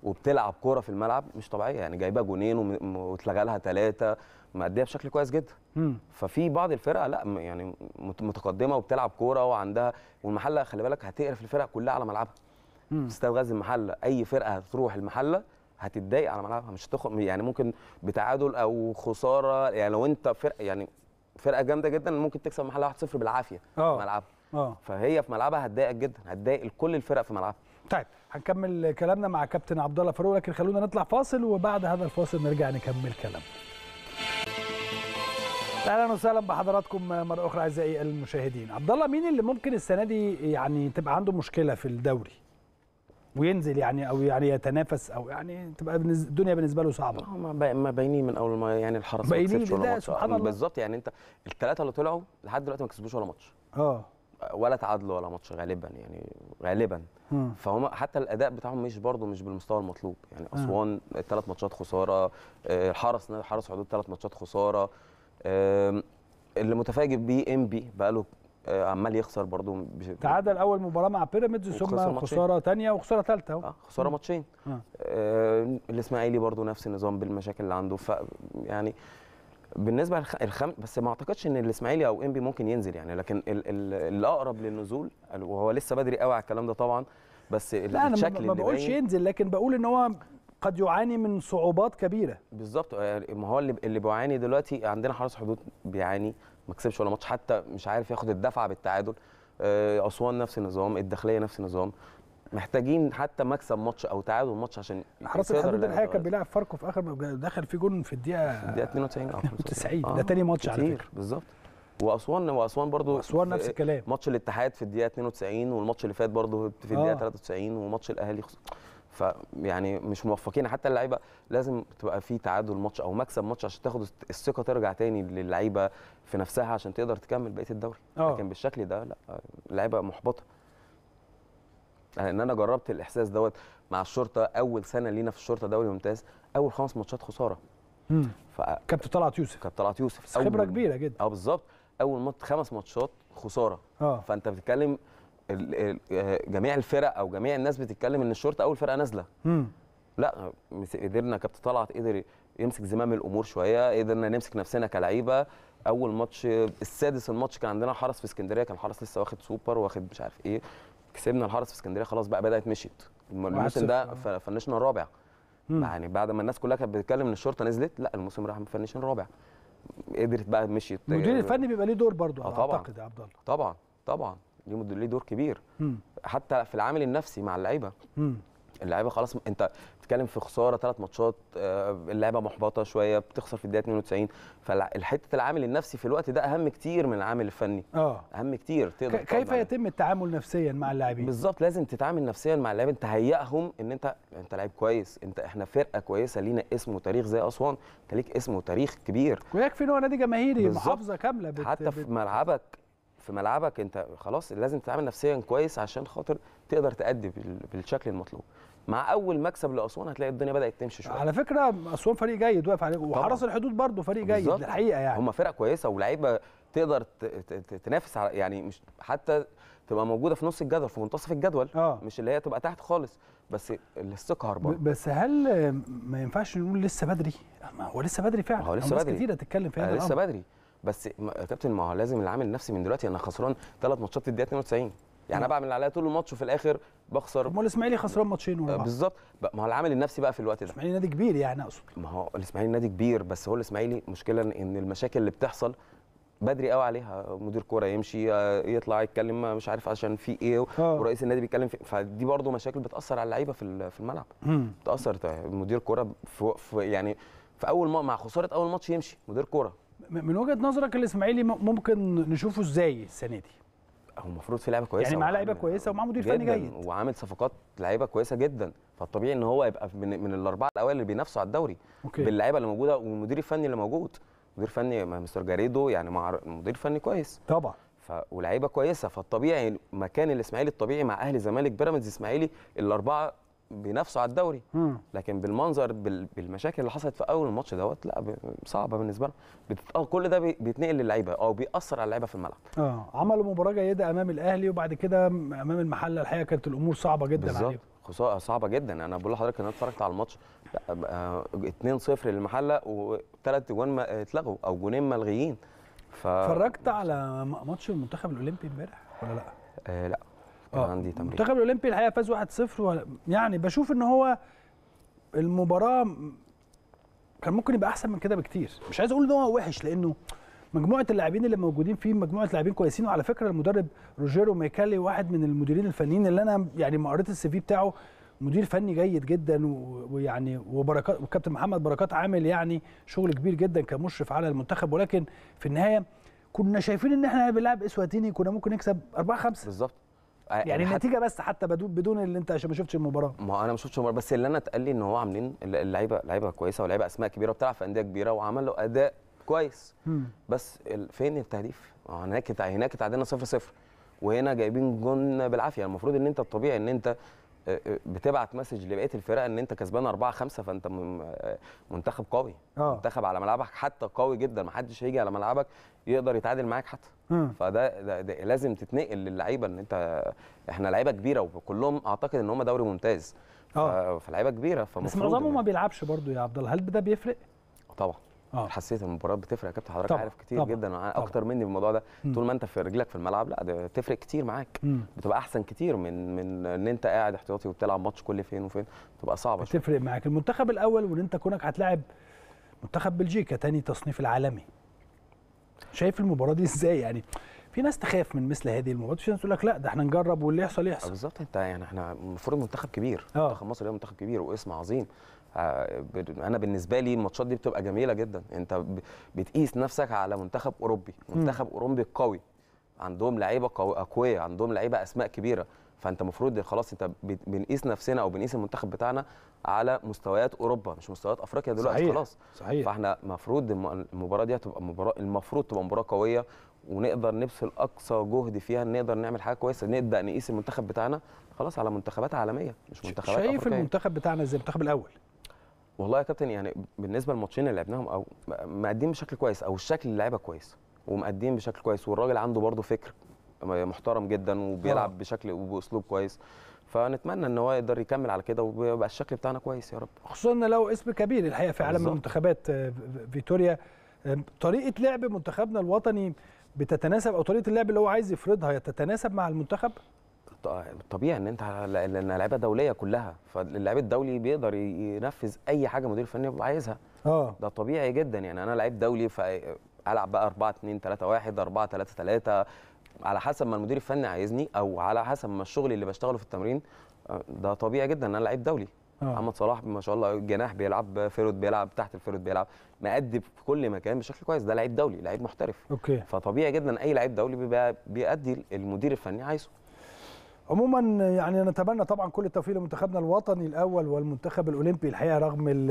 وبتلعب كوره في الملعب مش طبيعيه يعني جايبه جونين واتلغى لها ثلاثه مأدية بشكل كويس جدا مم. ففي بعض الفرق لا يعني متقدمه وبتلعب كوره وعندها والمحله خلي بالك هتقرف الفرق كلها على ملعبها استاد غزل المحله اي فرقه هتروح المحله هتتضايق على ملعبها مش هتخرج يعني ممكن بتعادل او خساره يعني لو انت فرقه يعني فرقه جامده جدا ممكن تكسب المحله 1-0 بالعافيه في آه. ملعبها اه فهي في ملعبها هتضايقك جدا هتضايق كل الفرق في ملعبها طيب هنكمل كلامنا مع كابتن عبد الله فاروق لكن خلونا نطلع فاصل وبعد هذا الفاصل نرجع نكمل كلامنا اهلا وسهلا بحضراتكم مره اخرى اعزائي المشاهدين عبد الله مين اللي ممكن السنه دي يعني تبقى عنده مشكله في الدوري وينزل يعني او يعني يتنافس او يعني تبقى الدنيا بالنسبه له صعبه هم آه، ما باينين من اول ما يعني الحرس ما كسبش ولا ماتش بالظبط يعني انت الثلاثه اللي طلعوا لحد دلوقتي ما كسبوش ولا ماتش اه ولا تعادل ولا ماتش غالبا يعني غالبا فهم حتى الاداء بتاعهم مش برضه مش بالمستوى المطلوب يعني اسوان ثلاث ماتشات خساره آه، حرس حرس حدود ثلاث ماتشات خساره اللي متفاجئ بيه ام بي بقى له آه، عمال يخسر برضه تعادل اول مباراه مع بيراميدز ثم خساره ثانيه وخساره ثالثه آه خساره ماتشين آه. الاسماعيلي برضه نفس النظام بالمشاكل اللي عنده ف يعني بالنسبه للخم بس ما اعتقدش ان الاسماعيلي او انبي ممكن ينزل يعني لكن الاقرب للنزول وهو لسه بدري قوي على الكلام ده طبعا بس لا الشكل انا ما اللي بقولش ينزل لكن بقول ان هو قد يعاني من صعوبات كبيره بالظبط آه، ما هو اللي اللي بيعاني دلوقتي عندنا حرس حدود بيعاني ما كسبش ولا ماتش حتى مش عارف ياخد الدفعه بالتعادل آه، اسوان نفس النظام الداخليه نفس النظام محتاجين حتى مكسب ماتش او تعادل ماتش عشان حراس الحدود الحقيقه كان بيلعب فاركو في اخر دخل في جون في الدقيقه في الدقيقه 92 او 90 ده آه، تاني ماتش على فكره بالظبط واسوان واسوان برضو اسوان نفس الكلام ماتش الاتحاد في الدقيقه 92 والماتش اللي فات برضو في الدقيقه آه. 93 وماتش الاهلي خص... فيعني مش موفقين حتى اللعيبه لازم تبقى في تعادل ماتش او مكسب ماتش عشان تاخد الثقه ترجع تاني للعيبه في نفسها عشان تقدر تكمل بقيه الدوري آه. لكن بالشكل ده لا اللعيبه محبطه لان يعني انا جربت الاحساس دوت مع الشرطه اول سنه لينا في الشرطه دوري ممتاز اول خمس ماتشات خساره ف... كابتن طلعت يوسف كابتن طلعت يوسف خبره أول... كبيره جدا اه بالظبط اول مات خمس ماتشات خساره آه. فانت بتتكلم آه، جميع الفرق او جميع الناس بتتكلم ان الشرطه اول فرقه نازله لا قدرنا كابتن طلعت قدر يمسك زمام الامور شويه قدرنا نمسك نفسنا كلعيبه اول ماتش السادس الماتش كان عندنا حرس في اسكندريه كان حرس لسه واخد سوبر واخد مش عارف ايه كسبنا الحرس في اسكندريه خلاص بقى بدات مشيت الموسم ده فنشنا الرابع يعني بعد ما الناس كلها كانت بتتكلم ان الشرطه نزلت لا الموسم راح فنشنا الرابع قدرت بقى مشيت المدير الفني بيبقى ليه دور برضو آه طبعا اعتقد يا عبد الله طبعا طبعا ليه دور كبير مم. حتى في العامل النفسي مع اللعيبه اللعيبه خلاص انت بتتكلم في خساره ثلاث ماتشات آه، اللعيبه محبطه شويه بتخسر في الدقيقه 92 فالحته العامل النفسي في الوقت ده اهم كتير من العامل الفني اه اهم كتير تقدر كيف يتم التعامل نفسيا مع اللاعبين بالظبط لازم تتعامل نفسيا مع اللاعبين تهيئهم ان انت انت لعيب كويس انت احنا فرقه كويسه لينا اسم وتاريخ زي اسوان انت ليك اسم وتاريخ كبير ويكفي ان هو نادي جماهيري محافظه كامله بت... حتى في ملعبك في ملعبك انت خلاص لازم تتعامل نفسيا كويس عشان خاطر تقدر تأدي بالشكل المطلوب مع اول مكسب لاسوان هتلاقي الدنيا بدات تمشي شويه على فكره اسوان فريق جيد واقف عليه وحرس الحدود برضه فريق جيد الحقيقه يعني هم فرقه كويسه ولاعيبه تقدر تنافس على يعني مش حتى تبقى موجوده في نص الجدول في منتصف الجدول آه. مش اللي هي تبقى تحت خالص بس الثقه هربانه بس هل ما ينفعش نقول لسه بدري ما هو لسه بدري فعلا هو لسه بدري كتير هتتكلم في هذا آه، لسه بدري بس يا كابتن ما هو لازم العامل النفسي من دلوقتي انا خسران ثلاث ماتشات في الدقيقه 92 يعني انا بعمل اللي عليا طول الماتش وفي الاخر بخسر ما الاسماعيلي خسران ماتشين ورا بعض بالظبط ما هو العامل النفسي بقى في الوقت ده الاسماعيلي نادي كبير يعني اقصد ما هو الاسماعيلي نادي كبير بس هو الاسماعيلي مشكله ان المشاكل اللي بتحصل بدري قوي عليها مدير كوره يمشي يطلع يتكلم مش عارف عشان في ايه آه. ورئيس النادي بيتكلم في فدي برده مشاكل بتاثر على اللعيبه في في الملعب بتاثر مدير كوره في يعني في اول مع خساره اول ماتش يمشي مدير كوره من وجهه نظرك الاسماعيلي ممكن نشوفه ازاي السنه دي هو المفروض في لعيبه كويسه يعني معاه لعيبه كويسه ومعاه مدير فني جيد وعامل صفقات لعيبه كويسه جدا فالطبيعي ان هو يبقى من, من الاربعه الاوائل اللي بينافسوا على الدوري أوكي. باللعيبه اللي موجوده والمدير الفني اللي موجود مدير فني مستر جاريدو يعني مع مدير فني كويس طبعا ف... ولعيبه كويسه فالطبيعي مكان الاسماعيلي الطبيعي مع اهلي زمالك بيراميدز اسماعيلي الاربعه بينافسوا على الدوري لكن بالمنظر بالمشاكل اللي حصلت في اول الماتش دوت لا صعبه بالنسبه لنا كل ده بيتنقل للعيبه او بيأثر على اللعيبه في الملعب اه عملوا مباراه جيده امام الاهلي وبعد كده امام المحله الحقيقه كانت الامور صعبه جدا عليهم بالظبط صعبه جدا انا بقول لحضرتك انا اتفرجت على الماتش 2-0 آه، للمحله وثلاث جوان اتلغوا او جونين ملغيين ف... اتفرجت على ماتش المنتخب الاولمبي امبارح ولا لا؟ آه لا أه، كان عندي تمرين المنتخب الاولمبي الحقيقه فاز 1-0 و... يعني بشوف ان هو المباراه كان ممكن يبقى احسن من كده بكتير مش عايز اقول ان هو وحش لانه مجموعه اللاعبين اللي موجودين فيه مجموعه لاعبين كويسين وعلى فكره المدرب روجيرو ميكالي واحد من المديرين الفنيين اللي انا يعني ما قريت السي في بتاعه مدير فني جيد جدا ويعني وبركات وكابتن محمد بركات عامل يعني شغل كبير جدا كمشرف على المنتخب ولكن في النهايه كنا شايفين ان احنا بنلعب اسواتيني كنا ممكن نكسب 4 5 بالظبط آه، يعني النتيجه بس حتى بدون اللي انت عشان ما شفتش المباراه ما انا ما شفتش المباراه بس اللي انا اتقال لي ان هو عاملين اللعيبه لعيبه كويسه ولعيبه اسماء كبيره وبتلعب في انديه كبيره وعملوا اداء كويس مم. بس فين التهديف؟ هناك هناك اتعادلنا 0 0 وهنا جايبين جون بالعافيه المفروض ان انت الطبيعي ان انت بتبعت مسج لبقيه الفرق ان انت كسبان 4 5 فانت آه، منتخب قوي أوه. منتخب على ملعبك حتى قوي جدا ما حدش هيجي على ملعبك يقدر يتعادل معاك حتى مم. فده ده ده لازم تتنقل للعيبه ان انت احنا لعيبه كبيره وكلهم اعتقد ان هم دوري ممتاز اه فلعيبه كبيره فمفروض بس معظمهم ما بيلعبش برضو يا عبد الله هل ده بيفرق طبعا اه حسيت المباراه بتفرق يا كابتن حضرتك طبعًا. عارف كتير طبعًا. جدا اكتر مني بالموضوع ده طول ما انت في رجلك في الملعب لا ده تفرق كتير معاك بتبقى احسن كتير من من ان انت قاعد احتياطي وبتلعب ماتش كل فين وفين بتبقى صعبه بتفرق معاك المنتخب الاول وان انت كونك هتلاعب منتخب بلجيكا تاني تصنيف العالمي شايف المباراه دي ازاي يعني في ناس تخاف من مثل هذه المباريات في ناس تقول لك لا ده احنا نجرب واللي يحصل يحصل بالظبط انت يعني احنا المفروض منتخب كبير آه. منتخب مصر منتخب كبير واسم عظيم آه، انا بالنسبه لي الماتشات دي بتبقى جميله جدا انت بتقيس نفسك على منتخب اوروبي منتخب اوروبي قوي عندهم لعيبه اقوياء عندهم لعيبه اسماء كبيره فانت المفروض خلاص انت بنقيس نفسنا او بنقيس المنتخب بتاعنا على مستويات اوروبا مش مستويات افريقيا دلوقتي صحيح. خلاص صحيح فاحنا المفروض المباراه دي هتبقى مباراه المفروض تبقى مباراه قويه ونقدر نبذل اقصى جهد فيها نقدر نعمل حاجه كويسه نبدا نقيس المنتخب بتاعنا خلاص على منتخبات عالميه مش منتخبات شايف أفريقية. المنتخب بتاعنا زي المنتخب الاول والله يا كابتن يعني بالنسبه للماتشين اللي لعبناهم او مقدمين بشكل كويس او الشكل اللعيبه كويس ومقدمين بشكل كويس والراجل عنده برضه فكر محترم جدا وبيلعب أوه. بشكل وباسلوب كويس فنتمنى ان هو يقدر يكمل على كده ويبقى الشكل بتاعنا كويس يا رب خصوصا لو اسم كبير الحقيقه في عالم المنتخبات آه، فيتوريا آه، طريقه لعب منتخبنا الوطني بتتناسب او طريقه اللعب اللي هو عايز يفرضها تتناسب مع المنتخب طبيعي ان انت لان لعيبه دوليه كلها فاللعيب الدولي بيقدر ينفذ اي حاجه مدير فني بيبقى عايزها اه ده طبيعي جدا يعني انا لعيب دولي فالعب بقى 4 2 3 1 4 3 3 على حسب ما المدير الفني عايزني او على حسب ما الشغل اللي بشتغله في التمرين آه، ده طبيعي جدا ان انا لعيب دولي آه. محمد صلاح ما شاء الله جناح بيلعب فيرود بيلعب تحت الفيرود بيلعب مأدي في كل مكان بشكل كويس ده لعيب دولي لعيب محترف اوكي فطبيعي جدا اي لعيب دولي بيبقى بيأدي المدير الفني عايزه عموما يعني نتمنى طبعا كل التوفيق لمنتخبنا الوطني الاول والمنتخب الاولمبي الحقيقه رغم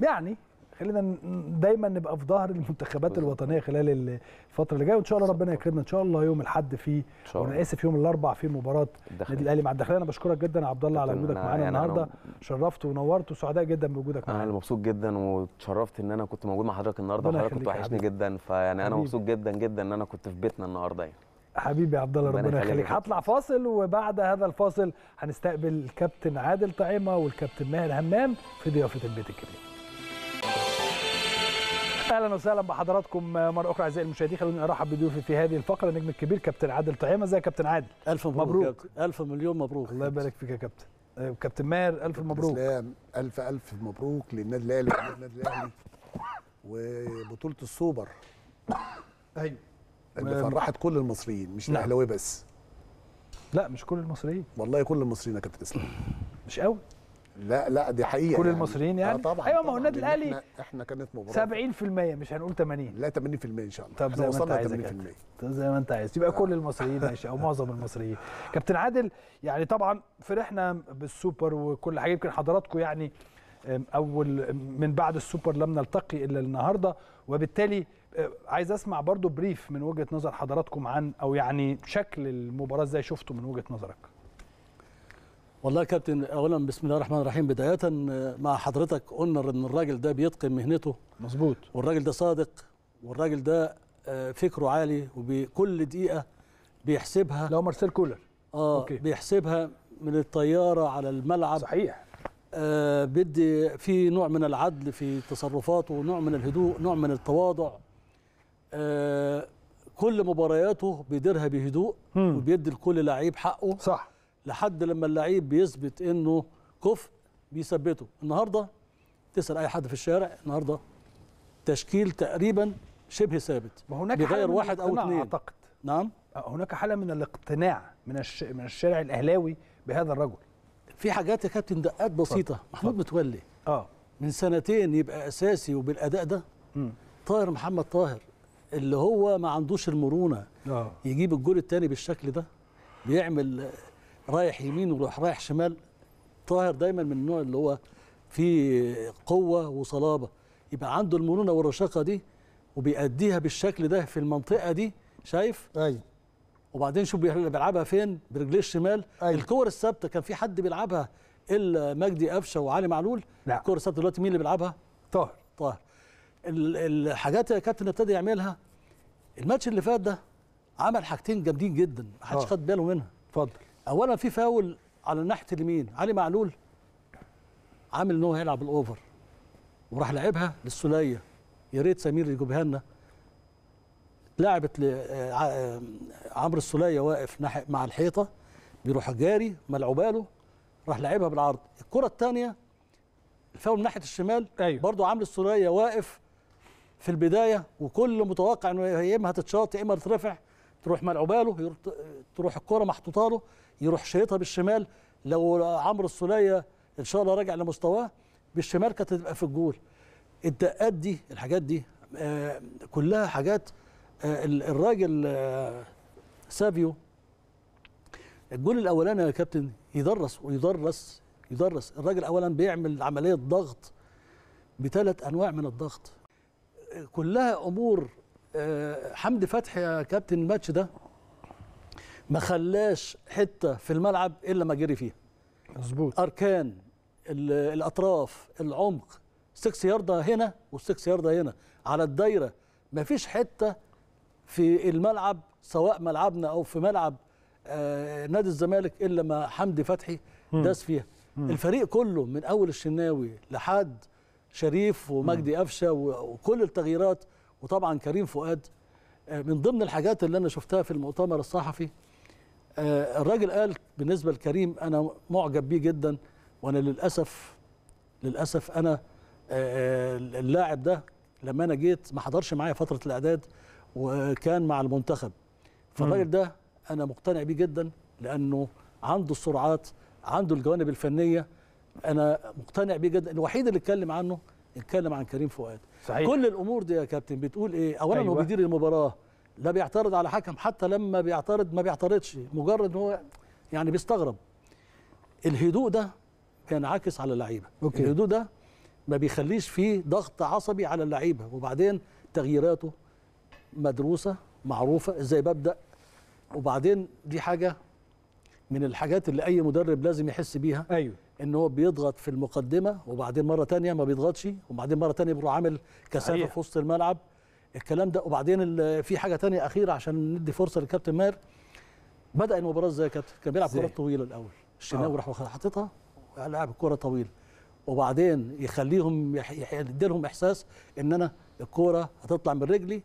يعني خلينا دايما نبقى في ظهر المنتخبات الوطنيه خلال الفتره اللي جايه وان شاء الله ربنا يكرمنا ان شاء الله يوم الاحد في وانا اسف يوم الاربعاء في مباراه النادي الاهلي مع الداخليه انا بشكرك جدا يا عبد الله على وجودك معانا يعني النهارده شرفت ونورت وسعداء جدا بوجودك معانا انا مبسوط جدا وتشرفت ان انا كنت موجود مع حضرتك النهارده وحضرتك كنت وحشني جدا فيعني انا مبسوط جدا جدا ان انا كنت في بيتنا النهارده يعني حبيبي عبد الله ربنا يخليك هطلع فاصل وبعد هذا الفاصل هنستقبل الكابتن عادل طعيمه والكابتن ماهر همام في ضيافه البيت الكبير اهلا وسهلا بحضراتكم مره اخرى اعزائي المشاهدين خلوني ارحب بضيوفي في هذه الفقره النجم الكبير كابتن عادل طعيمه ازيك يا كابتن عادل الف مبروك, مبروك. الف مليون مبروك الله يبارك فيك يا كابتن آه، كابتن ماهر الف مبروك سلام الف الف مبروك للنادي الاهلي والنادي الاهلي وبطوله السوبر ايوه اللي فرحت كل المصريين مش نعم. الاهلاويه بس لا مش كل المصريين والله كل المصريين يا كابتن اسلام مش قوي لا لا دي حقيقه كل يعني. المصريين يعني آه طبعا ايوه ما هو النادي الاهلي احنا, احنا كانت مباراه 70% مش هنقول 80 لا 80% ان شاء الله طب زي ما انت عايز طب زي ما انت عايز يبقى آه. كل المصريين ماشي او معظم المصريين كابتن عادل يعني طبعا فرحنا بالسوبر وكل حاجه يمكن حضراتكم يعني اول من بعد السوبر لم نلتقي الا النهارده وبالتالي عايز اسمع برضو بريف من وجهه نظر حضراتكم عن او يعني شكل المباراه ازاي شفته من وجهه نظرك والله يا كابتن اولا بسم الله الرحمن الرحيم بدايه مع حضرتك قلنا ان الراجل ده بيتقن مهنته مظبوط والراجل ده صادق والراجل ده آه، فكره عالي وبكل دقيقه بيحسبها لو مارسيل كولر اه أوكي. بيحسبها من الطياره على الملعب صحيح آه بيدي في نوع من العدل في تصرفاته نوع من الهدوء نوع من التواضع آه، كل مبارياته بيديرها بهدوء وبيدي لكل لعيب حقه صح لحد لما اللعيب بيثبت انه كفء بيثبته النهارده تسال اي حد في الشارع النهارده تشكيل تقريبا شبه ثابت هناك بيغير واحد او اثنين اعتقد نعم أه، هناك حاله من الاقتناع من الش... من الشارع الاهلاوي بهذا الرجل في حاجات يا كابتن دقات بسيطه فضل. محمود متولي اه من سنتين يبقى اساسي وبالاداء ده طاهر محمد طاهر اللي هو ما عندوش المرونه آه. يجيب الجول الثاني بالشكل ده بيعمل رايح يمين وروح رايح شمال طاهر دايما من النوع اللي هو فيه قوه وصلابه يبقى عنده المرونه والرشاقه دي وبيأديها بالشكل ده في المنطقه دي شايف ايوه وبعدين شوف بيلعبها فين برجليه الشمال أيوة. الكور الثابته كان في حد بيلعبها الا مجدي قفشه وعلي معلول لا. الكور الثابته دلوقتي مين اللي بيلعبها طاهر طاهر الحاجات اللي الكابتن ابتدى يعملها الماتش اللي فات ده عمل حاجتين جامدين جدا ما حدش آه. خد باله منها اتفضل اولا في فاول على ناحيه اليمين علي معلول عامل ان هو هيلعب الاوفر وراح لعبها للسوليه يا ريت سمير يجيبها لنا اتلعبت آه، آه، عمرو السوليه واقف مع الحيطه بيروح جاري ملعوبه له راح لعبها بالعرض الكره الثانيه الفاول من ناحيه الشمال أيوه. برضو عمرو السوليه واقف في البدايه وكل متوقع انه يا اما هتتشاط يا اما هتترفع تروح ملعوبه له تروح الكوره محطوطه له يروح شايطها بالشمال لو عمرو السوليه ان شاء الله راجع لمستواه بالشمال كانت تبقى في الجول الدقات دي الحاجات دي آه، كلها حاجات آه، الراجل آه، سافيو الجول الاولاني يا كابتن يدرس ويدرس يدرس الراجل اولا بيعمل عمليه ضغط بثلاث انواع من الضغط كلها امور آه، حمدي فتحي يا كابتن الماتش ده ما خلاش حته في الملعب الا ما جري فيها مظبوط اركان الاطراف العمق 6 ياردة هنا و6 ياردة هنا على الدايره ما فيش حته في الملعب سواء ملعبنا او في ملعب آه، نادي الزمالك الا ما حمدي فتحي داس فيها الفريق كله من اول الشناوي لحد شريف ومجدي قفشه وكل التغييرات وطبعا كريم فؤاد آه، من ضمن الحاجات اللي انا شفتها في المؤتمر الصحفي آه، الراجل قال بالنسبه لكريم انا معجب بيه جدا وانا للاسف للاسف انا آه، اللاعب ده لما انا جيت ما حضرش معايا فتره الاعداد وكان مع المنتخب فالراجل ده انا مقتنع بيه جدا لانه عنده السرعات عنده الجوانب الفنيه انا مقتنع بيه جدا الوحيد اللي اتكلم عنه اتكلم عن كريم فؤاد صحيح. كل الامور دي يا كابتن بتقول ايه اولا أيوة. هو بيدير المباراه لا بيعترض على حكم حتى لما بيعترض ما بيعترضش مجرد هو يعني بيستغرب الهدوء ده كان عاكس على اللعيبه الهدوء ده ما بيخليش فيه ضغط عصبي على اللعيبه وبعدين تغييراته مدروسه معروفه ازاي ببدا وبعدين دي حاجه من الحاجات اللي اي مدرب لازم يحس بيها ايوه ان هو بيضغط في المقدمه وبعدين مره تانية ما بيضغطش وبعدين مره تانية بيروح عامل كثافه في وسط الملعب الكلام ده وبعدين في حاجه تانية اخيره عشان ندي فرصه للكابتن ماهر بدا المباراه ازاي يا كابتن كان بيلعب كرات طويله الاول الشناوي آه. راح حاططها لعب الكره طويله وبعدين يخليهم يدي لهم احساس ان انا الكوره هتطلع من رجلي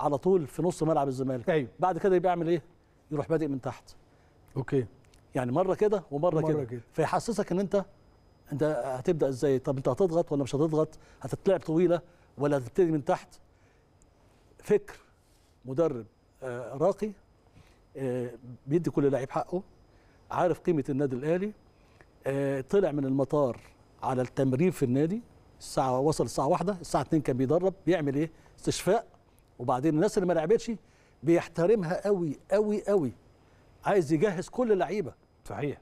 على طول في نص ملعب الزمالك أيوه. بعد كده بيعمل ايه يروح بادئ من تحت اوكي يعني مره كده ومره كده, فيحسسك ان انت انت هتبدا ازاي طب انت هتضغط ولا مش هتضغط هتتلعب طويله ولا هتبتدي من تحت فكر مدرب آه، راقي آه، بيدي كل لعيب حقه عارف قيمه النادي الاهلي آه، طلع من المطار على التمرين في النادي الساعه وصل الساعه واحدة الساعه 2 كان بيدرب بيعمل ايه استشفاء وبعدين الناس اللي ما لعبتش بيحترمها قوي قوي قوي عايز يجهز كل لعيبه صحيح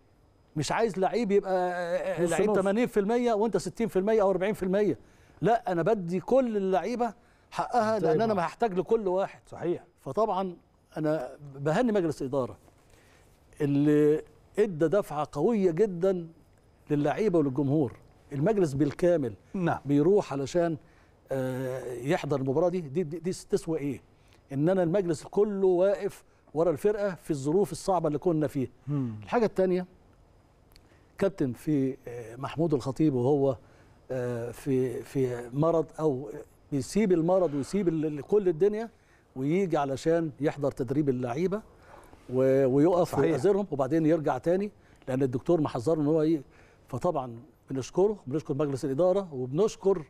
مش عايز لعيب يبقى آه، آه، لعيب 80% وانت 60% او 40% لا انا بدي كل اللعيبه حقها طيب. لان انا ما هحتاج لكل واحد صحيح فطبعا انا بهني مجلس اداره اللي ادى دفعه قويه جدا للعيبه وللجمهور المجلس بالكامل نعم. بيروح علشان آه، يحضر المباراه دي دي, دي, دي تسوى ايه ان انا المجلس كله واقف ورا الفرقه في الظروف الصعبه اللي كنا فيها الحاجه الثانيه كابتن في آه، محمود الخطيب وهو آه، في في مرض او بيسيب المرض ويسيب كل الدنيا ويجي علشان يحضر تدريب اللعيبه ويقف ويعذرهم وبعدين يرجع تاني لان الدكتور محذره ان هو ي... فطبعا بنشكره بنشكر مجلس الاداره وبنشكر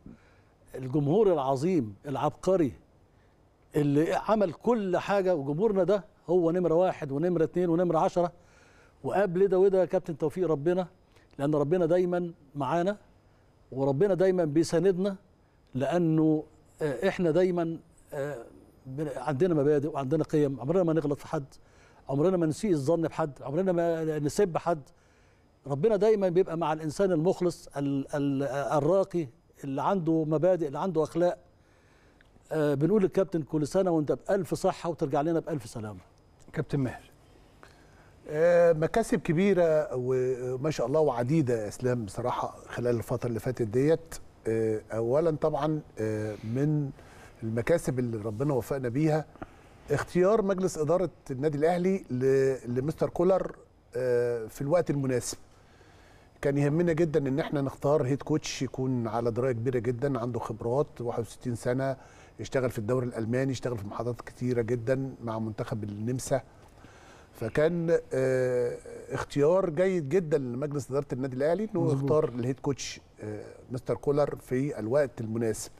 الجمهور العظيم العبقري اللي عمل كل حاجه وجمهورنا ده هو نمره واحد ونمره اثنين ونمره عشرة وقبل ده وده يا كابتن توفيق ربنا لأن ربنا دايما معانا وربنا دايما بيساندنا لأنه آه، احنا دايما آه، عندنا مبادئ وعندنا قيم عمرنا ما نغلط في حد عمرنا ما نسيء الظن بحد عمرنا ما نسب حد ربنا دايما بيبقى مع الانسان المخلص الراقي اللي عنده مبادئ اللي عنده اخلاق آه، بنقول للكابتن كل سنه وانت بالف صحه وترجع لنا بالف سلامه كابتن ماهر آه، مكاسب كبيره وما شاء الله وعديده يا اسلام بصراحه خلال الفتره اللي فاتت ديت آه، اولا طبعا آه، من المكاسب اللي ربنا وفقنا بيها اختيار مجلس اداره النادي الاهلي لمستر كولر في الوقت المناسب كان يهمنا جدا ان احنا نختار هيد كوتش يكون على درايه كبيره جدا عنده خبرات 61 سنه اشتغل في الدوري الالماني اشتغل في محاضرات كتيره جدا مع منتخب النمسا فكان اه اختيار جيد جدا لمجلس اداره النادي الاهلي انه يختار اختار الهيد كوتش اه مستر كولر في الوقت المناسب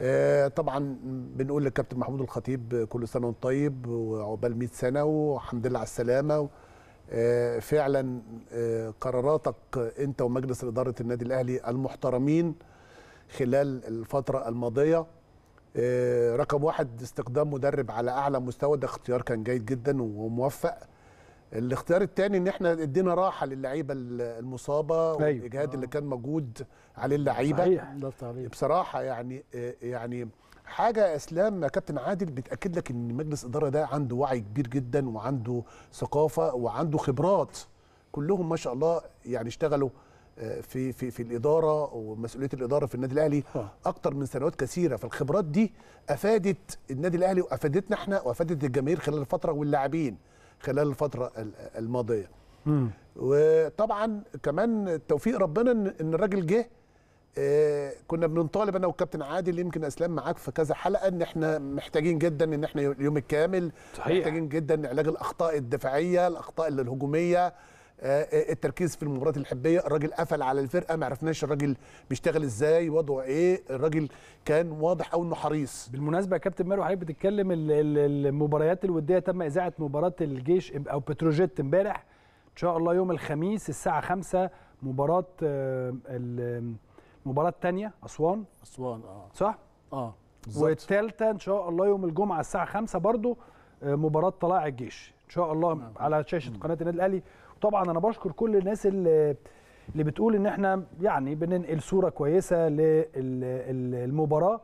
اه طبعا بنقول للكابتن محمود الخطيب كل سنه وانت طيب وعقبال 100 سنه والحمد لله على السلامه آه، فعلا آه، قراراتك انت ومجلس اداره النادي الاهلي المحترمين خلال الفتره الماضيه آه، رقم واحد استقدام مدرب على اعلى مستوى ده اختيار كان جيد جدا وموفق الاختيار الثاني ان احنا ادينا راحه للعيبه المصابه أيوة. والاجهاد آه. اللي كان موجود عليه اللعيبه بصراحه يعني آه، يعني حاجه اسلام يا كابتن عادل بتاكد لك ان مجلس الاداره ده عنده وعي كبير جدا وعنده ثقافه وعنده خبرات كلهم ما شاء الله يعني اشتغلوا في في في الاداره ومسؤوليه الاداره في النادي الاهلي اكتر من سنوات كثيره فالخبرات دي افادت النادي الاهلي وافادتنا احنا وافادت الجماهير خلال الفتره واللاعبين خلال الفتره الماضيه مم. وطبعا كمان توفيق ربنا ان الراجل جه آه، كنا بنطالب انا والكابتن عادل يمكن اسلام معاك في كذا حلقه ان احنا محتاجين جدا ان احنا اليوم الكامل صحيح. محتاجين جدا علاج الاخطاء الدفاعيه الاخطاء الهجوميه آه، آه، التركيز في المباريات الحبيه الراجل قفل على الفرقه ما عرفناش الراجل بيشتغل ازاي وضعه ايه الراجل كان واضح قوي انه حريص بالمناسبه يا كابتن ماهر حضرتك بتتكلم المباريات الوديه تم اذاعه مباراه الجيش او بتروجيت امبارح ان شاء الله يوم الخميس الساعه 5 مباراه آه، المباراه الثانيه اسوان اسوان اه صح اه والثالثه ان شاء الله يوم الجمعه الساعه 5 برضو مباراه طلائع الجيش ان شاء الله نعم. على شاشه قناه النادي الاهلي طبعا انا بشكر كل الناس اللي اللي بتقول ان احنا يعني بننقل صوره كويسه للمباراه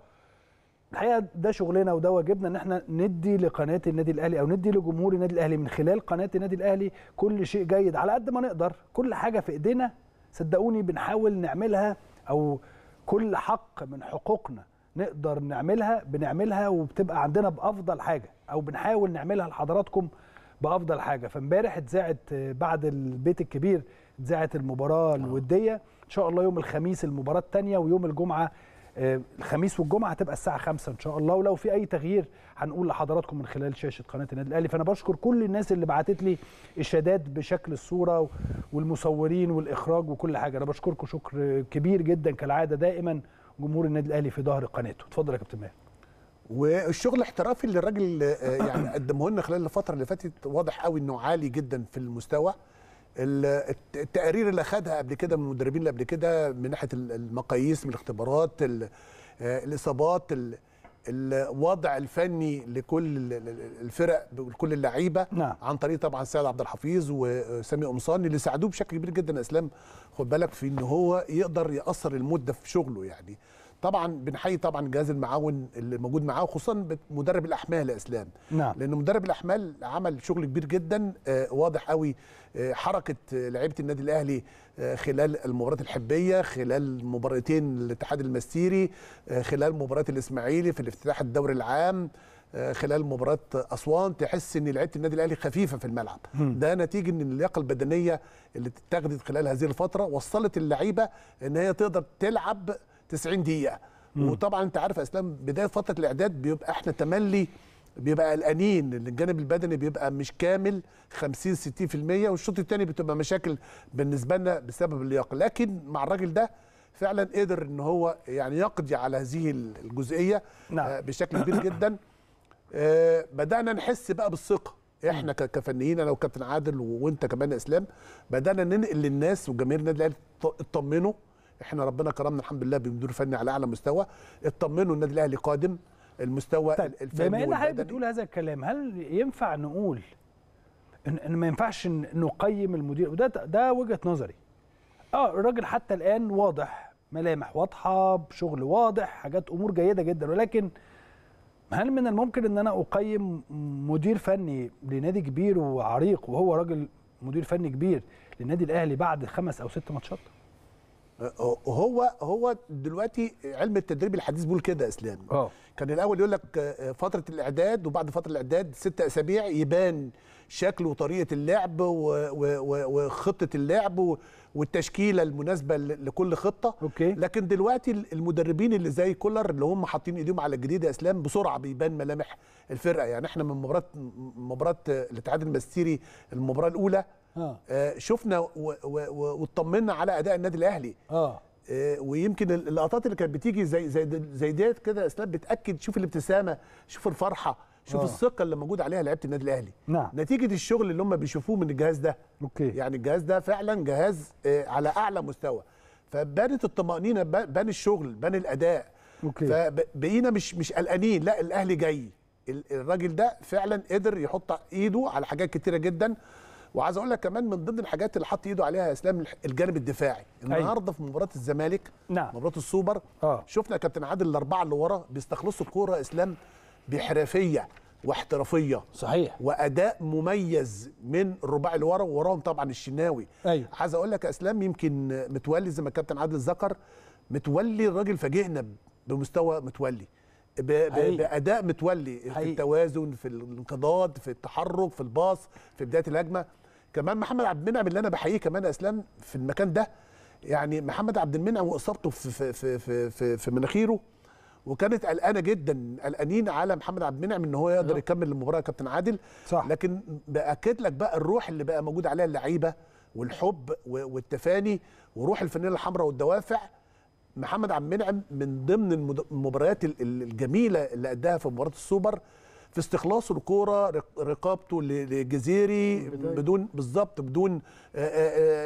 الحقيقه ده شغلنا وده واجبنا ان احنا ندي لقناه النادي الاهلي او ندي لجمهور النادي الاهلي من خلال قناه النادي الاهلي كل شيء جيد على قد ما نقدر كل حاجه في ايدينا صدقوني بنحاول نعملها او كل حق من حقوقنا نقدر نعملها بنعملها وبتبقى عندنا بافضل حاجه او بنحاول نعملها لحضراتكم بافضل حاجه فامبارح اتذاعت آه، بعد البيت الكبير اتذاعت المباراه آه. الوديه ان شاء الله يوم الخميس المباراه الثانيه ويوم الجمعه آه، الخميس والجمعه هتبقى الساعه 5 ان شاء الله ولو في اي تغيير هنقول لحضراتكم من خلال شاشه قناه النادي الاهلي فانا بشكر كل الناس اللي بعتت لي اشادات بشكل الصوره والمصورين والاخراج وكل حاجه انا بشكركم شكر كبير جدا كالعاده دائما جمهور النادي الاهلي في ظهر قناته اتفضل يا كابتن ماهر والشغل الاحترافي اللي الراجل آه، يعني قدمه لنا خلال الفتره اللي فاتت واضح قوي انه عالي جدا في المستوى التقارير اللي اخذها قبل كده من المدربين اللي قبل كده من ناحيه المقاييس من الاختبارات آه، الاصابات الوضع الفني لكل الفرق ولكل اللعيبه نعم. عن طريق طبعا سعد عبد الحفيظ وسامي قمصان اللي ساعدوه بشكل كبير جدا اسلام خد بالك في ان هو يقدر ياثر المده في شغله يعني طبعا بنحيي طبعا الجهاز المعاون اللي موجود معاه خصوصا مدرب الاحمال يا اسلام نعم لان مدرب الاحمال عمل شغل كبير جدا آه، واضح قوي آه، حركه آه، لعيبه النادي الاهلي خلال المباراه الحبيه خلال مباراتين الاتحاد المسيري خلال مباراه الاسماعيلي في الافتتاح الدوري العام خلال مباراه اسوان تحس ان لعيبه النادي الاهلي خفيفه في الملعب ده نتيجه ان اللياقه البدنيه اللي اتخذت خلال هذه الفتره وصلت اللعيبه ان هي تقدر تلعب 90 دقيقه مم. وطبعا انت عارف اسلام بدايه فتره الاعداد بيبقى احنا تملي بيبقى قلقانين الجانب البدني بيبقى مش كامل 50 60% والشوط الثاني بتبقى مشاكل بالنسبه لنا بسبب اللياقه لكن مع الراجل ده فعلا قدر ان هو يعني يقضي على هذه الجزئيه نعم. آه، بشكل كبير جدا آه، بدانا نحس بقى بالثقه احنا كفنيين انا وكابتن عادل وانت كمان يا اسلام بدانا ننقل للناس وجماهير النادي الاهلي اطمنوا احنا ربنا كرمنا الحمد لله بمدير فني على اعلى مستوى اطمنوا النادي الاهلي قادم المستوى طيب الفني بما ان حضرتك بتقول هذا الكلام هل ينفع نقول ان, إن ما ينفعش نقيم المدير وده ده وجهه نظري اه الراجل حتى الان واضح ملامح واضحه بشغل واضح حاجات امور جيده جدا ولكن هل من الممكن ان انا اقيم مدير فني لنادي كبير وعريق وهو راجل مدير فني كبير للنادي الاهلي بعد خمس او ست ماتشات؟ هو هو دلوقتي علم التدريب الحديث بيقول كده اسلام اه كان الاول يقول لك آه، فتره الاعداد وبعد فتره الاعداد ست اسابيع يبان شكل وطريقه اللعب وخطه اللعب والتشكيله المناسبه لكل خطه أوكي. لكن دلوقتي المدربين اللي زي كولر اللي هم حاطين ايديهم على الجديد يا اسلام بسرعه بيبان ملامح الفرقه يعني احنا من مباراه مباراه آه، الاتحاد المستيري المباراه الاولى آه، شفنا واطمنا على اداء النادي الاهلي آه. ويمكن اللقطات اللي كانت بتيجي زي زي زي ديت كده اسلام بتاكد شوف الابتسامه شوف الفرحه شوف أوه. الثقه اللي موجود عليها لعيبه النادي الاهلي نعم. نتيجه الشغل اللي هم بيشوفوه من الجهاز ده أوكي. يعني الجهاز ده فعلا جهاز آه، على اعلى مستوى فبانت الطمانينه بان الشغل بان الاداء أوكي. فبقينا مش مش قلقانين لا الاهلي جاي الراجل ده فعلا قدر يحط ايده على حاجات كتيره جدا وعايز اقول لك كمان من ضمن الحاجات اللي حط ايده عليها يا اسلام الجانب الدفاعي أيوه. النهارده في مباراه الزمالك نعم. مباراه السوبر آه. شفنا كابتن عادل الاربعه اللي ورا بيستخلصوا الكوره اسلام بحرفيه واحترافيه صحيح واداء مميز من الرباعي اللي ورا ووراهم طبعا الشناوي ايوه عايز اقول لك يا اسلام يمكن متولي زي ما الكابتن عادل ذكر متولي الراجل فاجئنا بمستوى متولي ب... باداء متولي حقيقي. في التوازن في الانقضاض في التحرك في الباص في بدايه الهجمه كمان محمد عبد المنعم اللي انا بحييه كمان يا اسلام في المكان ده يعني محمد عبد المنعم واصابته في في في في, في, في مناخيره وكانت قلقانه جدا قلقانين على محمد عبد المنعم ان هو يقدر أيوه. يكمل المباراه يا كابتن عادل صح. لكن باكد لك بقى الروح اللي بقى موجود عليها اللعيبه والحب والتفاني وروح الفانيله الحمراء والدوافع محمد عبد المنعم من ضمن المباريات الجميله اللي اداها في مباراه السوبر في استخلاصه الكوره رقابته لجزيري بدون بالظبط بدون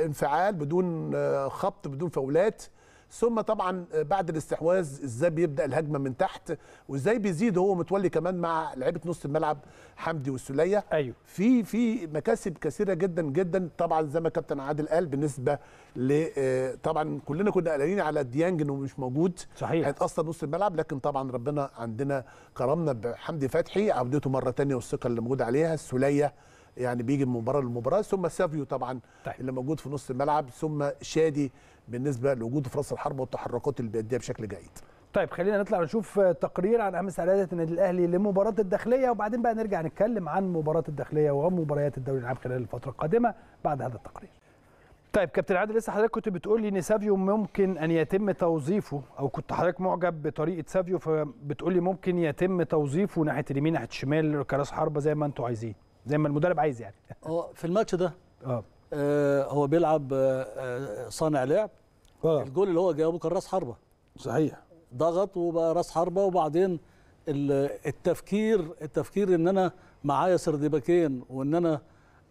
انفعال بدون خبط بدون فاولات ثم طبعا آه، بعد الاستحواذ ازاي بيبدا الهجمه من تحت وازاي بيزيد هو متولي كمان مع لعيبه نص الملعب حمدي والسوليه ايوه في في مكاسب كثيره جدا جدا طبعا زي ما كابتن عادل قال بالنسبه ل آه، طبعا كلنا كنا قلقانين على ديانج انه مش موجود صحيح هيتاثر نص الملعب لكن طبعا ربنا عندنا كرمنا بحمدي فتحي عودته مره ثانيه والثقه اللي موجوده عليها السوليه يعني بيجي من مباراه لمباراه ثم سافيو طبعا طيب. اللي موجود في نص الملعب ثم شادي بالنسبه لوجوده في راس والتحركات اللي بيأديها بشكل جيد. طيب خلينا نطلع نشوف تقرير عن اهم استعدادات النادي الاهلي لمباراه الداخليه وبعدين بقى نرجع نتكلم عن مباراه الداخليه ومباريات الدوري العام خلال الفتره القادمه بعد هذا التقرير. طيب كابتن عادل لسه حضرتك كنت بتقول لي ان سافيو ممكن ان يتم توظيفه او كنت حضرتك معجب بطريقه سافيو فبتقول لي ممكن يتم توظيفه ناحيه اليمين ناحيه الشمال كراس حربه زي ما انتم عايزين زي ما المدرب عايز يعني. هو في الماتش ده اه, آه، هو بيلعب آه، آه، صانع لعب آه. الجول اللي هو جابه كان راس حربه صحيح ضغط وبقى راس حربه وبعدين التفكير التفكير ان انا معايا سرديبكين وان انا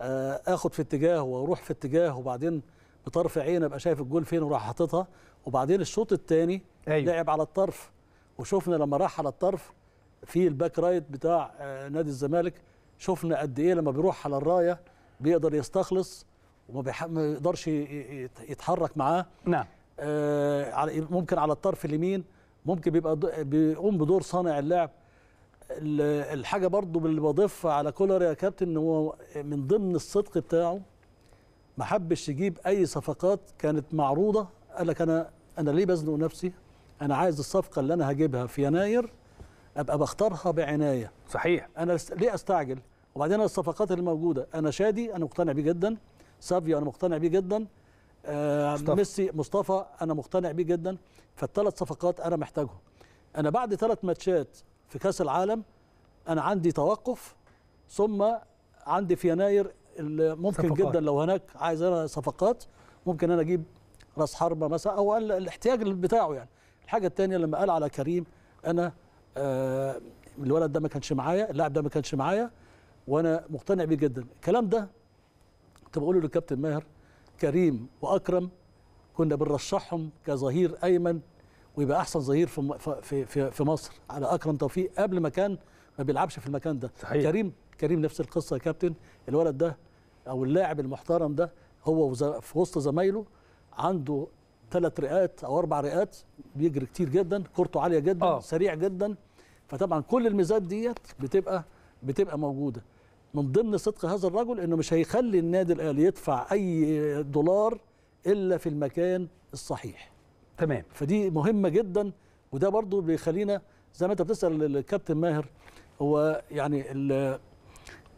آه، اخد في اتجاه واروح في اتجاه وبعدين بطرف عين ابقى شايف الجول فين وراح حاططها وبعدين الشوط الثاني أيوه. لعب على الطرف وشفنا لما راح على الطرف في الباك رايت بتاع آه، نادي الزمالك شفنا قد ايه لما بيروح على الرايه بيقدر يستخلص وما بيقدرش يتحرك معاه نعم آه، ممكن على الطرف اليمين ممكن بيبقى بيقوم بدور صانع اللعب الحاجه برضو اللي بضيفها على كولر يا كابتن هو من ضمن الصدق بتاعه ما حبش يجيب اي صفقات كانت معروضه قال لك انا انا ليه بزنق نفسي انا عايز الصفقه اللي انا هجيبها في يناير ابقى بختارها بعنايه صحيح انا ليه استعجل وبعدين الصفقات اللي موجوده انا شادي انا مقتنع بيه جدا سافيا انا مقتنع بيه جدا آه، مصطفى. ميسي مصطفى انا مقتنع بيه جدا فالثلاث صفقات انا محتاجهم انا بعد ثلاث ماتشات في كاس العالم انا عندي توقف ثم عندي في يناير ممكن صفقات. جدا لو هناك عايز انا صفقات ممكن انا اجيب راس حربه مثلا او الاحتياج بتاعه يعني الحاجه الثانيه لما قال على كريم انا آه الولد ده ما كانش معايا اللاعب ده ما كانش معايا وانا مقتنع بيه جدا الكلام ده كنت بقوله للكابتن ماهر كريم واكرم كنا بنرشحهم كظهير ايمن ويبقى احسن ظهير في في في, في مصر على اكرم توفيق قبل ما كان ما بيلعبش في المكان ده صحيح. كريم كريم نفس القصه يا كابتن الولد ده او اللاعب المحترم ده هو في وسط زمايله عنده ثلاث رئات او اربع رئات بيجري كتير جدا كورته عاليه جدا آه. سريع جدا فطبعا كل الميزات ديت بتبقى بتبقى موجوده من ضمن صدق هذا الرجل انه مش هيخلي النادي الاهلي يدفع اي دولار الا في المكان الصحيح تمام فدي مهمه جدا وده برضو بيخلينا زي ما انت بتسال الكابتن ماهر هو يعني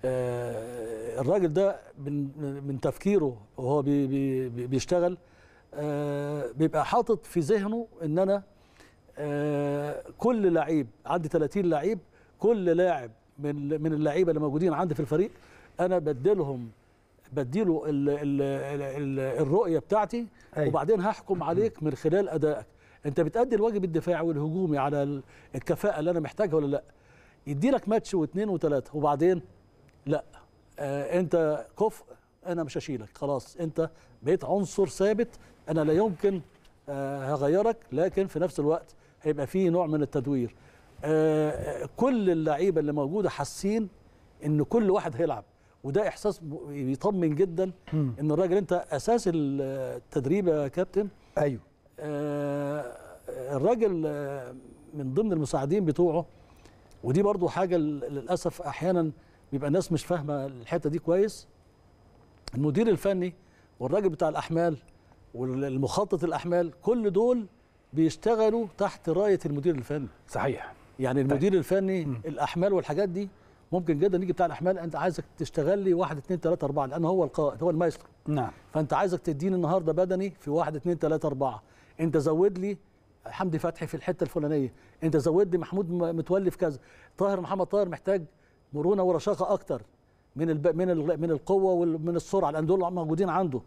آه، الراجل ده من من تفكيره وهو بي بي بيشتغل آه، بيبقى حاطط في ذهنه ان انا آه، كل لعيب عندي 30 لعيب كل لاعب من من اللعيبه اللي موجودين عندي في الفريق انا بديلهم بديله الـ الـ الـ الرؤيه بتاعتي أي. أيوة. وبعدين هحكم عليك من خلال ادائك انت بتادي الواجب الدفاعي والهجومي على الكفاءه اللي انا محتاجها ولا لا يدي لك ماتش واثنين وثلاثه وبعدين لا آه انت كفء انا مش هشيلك خلاص انت بقيت عنصر ثابت انا لا يمكن آه هغيرك لكن في نفس الوقت هيبقى فيه نوع من التدوير كل اللعيبه اللي موجوده حاسين ان كل واحد هيلعب وده احساس بيطمن جدا ان الراجل انت اساس التدريب يا كابتن ايوه آه، الراجل من ضمن المساعدين بتوعه ودي برضو حاجه للاسف احيانا بيبقى الناس مش فاهمه الحته دي كويس المدير الفني والراجل بتاع الاحمال والمخطط الاحمال كل دول بيشتغلوا تحت رايه المدير الفني صحيح يعني طيب. المدير الفني م. الاحمال والحاجات دي ممكن جدا يجي بتاع الاحمال انت عايزك تشتغل لي 1 2 3 4 لان هو القائد هو المايسترو نعم فانت عايزك تديني النهارده بدني في 1 2 3 4 انت زود لي حمدي فتحي في الحته الفلانيه انت زود لي محمود متولي في كذا طاهر محمد طاهر محتاج مرونه ورشاقه اكتر من الب... من ال... من القوه ومن السرعه لان دول موجودين عنده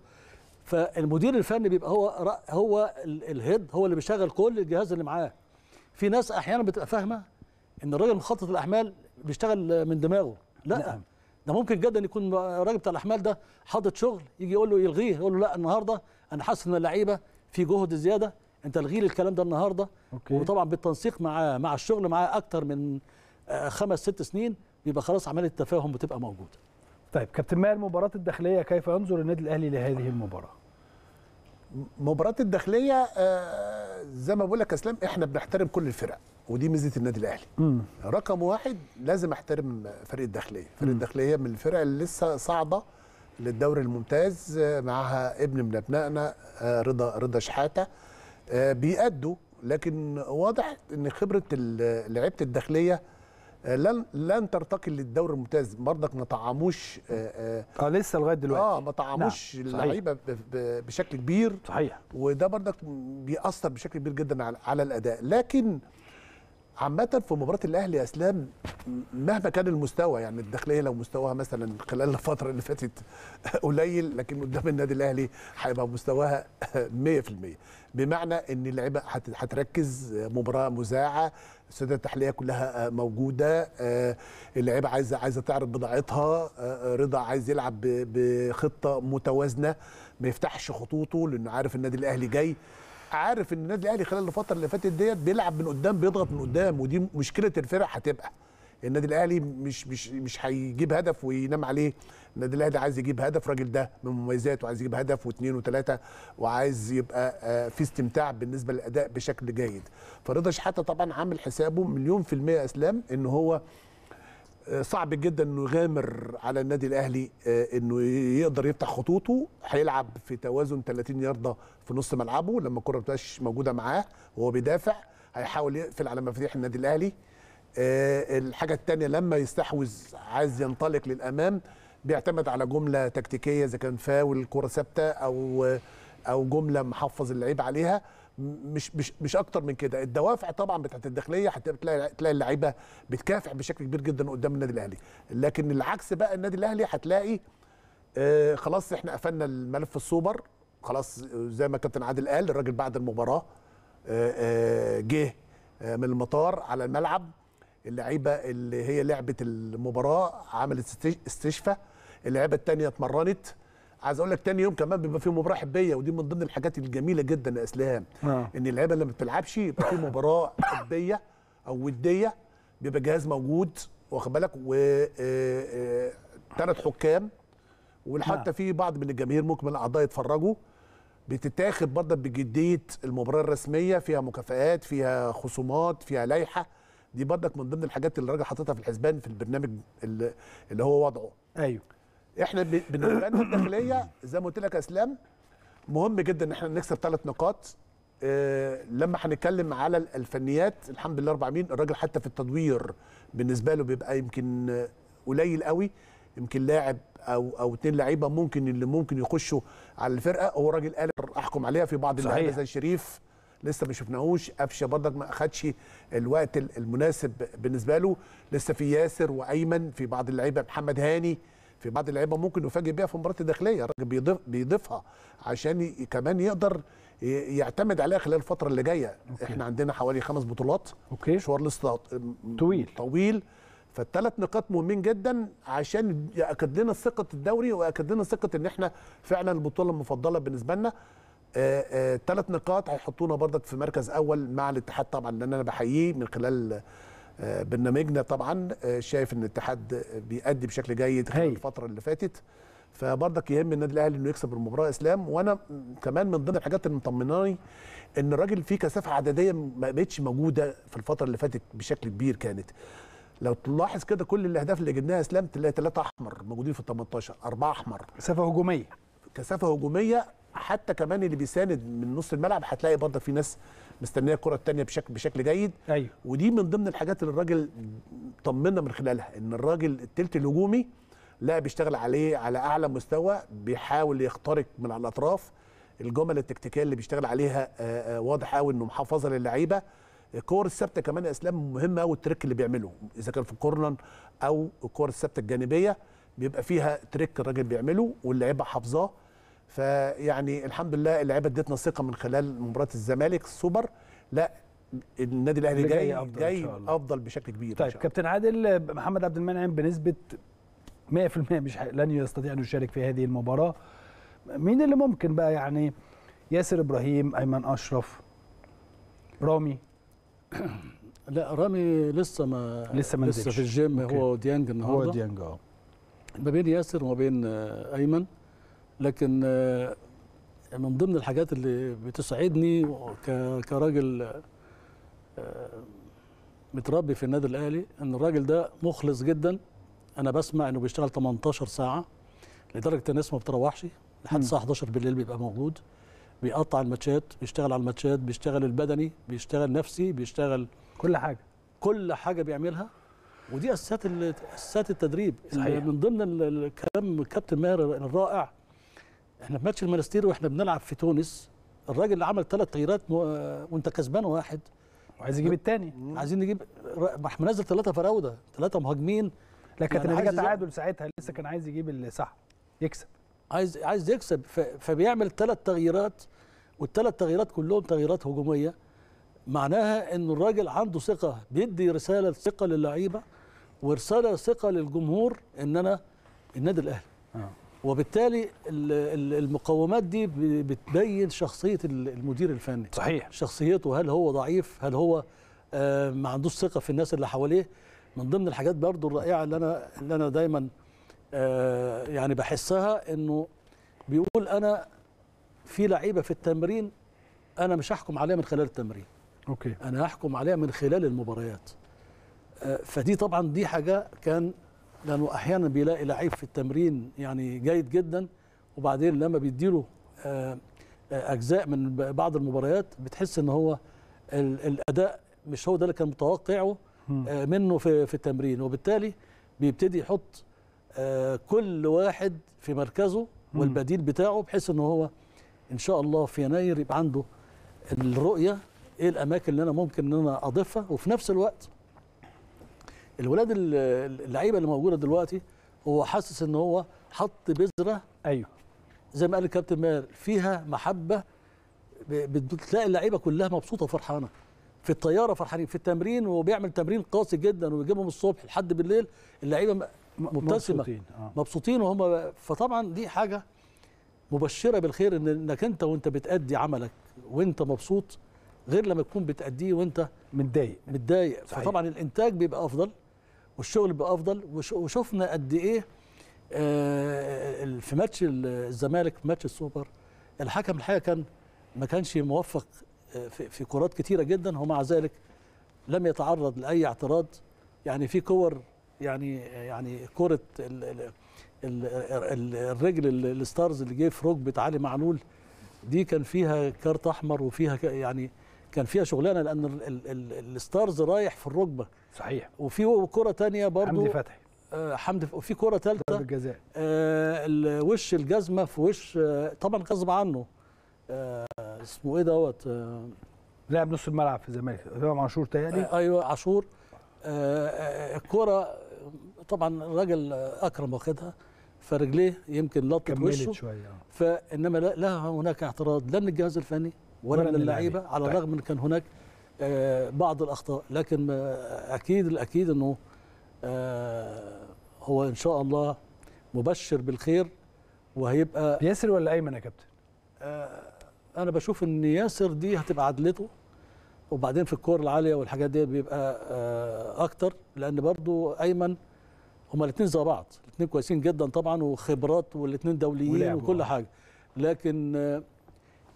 فالمدير الفني بيبقى هو هو الهيد هو اللي بيشغل كل الجهاز اللي معاه في ناس احيانا بتبقى فاهمه ان الراجل مخطط الاحمال بيشتغل من دماغه لا, لا. نعم. ده ممكن جدا يكون الراجل بتاع الاحمال ده حاطط شغل يجي يقول له يلغيه يقول له لا النهارده انا حاسس ان اللعيبه في جهد زياده انت الغي لي الكلام ده النهارده أوكي. وطبعا بالتنسيق مع مع الشغل معاه اكتر من آه، خمس ست سنين بيبقى خلاص عمليه التفاهم بتبقى موجوده. طيب كابتن ماهر المباراه الداخليه كيف ينظر النادي الاهلي لهذه المباراه؟ مباراه الداخليه آه، زي ما بقول لك اسلام احنا بنحترم كل الفرق ودي ميزه النادي الاهلي م. رقم واحد لازم احترم فريق الداخليه فريق الداخليه من الفرق اللي لسه صاعده للدوري الممتاز معاها ابن من ابنائنا آه، رضا رضا شحاته آه، بيأدوا لكن واضح ان خبره لعيبه الداخليه لن لن ترتقي للدوري الممتاز برضك ما طعموش آه،, آه،, اه لسه لغايه دلوقتي اه ما طعموش نعم، اللعيبه بشكل كبير صحيح وده برضك بيأثر بشكل كبير جدا على, على الاداء لكن عامة في مباراة الأهلي يا إسلام مهما كان المستوى يعني الداخلية لو مستواها مثلا خلال الفترة اللي فاتت قليل لكن قدام النادي الأهلي هيبقى مستواها 100% بمعنى إن اللعيبة هتركز مباراة مذاعة السيدة التحلية كلها موجودة آه، اللعيبة عايزة عايزة تعرض بضاعتها آه، آه، رضا عايز يلعب بخطة متوازنة ما يفتحش خطوطه لأنه عارف النادي الأهلي جاي عارف ان النادي الاهلي خلال الفتره اللي فاتت ديت بيلعب من قدام بيضغط من قدام ودي مشكله الفرق هتبقى النادي الاهلي مش مش مش هيجيب هدف وينام عليه النادي الاهلي عايز يجيب هدف راجل ده من مميزاته عايز يجيب هدف واثنين وثلاثه وعايز يبقى آه، في استمتاع بالنسبه للاداء بشكل جيد فرضا شحاته طبعا عامل حسابه مليون في الميه اسلام ان هو صعب جدا انه يغامر على النادي الاهلي آه، انه يقدر يفتح خطوطه هيلعب في توازن 30 يارده في نص ملعبه لما الكره بتبقاش موجوده معاه وهو بيدافع هيحاول يقفل على مفاتيح النادي الاهلي آه، الحاجه الثانيه لما يستحوذ عايز ينطلق للامام بيعتمد على جمله تكتيكيه اذا كان فاول كره ثابته او آه، او جمله محفظ اللعيب عليها مش مش مش اكتر من كده الدوافع طبعا بتاعت الداخليه هتلاقي تلاقي اللعيبه بتكافح بشكل كبير جدا قدام النادي الاهلي لكن العكس بقى النادي الاهلي هتلاقي آه خلاص احنا قفلنا الملف السوبر خلاص زي ما كابتن عادل قال الراجل بعد المباراه آه آه جه آه، من المطار على الملعب اللعيبه اللي هي لعبه المباراه عملت استشفاء اللعيبه الثانيه اتمرنت عايز اقول لك تاني يوم كمان بيبقى فيه مباراه حبيه ودي من ضمن الحاجات الجميله جدا يا اسلام آه. ان اللعيبه اللي ما بتلعبش يبقى فيه مباراه حبيه او وديه بيبقى جهاز موجود واخد بالك و ثلاث آه، آه، حكام وحتى آه. في بعض من الجماهير ممكن الاعضاء يتفرجوا بتتاخد برضه بجديه المباراه الرسميه فيها مكافئات فيها خصومات فيها لائحه دي برضك من ضمن الحاجات اللي الراجل حاططها في الحسبان في البرنامج اللي هو وضعه ايوه احنا بالنسبه لنا الداخليه زي ما قلت لك يا اسلام مهم جدا ان احنا نكسب ثلاث نقاط إيه لما هنتكلم على الفنيات الحمد لله رب العالمين الراجل حتى في التدوير بالنسبه له بيبقى يمكن قليل قوي يمكن لاعب او او اثنين لعيبه ممكن اللي ممكن يخشوا على الفرقه هو راجل قال احكم عليها في بعض اللعيبه زي شريف لسه ما شفناهوش قفشه برضك ما اخدش الوقت المناسب بالنسبه له لسه في ياسر وايمن في بعض اللعيبه محمد هاني في بعض اللعيبه ممكن يفاجئ بيها في مباراه الداخليه الراجل بيضيف بيضيفها عشان كمان يقدر يعتمد عليها خلال الفتره اللي جايه أوكي. احنا عندنا حوالي خمس بطولات اوكي مشوار لسه طويل طويل فالثلاث نقاط مهمين جدا عشان ياكد لنا ثقه الدوري وياكد لنا ثقه ان احنا فعلا البطوله المفضله بالنسبه لنا ثلاث نقاط هيحطونا بردك في مركز اول مع الاتحاد طبعا لان انا بحييه من خلال آه، برنامجنا طبعا آه، شايف ان الاتحاد بيأدي بشكل جيد في الفتره اللي فاتت فبرضك يهم النادي الاهلي انه يكسب المباراه اسلام وانا كمان من ضمن الحاجات اللي مطمناني ان الراجل فيه كثافه عدديه ما بقتش موجوده في الفتره اللي فاتت بشكل كبير كانت لو تلاحظ كده كل الاهداف اللي جبناها اسلام تلاقي ثلاثه احمر موجودين في ال 18 اربعه احمر كثافه هجوميه كثافه هجوميه حتى كمان اللي بيساند من نص الملعب هتلاقي برضك في ناس مستنيه الكره الثانيه بشكل بشكل جيد ايوه ودي من ضمن الحاجات اللي الراجل طمنا من خلالها ان الراجل الثلث الهجومي لا بيشتغل عليه على اعلى مستوى بيحاول يخترق من على الاطراف الجمل التكتيكيه اللي بيشتغل عليها آه، آه، واضح قوي انه محافظه للعيبه الكور الثابته كمان يا اسلام مهمه قوي التريك اللي بيعمله اذا كان في كورنر او الكور الثابته الجانبيه بيبقى فيها تريك الراجل بيعمله واللعيبه حافظاه فيعني الحمد لله اللعيبه ادتنا ثقه من خلال مباراه الزمالك السوبر لا النادي الاهلي جاي أفضل جاي افضل بشكل كبير طيب كابتن عادل محمد عبد المنعم بنسبه 100% مش لن يستطيع ان يشارك في هذه المباراه مين اللي ممكن بقى يعني ياسر ابراهيم ايمن اشرف رامي لا رامي لسه ما لسه ما لسه في الجيم هو ديانج النهارده هو ديانج اه ما بين ياسر وما بين آه، ايمن لكن آه، من ضمن الحاجات اللي بتسعدني كراجل آه، متربي في النادي الاهلي ان الراجل ده مخلص جدا انا بسمع انه بيشتغل 18 ساعه لدرجه الناس ما بتروحش لحد الساعه 11 بالليل بيبقى موجود بيقطع الماتشات بيشتغل على الماتشات بيشتغل البدني بيشتغل نفسي بيشتغل كل حاجه كل حاجه بيعملها ودي اساسات اساسات التدريب صحيح. من ضمن الكلام كابتن ماهر الرائع احنا في ماتش المنستير واحنا بنلعب في تونس الراجل اللي عمل ثلاث تغييرات مو... وانت كسبان واحد وعايز يجيب الثاني عايزين نجيب ما احنا نازل ثلاثه فراوده ثلاثه مهاجمين لكن كانت يعني النتيجه تعادل ساعتها لسه كان عايز يجيب صح يكسب عايز عايز يكسب ف... فبيعمل ثلاث تغييرات والثلاث تغييرات كلهم تغييرات هجوميه معناها ان الراجل عنده ثقه بيدي رساله ثقه للعيبه ورساله ثقه للجمهور ان انا النادي الاهلي آه. وبالتالي المقومات دي بتبين شخصيه المدير الفني صحيح شخصيته هل هو ضعيف هل هو آه، ما عندوش ثقه في الناس اللي حواليه من ضمن الحاجات برضو الرائعه اللي انا اللي انا دايما آه، يعني بحسها انه بيقول انا في لعيبه في التمرين انا مش هحكم عليها من خلال التمرين اوكي انا هحكم عليها من خلال المباريات آه، فدي طبعا دي حاجه كان لانه احيانا بيلاقي لعيب في التمرين يعني جيد جدا وبعدين لما بيديله آه، آه، اجزاء من بعض المباريات بتحس ان هو الاداء مش هو ده اللي كان متوقعه آه، منه في في التمرين وبالتالي بيبتدي يحط كل واحد في مركزه والبديل بتاعه بحيث ان هو ان شاء الله في يناير يبقى عنده الرؤيه ايه الاماكن اللي انا ممكن ان انا اضيفها وفي نفس الوقت الولاد اللعيبه اللي موجوده دلوقتي هو حاسس ان هو حط بذره ايوه زي ما قال الكابتن ماهر فيها محبه بتلاقي اللعيبه كلها مبسوطه وفرحانه في الطياره فرحانين في التمرين وبيعمل تمرين قاسي جدا وبيجيبهم الصبح لحد بالليل اللعيبه مبتسمه مبسوطين, آه. مبسوطين وهم فطبعا دي حاجه مبشره بالخير إن انك انت وانت بتادي عملك وانت مبسوط غير لما تكون بتاديه وانت متضايق متضايق فطبعا الانتاج بيبقى افضل والشغل بقى افضل وشفنا قد ايه آه، في ماتش الزمالك في ماتش السوبر الحكم الحقيقه كان ما كانش موفق آه، في كرات كتيره جدا ومع ذلك لم يتعرض لاي اعتراض يعني في كور يعني يعني كره الرجل الستارز اللي جه في ركبه علي معلول دي كان فيها كارت احمر وفيها يعني كان فيها شغلانه لان الستارز رايح في الركبه صحيح وفي كره تانية برضو حمدي فتحي حمد آه، حمدي وفي كره ثالثه الجزاء آه وش الجزمه في وش آه طبعا غصب عنه آه اسمه ايه دوت آه لاعب نص الملعب في الزمالك امام عاشور تاني آه ايوه عاشور آه, آه، الكره طبعا الراجل اكرم واخدها فرجليه يمكن لطت وشه كملت شويه آه. فانما لا, هناك اعتراض لا من الجهاز الفني ولا, ولا طيب. من اللعيبه على الرغم ان كان هناك آه، بعض الاخطاء لكن آه، اكيد الاكيد انه آه، هو ان شاء الله مبشر بالخير وهيبقى ياسر ولا ايمن يا كابتن انا بشوف ان ياسر دي هتبقى عدلته وبعدين في الكور العاليه والحاجات دي بيبقى اكتر لان برضو ايمن هما الاثنين زي بعض الاثنين كويسين جدا طبعا وخبرات والاثنين دوليين وكل حاجه لكن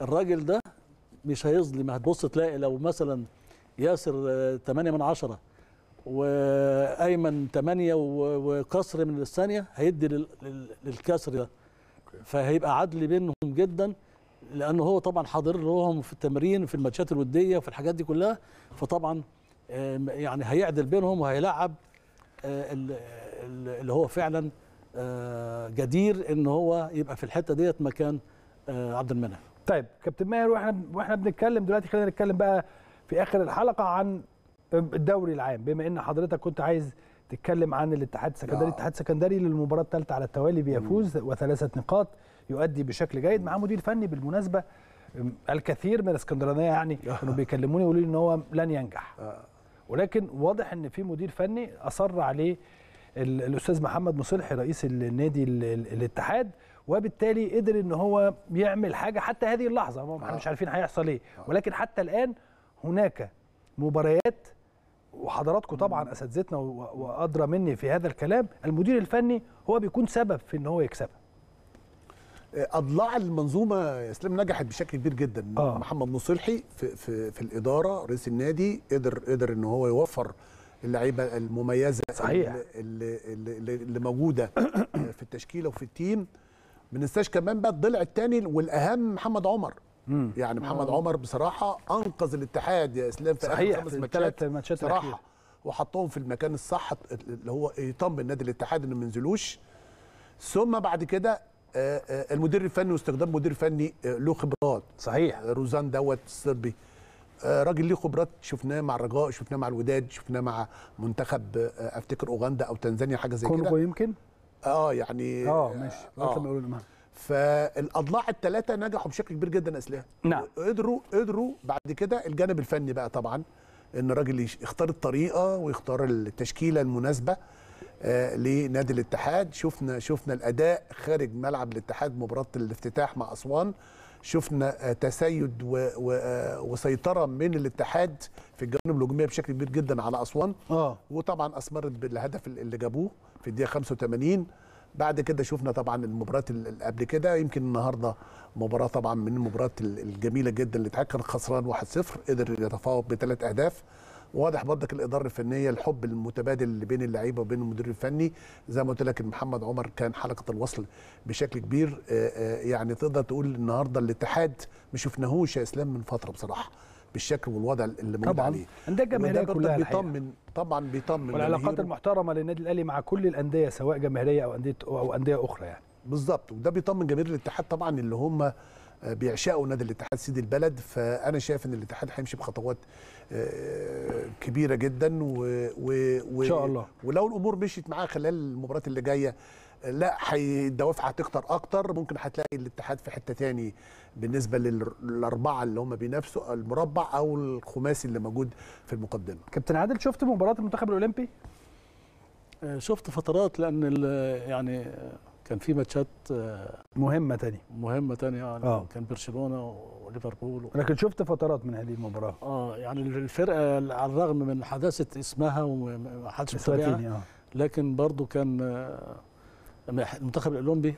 الراجل ده مش هيظلم هتبص تلاقي لو مثلا ياسر 8 آه، من 10 وايمن 8 وكسر من الثانيه هيدي للكسر ده فهيبقى عدل بينهم جدا لانه هو طبعا حاضر لهم في التمرين في الماتشات الوديه في الحاجات دي كلها فطبعا يعني هيعدل بينهم وهيلعب آه، اللي هو فعلا آه، جدير ان هو يبقى في الحته ديت مكان عبد المنعم طيب كابتن ماهر واحنا واحنا بنتكلم دلوقتي خلينا نتكلم بقى في اخر الحلقه عن الدوري العام بما ان حضرتك كنت عايز تتكلم عن الاتحاد السكندري نعم. الاتحاد السكندري للمباراه الثالثه على التوالي بيفوز وثلاثه نقاط يؤدي بشكل جيد معاه مدير فني بالمناسبه الكثير من الاسكندرانيه يعني كانوا بيكلموني يقولوا لي ان هو لن ينجح آه. ولكن واضح ان في مدير فني اصر عليه الاستاذ محمد مصلحي رئيس النادي الاتحاد وبالتالي قدر ان هو يعمل حاجه حتى هذه اللحظه آه. احنا مش عارفين هيحصل ايه آه. ولكن حتى الان هناك مباريات وحضراتكم طبعا اساتذتنا وادرى مني في هذا الكلام المدير الفني هو بيكون سبب في ان هو يكسبها آه، اضلاع المنظومه يا اسلام نجحت بشكل كبير جدا آه. محمد نصلحي في, في في الاداره رئيس النادي قدر قدر ان هو يوفر اللعيبه المميزه صحيح. اللي, اللي, اللي موجوده في التشكيله وفي التيم ما ننساش كمان بقى الضلع الثاني والاهم محمد عمر مم. يعني محمد مم. عمر بصراحه انقذ الاتحاد يا اسلام في صحيح اخر خمس ماتشات ماتشات صراحه وحطهم في المكان الصح اللي هو يطمن نادي الاتحاد انه ما ينزلوش ثم بعد كده آه، آه، المدير الفني واستخدام مدير فني آه، له خبرات صحيح روزان دوت الصربي راجل ليه خبرات شفناه مع الرجاء شفناه مع الوداد شفناه مع منتخب افتكر اوغندا او تنزانيا حاجه زي كده كونغو يمكن اه يعني اه ماشي آه. من الاولى فالاضلاع الثلاثه نجحوا بشكل كبير جدا اسلام نعم قدروا قدروا بعد كده الجانب الفني بقى طبعا ان الراجل يختار الطريقه ويختار التشكيله المناسبه آه لنادي الاتحاد شفنا شفنا الاداء خارج ملعب الاتحاد مباراه الافتتاح مع اسوان شفنا آه تسيد و و آه، وسيطره من الاتحاد في الجوانب الهجوميه بشكل كبير جدا على اسوان آه. وطبعا اثمرت بالهدف اللي جابوه في الدقيقه 85 بعد كده شفنا طبعا المباريات اللي قبل كده يمكن النهارده مباراه طبعا من المباريات الجميله جدا اللي كان خسران 1-0 قدر يتفوق بثلاث اهداف واضح برضك الاداره الفنيه الحب المتبادل اللي بين اللعيبه وبين المدير الفني زي ما قلت لك محمد عمر كان حلقه الوصل بشكل كبير يعني تقدر تقول النهارده الاتحاد ما شفناهوش يا اسلام من فتره بصراحه بالشكل والوضع اللي موجود عليه الانديه الجماهيريه كلها بيطمن طبعا بيطمن والعلاقات المحترمه للنادي الاهلي مع كل الانديه سواء جماهيريه او انديه او انديه اخرى يعني بالظبط وده بيطمن جماهير الاتحاد طبعا اللي هم آه، بيعشقوا نادي الاتحاد سيد البلد فانا شايف ان الاتحاد هيمشي بخطوات آه، كبيره جدا و, و, و ان شاء الله ولو الامور مشيت معاه خلال المباريات اللي جايه لا الدوافع هتكتر اكتر ممكن هتلاقي الاتحاد في حته تاني بالنسبه للاربعه اللي هم بينافسوا المربع او الخماسي اللي موجود في المقدمه كابتن عادل شفت مباراه المنتخب الاولمبي آه، شفت فترات لان يعني آه، كان في ماتشات آه، مهمه تانية مهمه تانية يعني آه. كان برشلونه وليفربول و... لكن شفت فترات من هذه المباراه اه يعني الفرقه على الرغم من حداثه اسمها وما حدش آه. لكن برضو كان المنتخب الاولمبي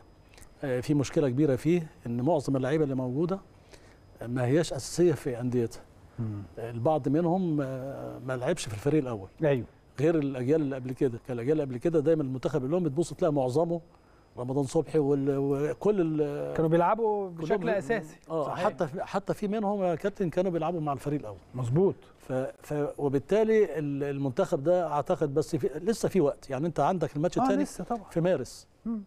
آه، في مشكله كبيره فيه ان معظم اللعيبه اللي موجوده ما هياش اساسيه في انديتها آه، البعض منهم آه، ما لعبش في الفريق الاول ايوه غير الاجيال اللي قبل كده كان الاجيال اللي قبل كده دايما المنتخب اللي هم بتبص تلاقي معظمه رمضان صبحي وكل كانوا بيلعبوا بشكل اساسي اه صحيح. حتى حتى في منهم يا كابتن كانوا بيلعبوا مع الفريق الاول مظبوط ف... ف وبالتالي المنتخب ده اعتقد بس في... لسه في وقت يعني انت عندك الماتش الثاني آه في مارس مم.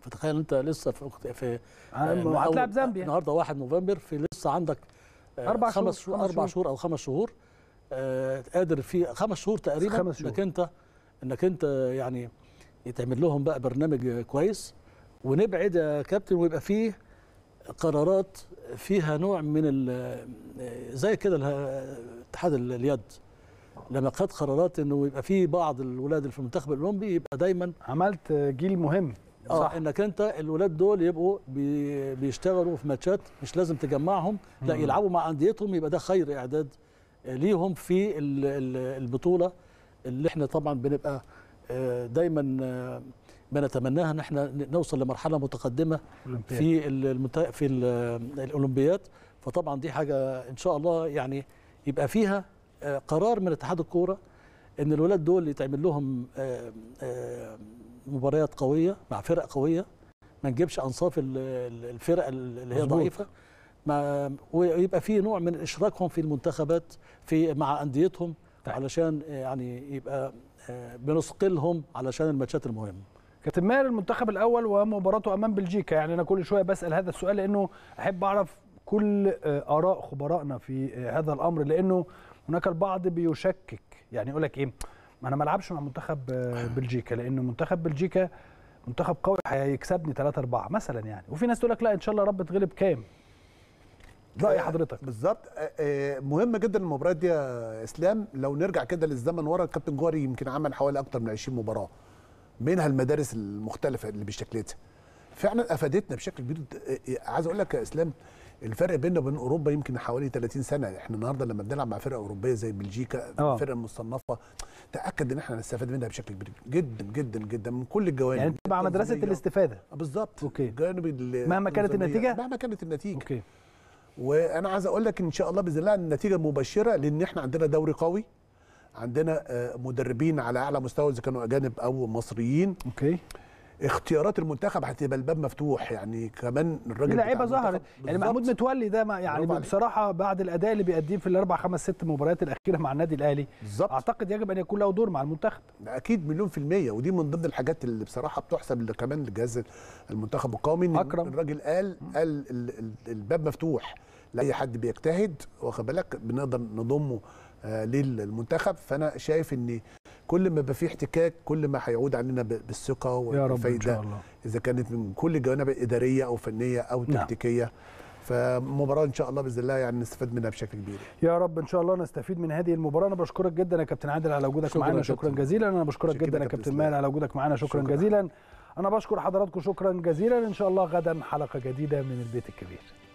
فتخيل انت لسه في أخت... في آه، آه، هتلعب آه، زامبيا النهارده 1 نوفمبر في لسه عندك اربع خمس شهور, شهور اربع شهور او خمس شهور آه قادر في خمس شهور تقريبا خمس شهور. انك انت انك انت يعني يتعمل لهم بقى برنامج كويس ونبعد يا كابتن ويبقى فيه قرارات فيها نوع من زي كده اتحاد اليد لما خد قرارات انه يبقى فيه بعض الولاد اللي في المنتخب الاولمبي يبقى دايما عملت جيل مهم اه صح. انك انت الولاد دول يبقوا بي بيشتغلوا في ماتشات مش لازم تجمعهم لا يلعبوا مع انديتهم يبقى ده خير اعداد آه، ليهم في البطوله اللي احنا طبعا بنبقى آه، دايما آه، بنتمناها ان احنا نوصل لمرحله متقدمه في المت... في الاولمبياد فطبعا دي حاجه ان شاء الله يعني يبقى فيها قرار من اتحاد الكوره ان الولاد دول يتعمل لهم مباريات قويه مع فرق قويه ما نجيبش انصاف الفرق اللي هي ضعيفه ما ويبقى في نوع من اشراكهم في المنتخبات في مع انديتهم طيب. علشان آه، يعني يبقى آه، بنثقلهم علشان الماتشات المهمه كابتن ماهر المنتخب الاول ومباراته امام بلجيكا يعني انا كل شويه بسال هذا السؤال لانه احب اعرف كل آه، اراء خبرائنا في هذا الامر لانه هناك البعض بيشكك يعني يقول لك ايه ما انا ما العبش مع منتخب آه، آه. بلجيكا لان منتخب بلجيكا منتخب قوي هيكسبني 3 4 مثلا يعني وفي ناس تقول لك لا ان شاء الله رب تغلب كام راي آه، حضرتك بالظبط مهم جدا المباريات دي يا اسلام لو نرجع كده للزمن ورا الكابتن جوهري يمكن عمل حوالي اكتر من 20 مباراه منها المدارس المختلفه اللي بشكلتها فعلا افادتنا بشكل كبير عايز اقول لك يا اسلام الفرق بيننا وبين اوروبا يمكن حوالي 30 سنه احنا النهارده لما بنلعب مع فرقه اوروبيه زي بلجيكا الفرقه آه. المصنفه تاكد ان احنا هنستفاد منها بشكل كبير جدا جدا جدا من كل الجوانب يعني تبع مدرسه الاستفاده آه، بالظبط اوكي الجانب مهما كانت النتيجه مهما كانت النتيجه اوكي وانا عايز اقول لك ان شاء الله باذن الله النتيجه مبشره لان احنا عندنا دوري قوي عندنا آه، مدربين على اعلى مستوى اذا كانوا اجانب او مصريين اوكي اختيارات المنتخب هتبقى الباب مفتوح يعني كمان الراجل لعيبه ظهرت يعني محمود متولي ده ما يعني بصراحه بعد الاداء اللي بيقدمه في الاربع خمس ست مباريات الاخيره مع النادي الاهلي بالظبط اعتقد يجب ان يكون له دور مع المنتخب اكيد مليون في الميه ودي من ضمن الحاجات اللي بصراحه بتحسب كمان لجهاز المنتخب القومي ان الراجل قال قال الباب مفتوح لاي حد بيجتهد واخد بالك بنقدر نضمه آه، للمنتخب فانا شايف ان كل ما يبقى في احتكاك كل ما هيعود علينا بالثقه والفايده اذا كانت من كل الجوانب الاداريه او فنيه او نعم. تكتيكيه نعم. فمباراه ان شاء الله باذن الله يعني نستفاد منها بشكل كبير يا رب ان شاء الله نستفيد من هذه المباراه انا بشكرك جدا يا كابتن عادل على وجودك معانا شكرا جزيلا انا بشكرك جدا يا كابتن مال على وجودك معانا شكرا, شكرا جزيلا انا بشكر حضراتكم شكرا جزيلا ان شاء الله غدا حلقه جديده من البيت الكبير